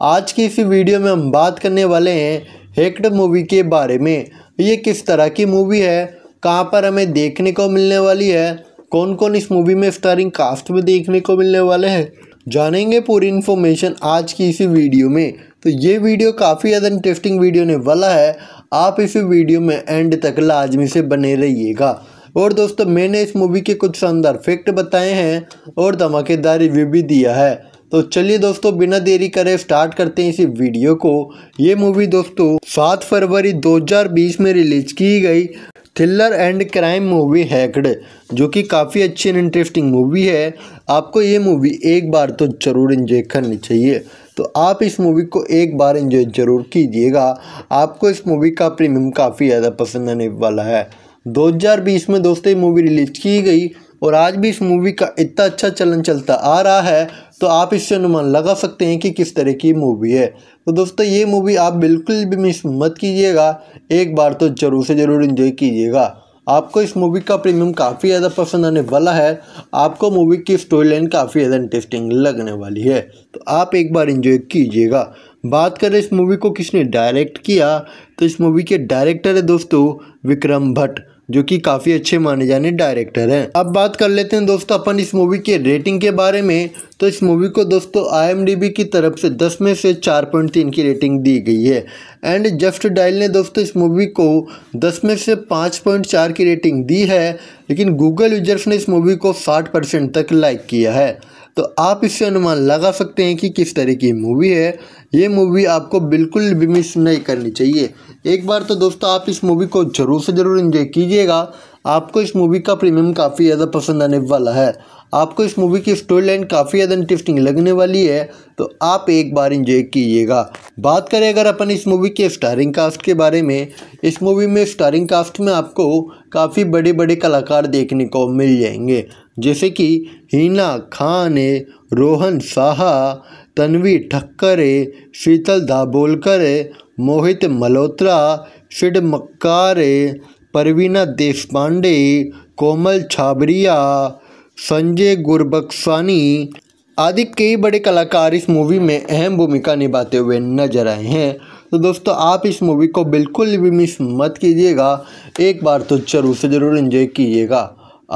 आज की इस वीडियो में हम बात करने वाले हैं हैक्ड मूवी के बारे में ये किस तरह की मूवी है कहाँ पर हमें देखने को मिलने वाली है कौन कौन इस मूवी में स्टारिंग कास्ट में देखने को मिलने वाले हैं जानेंगे पूरी इन्फॉर्मेशन आज की इसी वीडियो में तो ये वीडियो काफ़ी ज़्यादा इंटरेस्टिंग वीडियो ने वाला है आप इस वीडियो में एंड तक लाजमी से बने रहिएगा और दोस्तों मैंने इस मूवी के कुछ शानदार फैक्ट बताए हैं और धमाकेदार रिव्यू भी दिया है तो चलिए दोस्तों बिना देरी करे स्टार्ट करते हैं इसी वीडियो को ये मूवी दोस्तों सात फरवरी 2020 में रिलीज की गई थ्रिलर एंड क्राइम मूवी हैकड जो कि काफ़ी अच्छी एंड इंटरेस्टिंग मूवी है आपको ये मूवी एक बार तो ज़रूर इन्जॉय करनी चाहिए तो आप इस मूवी को एक बार इन्जॉय ज़रूर कीजिएगा आपको इस मूवी का प्रीमियम काफ़ी ज़्यादा पसंद आने वाला है 2020 में दोस्तों ये मूवी रिलीज की गई और आज भी इस मूवी का इतना अच्छा चलन चलता आ रहा है तो आप इससे अनुमान लगा सकते हैं कि किस तरह की मूवी है तो दोस्तों ये मूवी आप बिल्कुल भी मिस मत कीजिएगा एक बार तो ज़रूर से ज़रूर इन्जॉय कीजिएगा आपको इस मूवी का प्रीमियम काफ़ी ज़्यादा पसंद आने वाला है आपको मूवी की स्टोरी लाइन काफ़ी ज़्यादा इंटरेस्टिंग लगने वाली है तो आप एक बार इन्जॉय कीजिएगा बात करें इस मूवी को किसने डायरेक्ट किया तो इस मूवी के डायरेक्टर है दोस्तों विक्रम भट्ट जो कि काफ़ी अच्छे माने जाने डायरेक्टर हैं अब बात कर लेते हैं दोस्तों अपन इस मूवी के रेटिंग के बारे में तो इस मूवी को दोस्तों आई की तरफ से 10 में से 4.3 की रेटिंग दी गई है एंड जस्ट डायल ने दोस्तों इस मूवी को 10 में से 5.4 की रेटिंग दी है लेकिन गूगल यूजर्स ने इस मूवी को साठ परसेंट तक लाइक किया है तो आप इससे अनुमान लगा सकते हैं कि किस तरह की मूवी है ये मूवी आपको बिल्कुल भी मिस नहीं करनी चाहिए एक बार तो दोस्तों आप इस मूवी को ज़रूर से ज़रूर इन्जॉय कीजिएगा आपको इस मूवी का प्रीमियम काफ़ी ज़्यादा पसंद आने वाला है आपको इस मूवी की स्टोरी लाइन काफ़ी ज़्यादा इंटरेस्टिंग लगने वाली है तो आप एक बार इन्जॉय कीजिएगा बात करें अगर अपन इस मूवी के स्टारिंग कास्ट के बारे में इस मूवी में स्टारिंग कास्ट में आपको काफ़ी बड़े बड़े कलाकार देखने को मिल जाएंगे जैसे कि हिना खान रोहन साहा तन्वी ठक्कर शीतल धाबोलकर मोहित मल्होत्रा शिड मक्कार परवीना देशपांडे कोमल छाबरिया संजय गुरबक्सानी आदि कई बड़े कलाकार इस मूवी में अहम भूमिका निभाते हुए नजर आए हैं तो दोस्तों आप इस मूवी को बिल्कुल भी मिस मत कीजिएगा एक बार तो जरूर से ज़रूर इन्जॉय कीजिएगा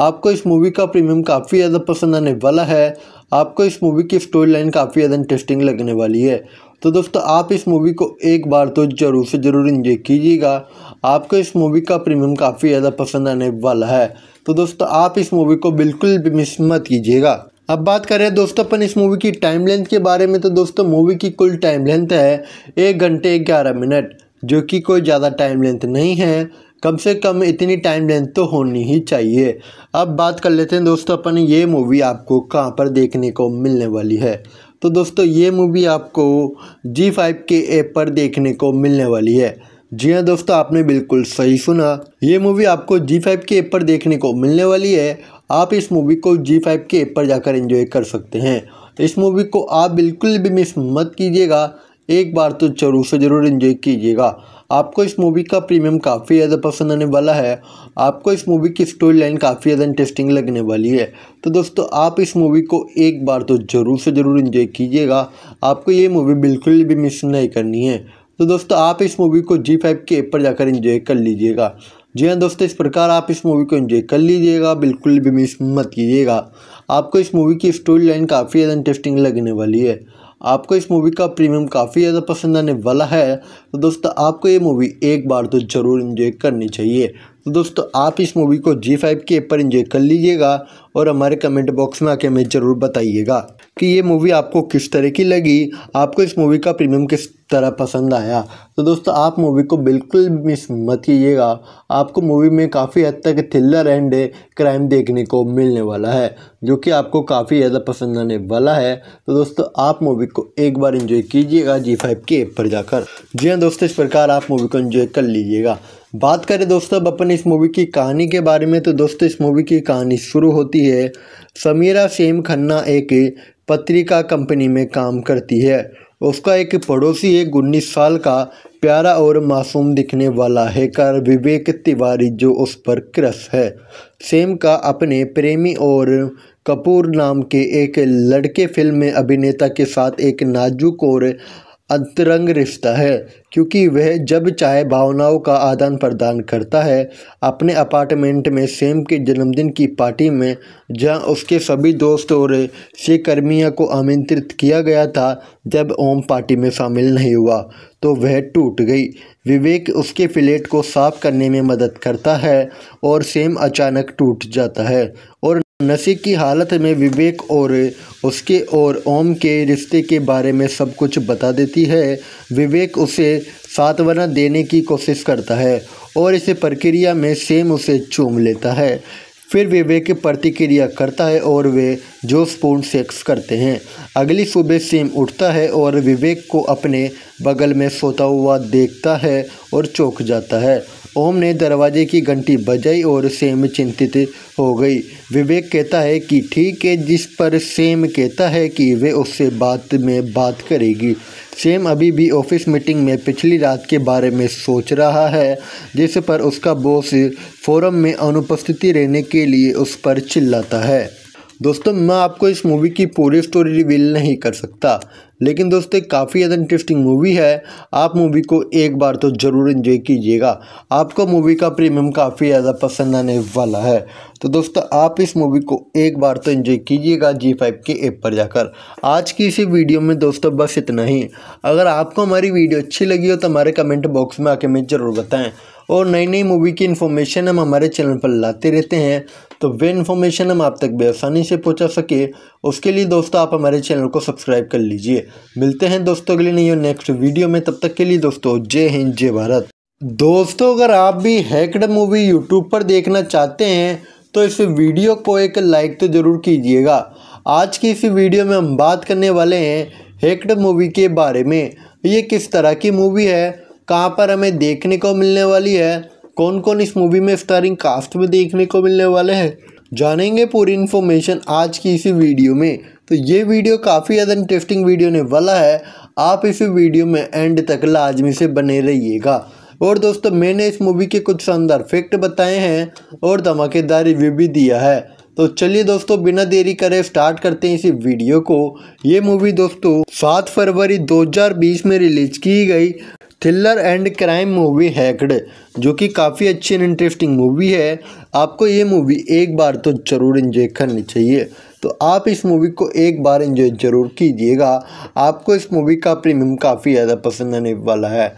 आपको इस मूवी का प्रीमियम काफ़ी ज़्यादा पसंद आने वाला है आपको इस मूवी की स्टोरी लाइन काफ़ी ज़्यादा इंटरेस्टिंग लगने वाली है तो दोस्तों आप इस मूवी को एक बार तो ज़रूर से ज़रूर इंजॉय कीजिएगा आपको इस मूवी का प्रीमियम काफ़ी ज़्यादा पसंद आने वाला है तो दोस्तों आप इस मूवी को बिल्कुल भी मिस मत कीजिएगा अब बात करें दोस्तों अपन इस मूवी की टाइम लेंथ के बारे में तो दोस्तों मूवी की कुल टाइम लेंथ है एक घंटे ग्यारह मिनट जो कि कोई ज़्यादा टाइम लेंथ नहीं है कम से कम इतनी टाइम लेंथ तो होनी ही चाहिए अब बात कर लेते हैं दोस्तों अपन ये मूवी आपको कहाँ पर देखने को मिलने वाली है तो दोस्तों ये मूवी आपको जी फाइव के ऐप पर देखने को मिलने वाली है जी हाँ दोस्तों आपने बिल्कुल सही सुना ये मूवी आपको जी फाइव के ऐप पर देखने को मिलने वाली है आप इस मूवी को जी फाइव के ऐप पर जाकर इंजॉय कर सकते हैं इस मूवी को आप बिल्कुल भी मिस मत कीजिएगा एक बार तो जरूर से ज़रूर इन्जॉय कीजिएगा आपको इस मूवी का प्रीमियम काफ़ी ज़्यादा पसंद आने वाला है आपको इस मूवी की स्टोरी लाइन काफ़ी ज़्यादा इंटरेस्टिंग लगने वाली है तो दोस्तों आप इस मूवी को एक बार तो ज़रूर से ज़रूर इन्जॉय कीजिएगा आपको ये मूवी बिल्कुल भी मिस नहीं करनी है तो दोस्तों आप इस मूवी को जी फाइव के एप पर जाकर इन्जॉय कर लीजिएगा जी हाँ दोस्तों इस प्रकार आप इस मूवी को इन्जॉय कर लीजिएगा बिल्कुल भी मिस मत कीजिएगा आपको इस मूवी की स्टोरी लाइन काफ़ी ज़्यादा इंटरेस्टिंग लगने वाली है आपको इस मूवी का प्रीमियम काफ़ी ज़्यादा पसंद आने वाला है तो दोस्तों आपको ये मूवी एक बार तो ज़रूर इन्जॉय करनी चाहिए तो दोस्तों आप इस मूवी को जी फाइव के पर इंजॉय कर लीजिएगा और हमारे कमेंट बॉक्स में आके हमें ज़रूर बताइएगा कि ये मूवी आपको किस तरह की लगी आपको इस मूवी का प्रीमियम किस तरह पसंद आया तो दोस्तों आप मूवी को बिल्कुल मिस मत कीजिएगा आपको मूवी में काफ़ी हद तक थ्रिलर एंड क्राइम देखने को मिलने वाला है जो कि आपको काफ़ी ज़्यादा पसंद आने वाला है तो दोस्तों आप मूवी को एक बार इन्जॉय कीजिएगा जी फाइव के ऐप पर जाकर जी हाँ दोस्तों इस प्रकार आप मूवी को इन्जॉय कर लीजिएगा बात करें दोस्तों अब अपन इस मूवी की कहानी के बारे में तो दोस्तों इस मूवी की कहानी शुरू होती है समीरा सेम खन्ना एक पत्रिका कंपनी में काम करती है उसका एक पड़ोसी एक उन्नीस साल का प्यारा और मासूम दिखने वाला हैकर विवेक तिवारी जो उस पर क्रश है सेम का अपने प्रेमी और कपूर नाम के एक लड़के फिल्म में अभिनेता के साथ एक नाजुक और अंतरंग रिश्ता है क्योंकि वह जब चाहे भावनाओं का आदान प्रदान करता है अपने अपार्टमेंट में सेम के जन्मदिन की पार्टी में जहां उसके सभी दोस्त और सहकर्मियों को आमंत्रित किया गया था जब ओम पार्टी में शामिल नहीं हुआ तो वह टूट गई विवेक उसके फ्लेट को साफ करने में मदद करता है और सेम अचानक टूट जाता है और नशे की हालत में विवेक और उसके और ओम के रिश्ते के बारे में सब कुछ बता देती है विवेक उसे सातवना देने की कोशिश करता है और इस प्रक्रिया में सेम उसे चूम लेता है फिर विवेक प्रतिक्रिया करता है और वे जोशपूर्ण सेक्स करते हैं अगली सुबह सेम उठता है और विवेक को अपने बगल में सोता हुआ देखता है और चौंक जाता है ओम ने दरवाजे की घंटी बजाई और सेम चिंतित हो गई विवेक कहता है कि ठीक है जिस पर सेम कहता है कि वे उससे बात में बात करेगी सेम अभी भी ऑफिस मीटिंग में पिछली रात के बारे में सोच रहा है जिस पर उसका बॉस फोरम में अनुपस्थिति रहने के लिए उस पर चिल्लाता है दोस्तों मैं आपको इस मूवी की पूरी स्टोरी रिवील नहीं कर सकता लेकिन दोस्तों काफ़ी ज़्यादा इंटरेस्टिंग मूवी है आप मूवी को एक बार तो ज़रूर इन्जॉय कीजिएगा आपको मूवी का प्रीमियम काफ़ी ज़्यादा पसंद आने वाला है तो दोस्तों आप इस मूवी को एक बार तो इन्जॉय कीजिएगा जी फाइव के ऐप पर जाकर आज की इसी वीडियो में दोस्तों बस इतना ही अगर आपको हमारी वीडियो अच्छी लगी हो तो हमारे कमेंट बॉक्स में आके हमें ज़रूर बताएं और नई नई मूवी की इन्फॉर्मेशन हम हमारे चैनल पर लाते रहते हैं तो वे इन्फॉर्मेशन हम आप तक बेआसानी से पहुंचा सके उसके लिए दोस्तों आप हमारे चैनल को सब्सक्राइब कर लीजिए मिलते हैं दोस्तों के लिए नहीं नेक्स्ट वीडियो में तब तक के लिए दोस्तों जय हिंद जय भारत दोस्तों अगर आप भी हैकड मूवी यूट्यूब पर देखना चाहते हैं तो इस वीडियो को एक लाइक तो ज़रूर कीजिएगा आज की इस वीडियो में हम बात करने वाले हैं हेक्ड मूवी के बारे में ये किस तरह की मूवी है कहाँ पर हमें देखने को मिलने वाली है कौन कौन इस मूवी में स्टारिंग कास्ट में देखने को मिलने वाले हैं जानेंगे पूरी इन्फॉर्मेशन आज की इसी वीडियो में तो ये वीडियो काफ़ी ज़्यादा इंटरेस्टिंग वीडियो ने वाला है आप इस वीडियो में एंड तक लाजमी से बने रहिएगा और दोस्तों मैंने इस मूवी के कुछ शानदार फैक्ट बताए हैं और धमाकेदार रिव्यू भी दिया है तो चलिए दोस्तों बिना देरी करे स्टार्ट करते हैं इसी वीडियो को ये मूवी दोस्तों 7 फरवरी 2020 में रिलीज की गई थ्रिलर एंड क्राइम मूवी हैकड जो कि काफ़ी अच्छी एंड इंटरेस्टिंग मूवी है आपको ये मूवी एक बार तो ज़रूर इन्जॉय करनी चाहिए तो आप इस मूवी को एक बार इन्जॉय ज़रूर कीजिएगा आपको इस मूवी का प्रीमियम काफ़ी ज़्यादा पसंद आने वाला है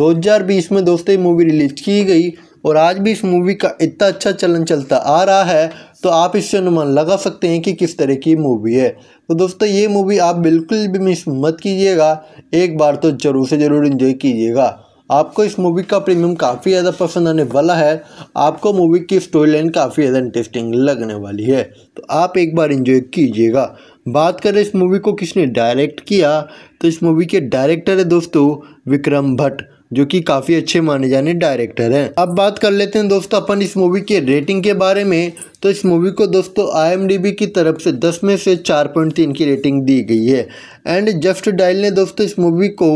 2020 में दोस्तों ये मूवी रिलीज़ की गई और आज भी इस मूवी का इतना अच्छा चलन चलता आ रहा है तो आप इससे अनुमान लगा सकते हैं कि किस तरह की मूवी है तो दोस्तों ये मूवी आप बिल्कुल भी मिस मत कीजिएगा एक बार तो ज़रूर से ज़रूर इन्जॉय कीजिएगा आपको इस मूवी का प्रीमियम काफ़ी ज़्यादा पसंद आने वाला है आपको मूवी की स्टोरी लाइन काफ़ी ज़्यादा इंटरेस्टिंग लगने वाली है तो आप एक बार इन्जॉय कीजिएगा बात करें इस मूवी को किसने डायरेक्ट किया तो इस मूवी के डायरेक्टर है दोस्तों विक्रम भट्ट जो कि काफ़ी अच्छे माने जाने डायरेक्टर हैं अब बात कर लेते हैं दोस्तों अपन इस मूवी के रेटिंग के बारे में तो इस मूवी को दोस्तों आई की तरफ से 10 में से 4.3 की रेटिंग दी गई है एंड जस्ट डायल ने दोस्तों इस मूवी को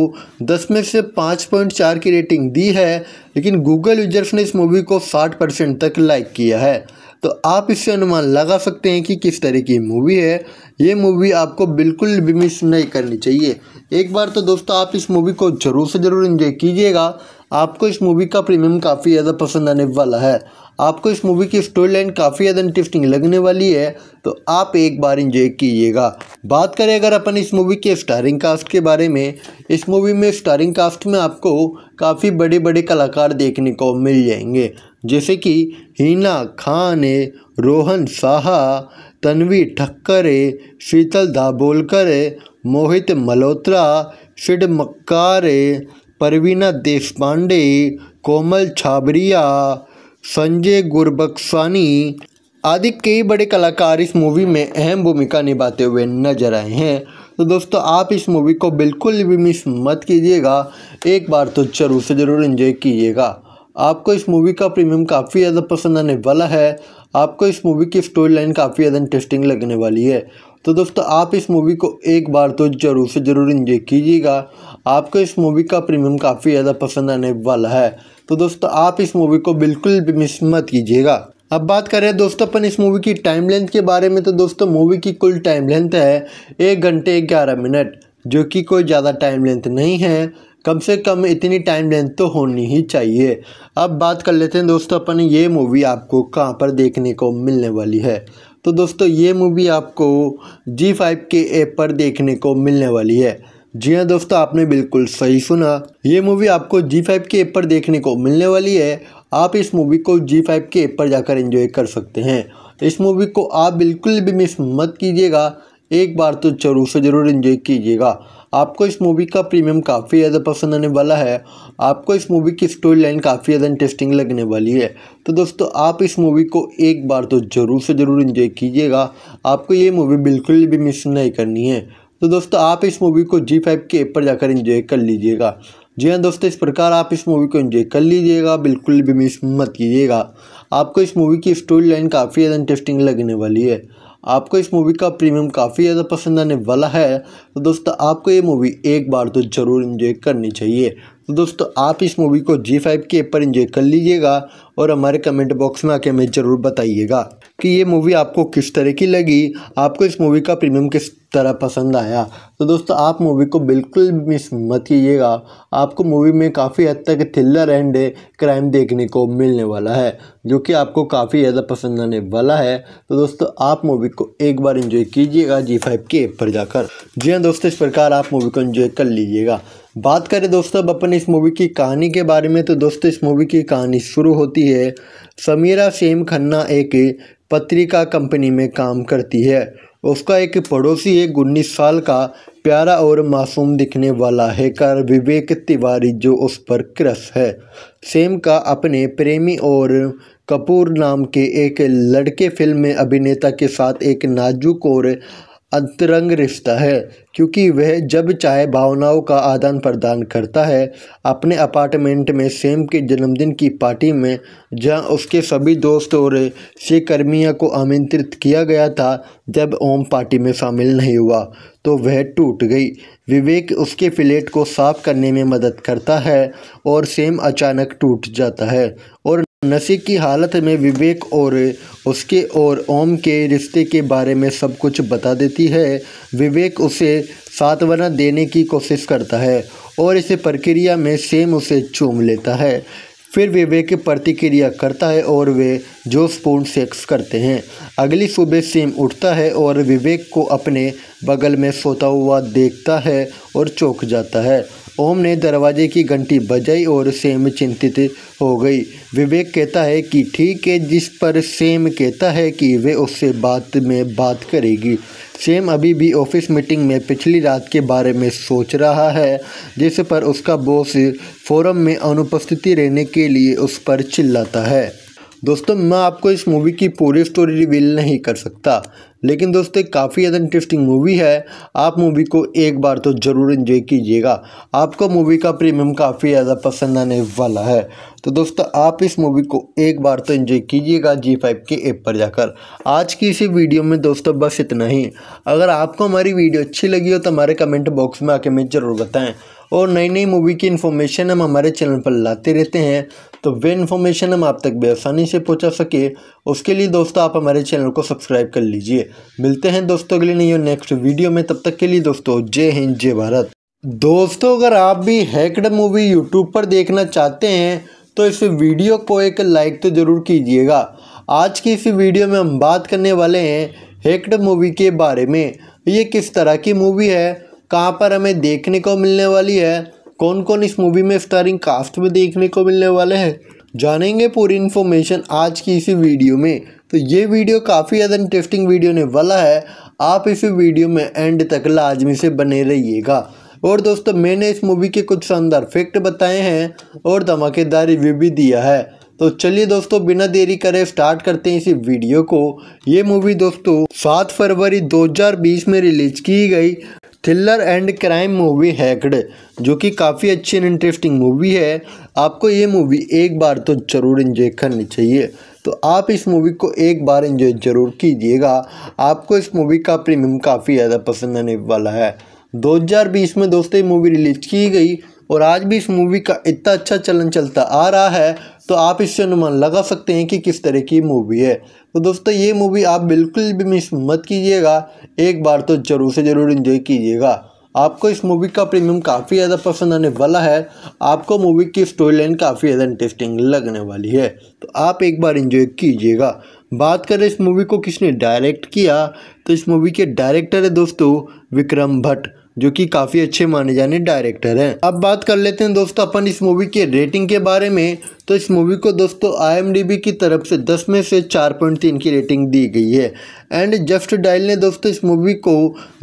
10 में से 5.4 की रेटिंग दी है लेकिन गूगल यूजर्स ने इस मूवी को साठ परसेंट तक लाइक किया है तो आप इससे अनुमान लगा सकते हैं कि किस तरह की मूवी है ये मूवी आपको बिल्कुल भी मिस नहीं करनी चाहिए एक बार तो दोस्तों आप इस मूवी को ज़रूर से ज़रूर इन्जॉय कीजिएगा आपको इस मूवी का प्रीमियम काफ़ी ज़्यादा पसंद आने वाला है आपको इस मूवी की स्टोरी लाइन काफ़ी ज़्यादा इंटरेस्टिंग लगने वाली है तो आप एक बार इन्जॉय कीजिएगा बात करें अगर अपन इस मूवी के स्टारिंग कास्ट के बारे में इस मूवी में स्टारिंग कास्ट में आपको काफ़ी बड़े बड़े कलाकार देखने को मिल जाएंगे जैसे कि हिना खान रोहन साहा तन्वी ठक्कर शीतल धाबोलकर मोहित मल्होत्रा शिड मक्कार परवीना देशपांडे कोमल छाबरिया संजय गुरबक्सानी आदि कई बड़े कलाकार इस मूवी में अहम भूमिका निभाते हुए नजर आए हैं तो दोस्तों आप इस मूवी को बिल्कुल भी मिस मत कीजिएगा एक बार तो जरूर से ज़रूर इन्जॉय कीजिएगा आपको इस मूवी का प्रीमियम काफ़ी ज़्यादा पसंद आने वाला है आपको इस मूवी की स्टोरी लाइन काफ़ी ज़्यादा इंटरेस्टिंग लगने वाली है तो दोस्तों आप इस मूवी को एक बार तो ज़रूर से ज़रूर इंजॉय कीजिएगा आपको इस मूवी का प्रीमियम काफ़ी ज़्यादा पसंद आने वाला है तो दोस्तों आप इस मूवी को बिल्कुल भी मिस मत कीजिएगा अब बात करें दोस्तों अपन इस मूवी की टाइम लेंथ के बारे में तो दोस्तों मूवी की कुल टाइम लेंथ है एक घंटे ग्यारह मिनट जो कि कोई ज़्यादा टाइम लेंथ नहीं है कम से कम इतनी टाइम लेंथ तो होनी ही चाहिए अब बात कर लेते हैं दोस्तों अपन ये मूवी आपको कहाँ पर देखने को मिलने वाली है तो दोस्तों ये मूवी आपको जी फाइव के ऐप पर देखने को मिलने वाली है जी हाँ दोस्तों आपने बिल्कुल सही सुना ये मूवी आपको जी फाइव के ऐप पर देखने को मिलने वाली है आप इस मूवी को जी फाइव के ऐप पर जाकर इंजॉय कर सकते हैं इस मूवी को आप बिल्कुल भी मिस मत कीजिएगा एक बार तो जरूर से ज़रूर इंजॉय कीजिएगा आपको इस मूवी का प्रीमियम काफ़ी ज़्यादा पसंद आने वाला है आपको इस मूवी की स्टोरी लाइन काफ़ी ज़्यादा इंटरेस्टिंग लगने वाली है तो दोस्तों आप इस मूवी को एक बार तो ज़रूर से ज़रूर इन्जॉय कीजिएगा आपको ये मूवी बिल्कुल भी मिस नहीं करनी है तो दोस्तों आप इस मूवी को जी फाइव के ऊपर पर जाकर इन्जॉय कर लीजिएगा जी हाँ दोस्तों इस प्रकार आप इस मूवी को इन्जॉय कर लीजिएगा बिल्कुल भी मिस मत कीजिएगा आपको इस मूवी की स्टोरी लाइन काफ़ी ज़्यादा इंटरेस्टिंग लगने वाली है आपको इस मूवी का प्रीमियम काफ़ी ज़्यादा पसंद आने वाला है तो दोस्तों आपको ये मूवी एक बार तो ज़रूर इन्जॉय करनी चाहिए तो दोस्तों आप इस मूवी को जी फाइव के पर इंजॉय कर लीजिएगा और हमारे कमेंट बॉक्स में आके हमें ज़रूर बताइएगा कि ये मूवी आपको किस तरह की लगी आपको इस मूवी का प्रीमियम किस तरह पसंद आया तो दोस्तों आप मूवी को बिल्कुल मिस मत कीजिएगा आपको मूवी में काफ़ी हद तक थ्रिलर एंड क्राइम देखने को मिलने वाला है जो कि आपको काफ़ी ज़्यादा पसंद आने वाला है तो दोस्तों आप मूवी को एक बार इन्जॉय कीजिएगा जी फाइव के ऐप पर जाकर जी हाँ दोस्तों इस प्रकार आप मूवी को इन्जॉय कर लीजिएगा बात करें दोस्तों अब अपन इस मूवी की कहानी के बारे में तो दोस्तों इस मूवी की कहानी शुरू होती है समीरा सेम खन्ना एक पत्रिका कंपनी में काम करती है उसका एक पड़ोसी एक उन्नीस साल का प्यारा और मासूम दिखने वाला है कर विवेक तिवारी जो उस पर क्रश है सेम का अपने प्रेमी और कपूर नाम के एक लड़के फिल्म में अभिनेता के साथ एक नाजुक और अंतरंग रिश्ता है क्योंकि वह जब चाहे भावनाओं का आदान प्रदान करता है अपने अपार्टमेंट में सेम के जन्मदिन की पार्टी में जहां उसके सभी दोस्त और सहकर्मियों को आमंत्रित किया गया था जब ओम पार्टी में शामिल नहीं हुआ तो वह टूट गई विवेक उसके फ्लेट को साफ करने में मदद करता है और सेम अचानक टूट जाता है और नशे की हालत में विवेक और उसके और ओम के रिश्ते के बारे में सब कुछ बता देती है विवेक उसे सातवना देने की कोशिश करता है और इस प्रक्रिया में सेम उसे चूम लेता है फिर विवेक प्रतिक्रिया करता है और वे जोशपूर्ण सेक्स करते हैं अगली सुबह सेम उठता है और विवेक को अपने बगल में सोता हुआ देखता है और चौंक जाता है ओम ने दरवाजे की घंटी बजाई और सेम चिंतित हो गई विवेक कहता है कि ठीक है जिस पर सेम कहता है कि वे उससे बात में बात करेगी सेम अभी भी ऑफिस मीटिंग में पिछली रात के बारे में सोच रहा है जिस पर उसका बॉस फोरम में अनुपस्थिति रहने के लिए उस पर चिल्लाता है दोस्तों मैं आपको इस मूवी की पूरी स्टोरी रिवील नहीं कर सकता लेकिन दोस्तों काफ़ी ज़्यादा इंटरेस्टिंग मूवी है आप मूवी को एक बार तो ज़रूर इन्जॉय कीजिएगा आपको मूवी का प्रीमियम काफ़ी ज़्यादा पसंद आने वाला है तो दोस्तों आप इस मूवी को एक बार तो इन्जॉय कीजिएगा जी फाइव के ऐप पर जाकर आज की इसी वीडियो में दोस्तों बस इतना ही अगर आपको हमारी वीडियो अच्छी लगी हो तो हमारे कमेंट बॉक्स में आके हमें ज़रूर बताएँ और नई नई मूवी की इन्फॉर्मेशन हम हमारे चैनल पर लाते रहते हैं तो वे इन्फॉर्मेशन हम आप तक बेआसानी से पहुंचा सके उसके लिए दोस्तों आप हमारे चैनल को सब्सक्राइब कर लीजिए मिलते हैं दोस्तों अगले नहीं नेक्स्ट वीडियो में तब तक के लिए दोस्तों जय हिंद जय भारत दोस्तों अगर आप भी हैकड मूवी यूट्यूब पर देखना चाहते हैं तो इस वीडियो को एक लाइक तो ज़रूर कीजिएगा आज की इस वीडियो में हम बात करने वाले हैं हेक्ड मूवी के बारे में ये किस तरह की मूवी है कहाँ पर हमें देखने को मिलने वाली है कौन कौन इस मूवी में स्टारिंग कास्ट में देखने को मिलने वाले हैं जानेंगे पूरी इन्फॉर्मेशन आज की इसी वीडियो में तो ये वीडियो काफ़ी ज़्यादा इंटरेस्टिंग वीडियो ने वाला है आप इस वीडियो में एंड तक लाजमी से बने रहिएगा और दोस्तों मैंने इस मूवी के कुछ शानदार फैक्ट बताए हैं और धमाकेदार रिव्यू भी दिया है तो चलिए दोस्तों बिना देरी करे स्टार्ट करते हैं इसी वीडियो को ये मूवी दोस्तों सात फरवरी 2020 में रिलीज की गई थ्रिलर एंड क्राइम मूवी हैकड जो कि काफ़ी अच्छी एंड इंटरेस्टिंग मूवी है आपको ये मूवी एक बार तो ज़रूर इन्जॉय करनी चाहिए तो आप इस मूवी को एक बार इन्जॉय ज़रूर कीजिएगा आपको इस मूवी का प्रीमियम काफ़ी ज़्यादा पसंद आने वाला है 2020 में दोस्तों ये मूवी रिलीज़ की गई और आज भी इस मूवी का इतना अच्छा चलन चलता आ रहा है तो आप इससे अनुमान लगा सकते हैं कि किस तरह की मूवी है तो दोस्तों ये मूवी आप बिल्कुल भी मिस मत कीजिएगा एक बार तो ज़रूर से ज़रूर इन्जॉय कीजिएगा आपको इस मूवी का प्रीमियम काफ़ी ज़्यादा पसंद आने वाला है आपको मूवी की स्टोरी लाइन काफ़ी ज़्यादा इंटरेस्टिंग लगने वाली है तो आप एक बार इन्जॉय कीजिएगा बात करें इस मूवी को किसने डायरेक्ट किया तो इस मूवी के डायरेक्टर है दोस्तों विक्रम भट्ट जो कि काफ़ी अच्छे माने जाने डायरेक्टर हैं अब बात कर लेते हैं दोस्तों अपन इस मूवी के रेटिंग के बारे में तो इस मूवी को दोस्तों आई की तरफ से 10 में से 4.3 की रेटिंग दी गई है एंड जस्ट डायल ने दोस्तों इस मूवी को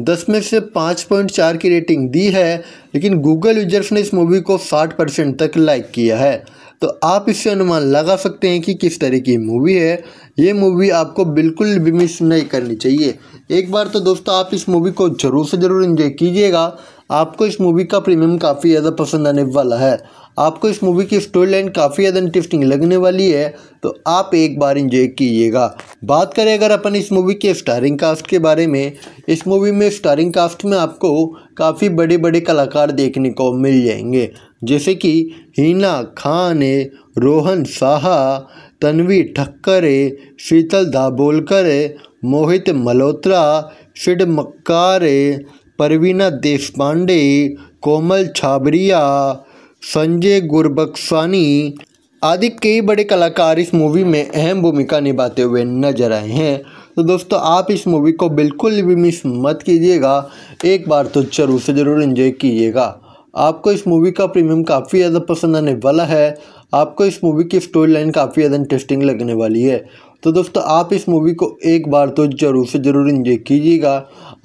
10 में से 5.4 की रेटिंग दी है लेकिन गूगल यूजर्स ने इस मूवी को साठ परसेंट तक लाइक किया है तो आप इससे अनुमान लगा सकते हैं कि किस तरह की मूवी है ये मूवी आपको बिल्कुल भी मिस नहीं करनी चाहिए एक बार तो दोस्तों आप इस मूवी को ज़रूर से ज़रूर इन्जॉय कीजिएगा आपको इस मूवी का प्रीमियम काफ़ी ज़्यादा पसंद आने वाला है आपको इस मूवी की स्टोरी लाइन काफ़ी ज़्यादा इंटरेस्टिंग लगने वाली है तो आप एक बार इन्जॉय कीजिएगा बात करें अगर अपन इस मूवी के स्टारिंग कास्ट के बारे में इस मूवी में स्टारिंग कास्ट में आपको काफ़ी बड़े बड़े कलाकार देखने को मिल जाएंगे जैसे कि हिना खान रोहन साहा तन्वी ठक्कर शीतल दाबोलकर मोहित मल्होत्रा शिड मक्कार परवीना देशपांडे कोमल छाबरिया संजय गुरबक्सानी आदि कई बड़े कलाकार इस मूवी में अहम भूमिका निभाते हुए नजर आए हैं तो दोस्तों आप इस मूवी को बिल्कुल भी मिस मत कीजिएगा एक बार तो जरूर से ज़रूर इन्जॉय कीजिएगा आपको इस मूवी का प्रीमियम काफ़ी ज़्यादा पसंद आने वाला है आपको इस मूवी की स्टोरी लाइन काफ़ी ज़्यादा इंटरेस्टिंग लगने वाली है तो दोस्तों आप इस मूवी को एक बार तो ज़रूर से ज़रूर इंजॉय कीजिएगा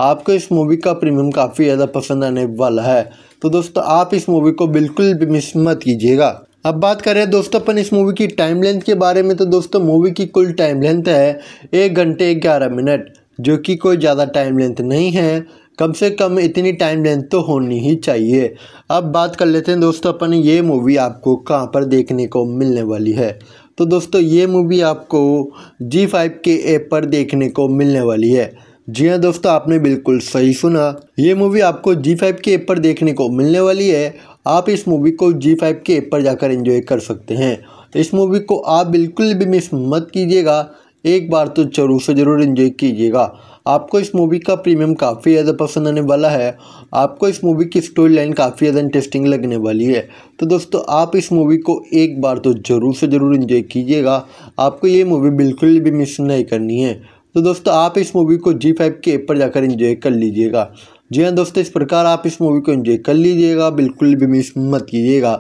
आपको इस मूवी का प्रीमियम काफ़ी ज़्यादा पसंद आने वाला है तो दोस्तों आप इस मूवी को बिल्कुल भी मिस मत कीजिएगा अब बात करें दोस्तों अपन इस मूवी की टाइम लेंथ के बारे में तो दोस्तों मूवी की कुल टाइम लेंथ है एक घंटे ग्यारह मिनट जो कि कोई ज़्यादा टाइम लेंथ नहीं है कम से कम इतनी टाइम लेंथ तो होनी ही चाहिए अब बात कर लेते हैं दोस्तों अपन ये मूवी आपको कहाँ पर देखने को मिलने वाली है तो दोस्तों ये मूवी आपको जी फाइव के ऐप पर देखने को मिलने वाली है जी हाँ दोस्तों आपने बिल्कुल सही सुना ये मूवी आपको जी फाइव के ऐप पर देखने को मिलने वाली है आप इस मूवी को जी फाइव के ऐप पर जाकर इंजॉय कर सकते हैं तो इस मूवी को आप बिल्कुल भी मिस मत कीजिएगा एक बार तो जरूर से ज़रूर इंजॉय कीजिएगा आपको इस मूवी का प्रीमियम काफ़ी ज़्यादा पसंद आने वाला है आपको इस मूवी की स्टोरी लाइन काफ़ी ज़्यादा इंटरेस्टिंग लगने वाली है तो दोस्तों आप इस मूवी को एक बार तो ज़रूर से ज़रूर इन्जॉय कीजिएगा आपको ये मूवी बिल्कुल भी मिस नहीं करनी है तो दोस्तों आप इस मूवी को जी फाइव के ऊपर पर जाकर इन्जॉय कर लीजिएगा जी हाँ दोस्तों इस प्रकार आप इस मूवी को इन्जॉय कर लीजिएगा बिल्कुल भी मिस मत कीजिएगा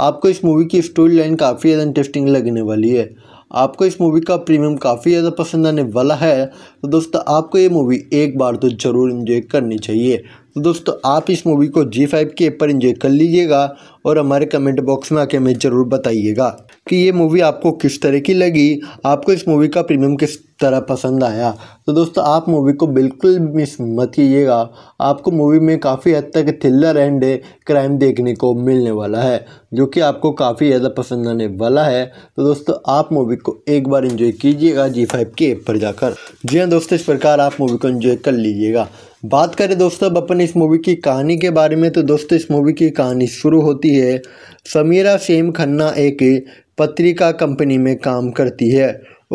आपको इस मूवी की स्टोरी लाइन काफ़ी ज़्यादा इंटरेस्टिंग लगने वाली है आपको इस मूवी का प्रीमियम काफ़ी ज़्यादा पसंद आने वाला है तो दोस्तों आपको ये मूवी एक बार तो ज़रूर इन्जॉय करनी चाहिए तो दोस्तों आप इस मूवी को जी फाइव के पर इंजॉय कर लीजिएगा और हमारे कमेंट बॉक्स में आके हमें ज़रूर बताइएगा कि ये मूवी आपको किस तरह की लगी आपको इस मूवी का प्रीमियम किस तरह पसंद आया तो दोस्तों आप मूवी को बिल्कुल मिस मत कीजिएगा आपको मूवी में काफ़ी हद तक थ्रिलर एंड क्राइम देखने को मिलने वाला है जो कि आपको काफ़ी ज़्यादा पसंद आने वाला है तो दोस्तों आप मूवी को एक बार इन्जॉय कीजिएगा जी फाइव के ऐप पर जाकर जी हाँ दोस्तों इस प्रकार आप मूवी को इन्जॉय कर लीजिएगा बात करें दोस्तों अब अपन इस मूवी की कहानी के बारे में तो दोस्तों इस मूवी की कहानी शुरू होती है समीरा सेम खन्ना एक पत्रिका कंपनी में काम करती है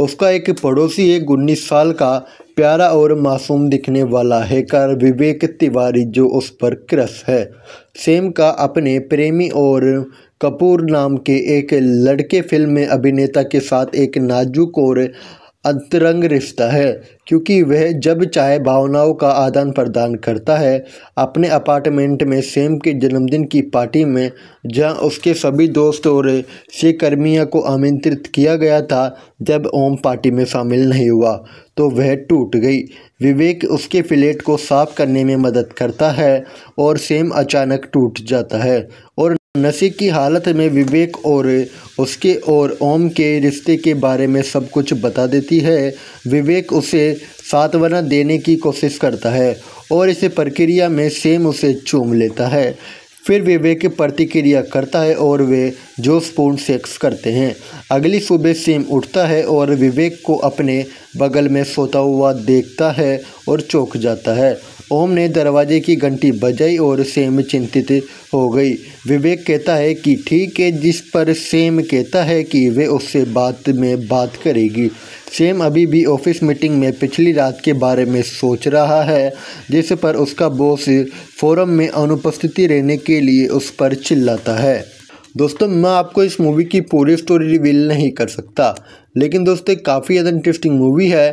उसका एक पड़ोसी एक उन्नीस साल का प्यारा और मासूम दिखने वाला हैकर विवेक तिवारी जो उस पर क्रश है सेम का अपने प्रेमी और कपूर नाम के एक लड़के फिल्म में अभिनेता के साथ एक नाजुक और अंतरंग रिश्ता है क्योंकि वह जब चाहे भावनाओं का आदान प्रदान करता है अपने अपार्टमेंट में सेम के जन्मदिन की पार्टी में जहां उसके सभी दोस्त और सहकर्मियों को आमंत्रित किया गया था जब ओम पार्टी में शामिल नहीं हुआ तो वह टूट गई विवेक उसके फ्लेट को साफ करने में मदद करता है और सेम अचानक टूट जाता है और नशे की हालत में विवेक और उसके और ओम के रिश्ते के बारे में सब कुछ बता देती है विवेक उसे सातवना देने की कोशिश करता है और इस प्रक्रिया में सेम उसे चूम लेता है फिर विवेक प्रतिक्रिया करता है और वे जोशपूर्ण सेक्स करते हैं अगली सुबह सेम उठता है और विवेक को अपने बगल में सोता हुआ देखता है और चौंक जाता है ओम ने दरवाजे की घंटी बजाई और सेम चिंतित हो गई विवेक कहता है कि ठीक है जिस पर सेम कहता है कि वे उससे बात में बात करेगी सेम अभी भी ऑफिस मीटिंग में पिछली रात के बारे में सोच रहा है जिस पर उसका बॉस फोरम में अनुपस्थिति रहने के लिए उस पर चिल्लाता है दोस्तों मैं आपको इस मूवी की पूरी स्टोरी रिवील नहीं कर सकता लेकिन दोस्तों काफ़ी ज़्यादा इंटरेस्टिंग मूवी है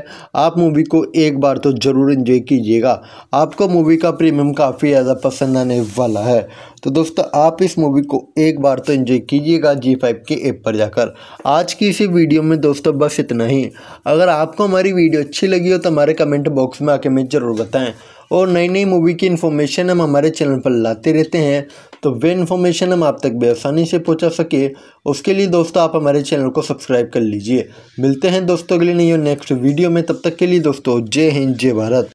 आप मूवी को एक बार तो ज़रूर इन्जॉय कीजिएगा आपको मूवी का प्रीमियम काफ़ी ज़्यादा पसंद आने वाला है तो दोस्तों आप इस मूवी को एक बार तो इन्जॉय कीजिएगा जी फाइव के ऐप पर जाकर आज की इसी वीडियो में दोस्तों बस इतना ही अगर आपको हमारी वीडियो अच्छी लगी हो तो हमारे कमेंट बॉक्स में आके हमें ज़रूर बताएं और नई नई मूवी की इन्फॉर्मेशन हम हमारे चैनल पर लाते रहते हैं तो वे इन्फॉर्मेशन हम आप तक बेआसानी से पहुंचा सके उसके लिए दोस्तों आप हमारे चैनल को सब्सक्राइब कर लीजिए मिलते हैं दोस्तों के लिए नहीं नेक्स्ट वीडियो में तब तक के लिए दोस्तों जय हिंद जय भारत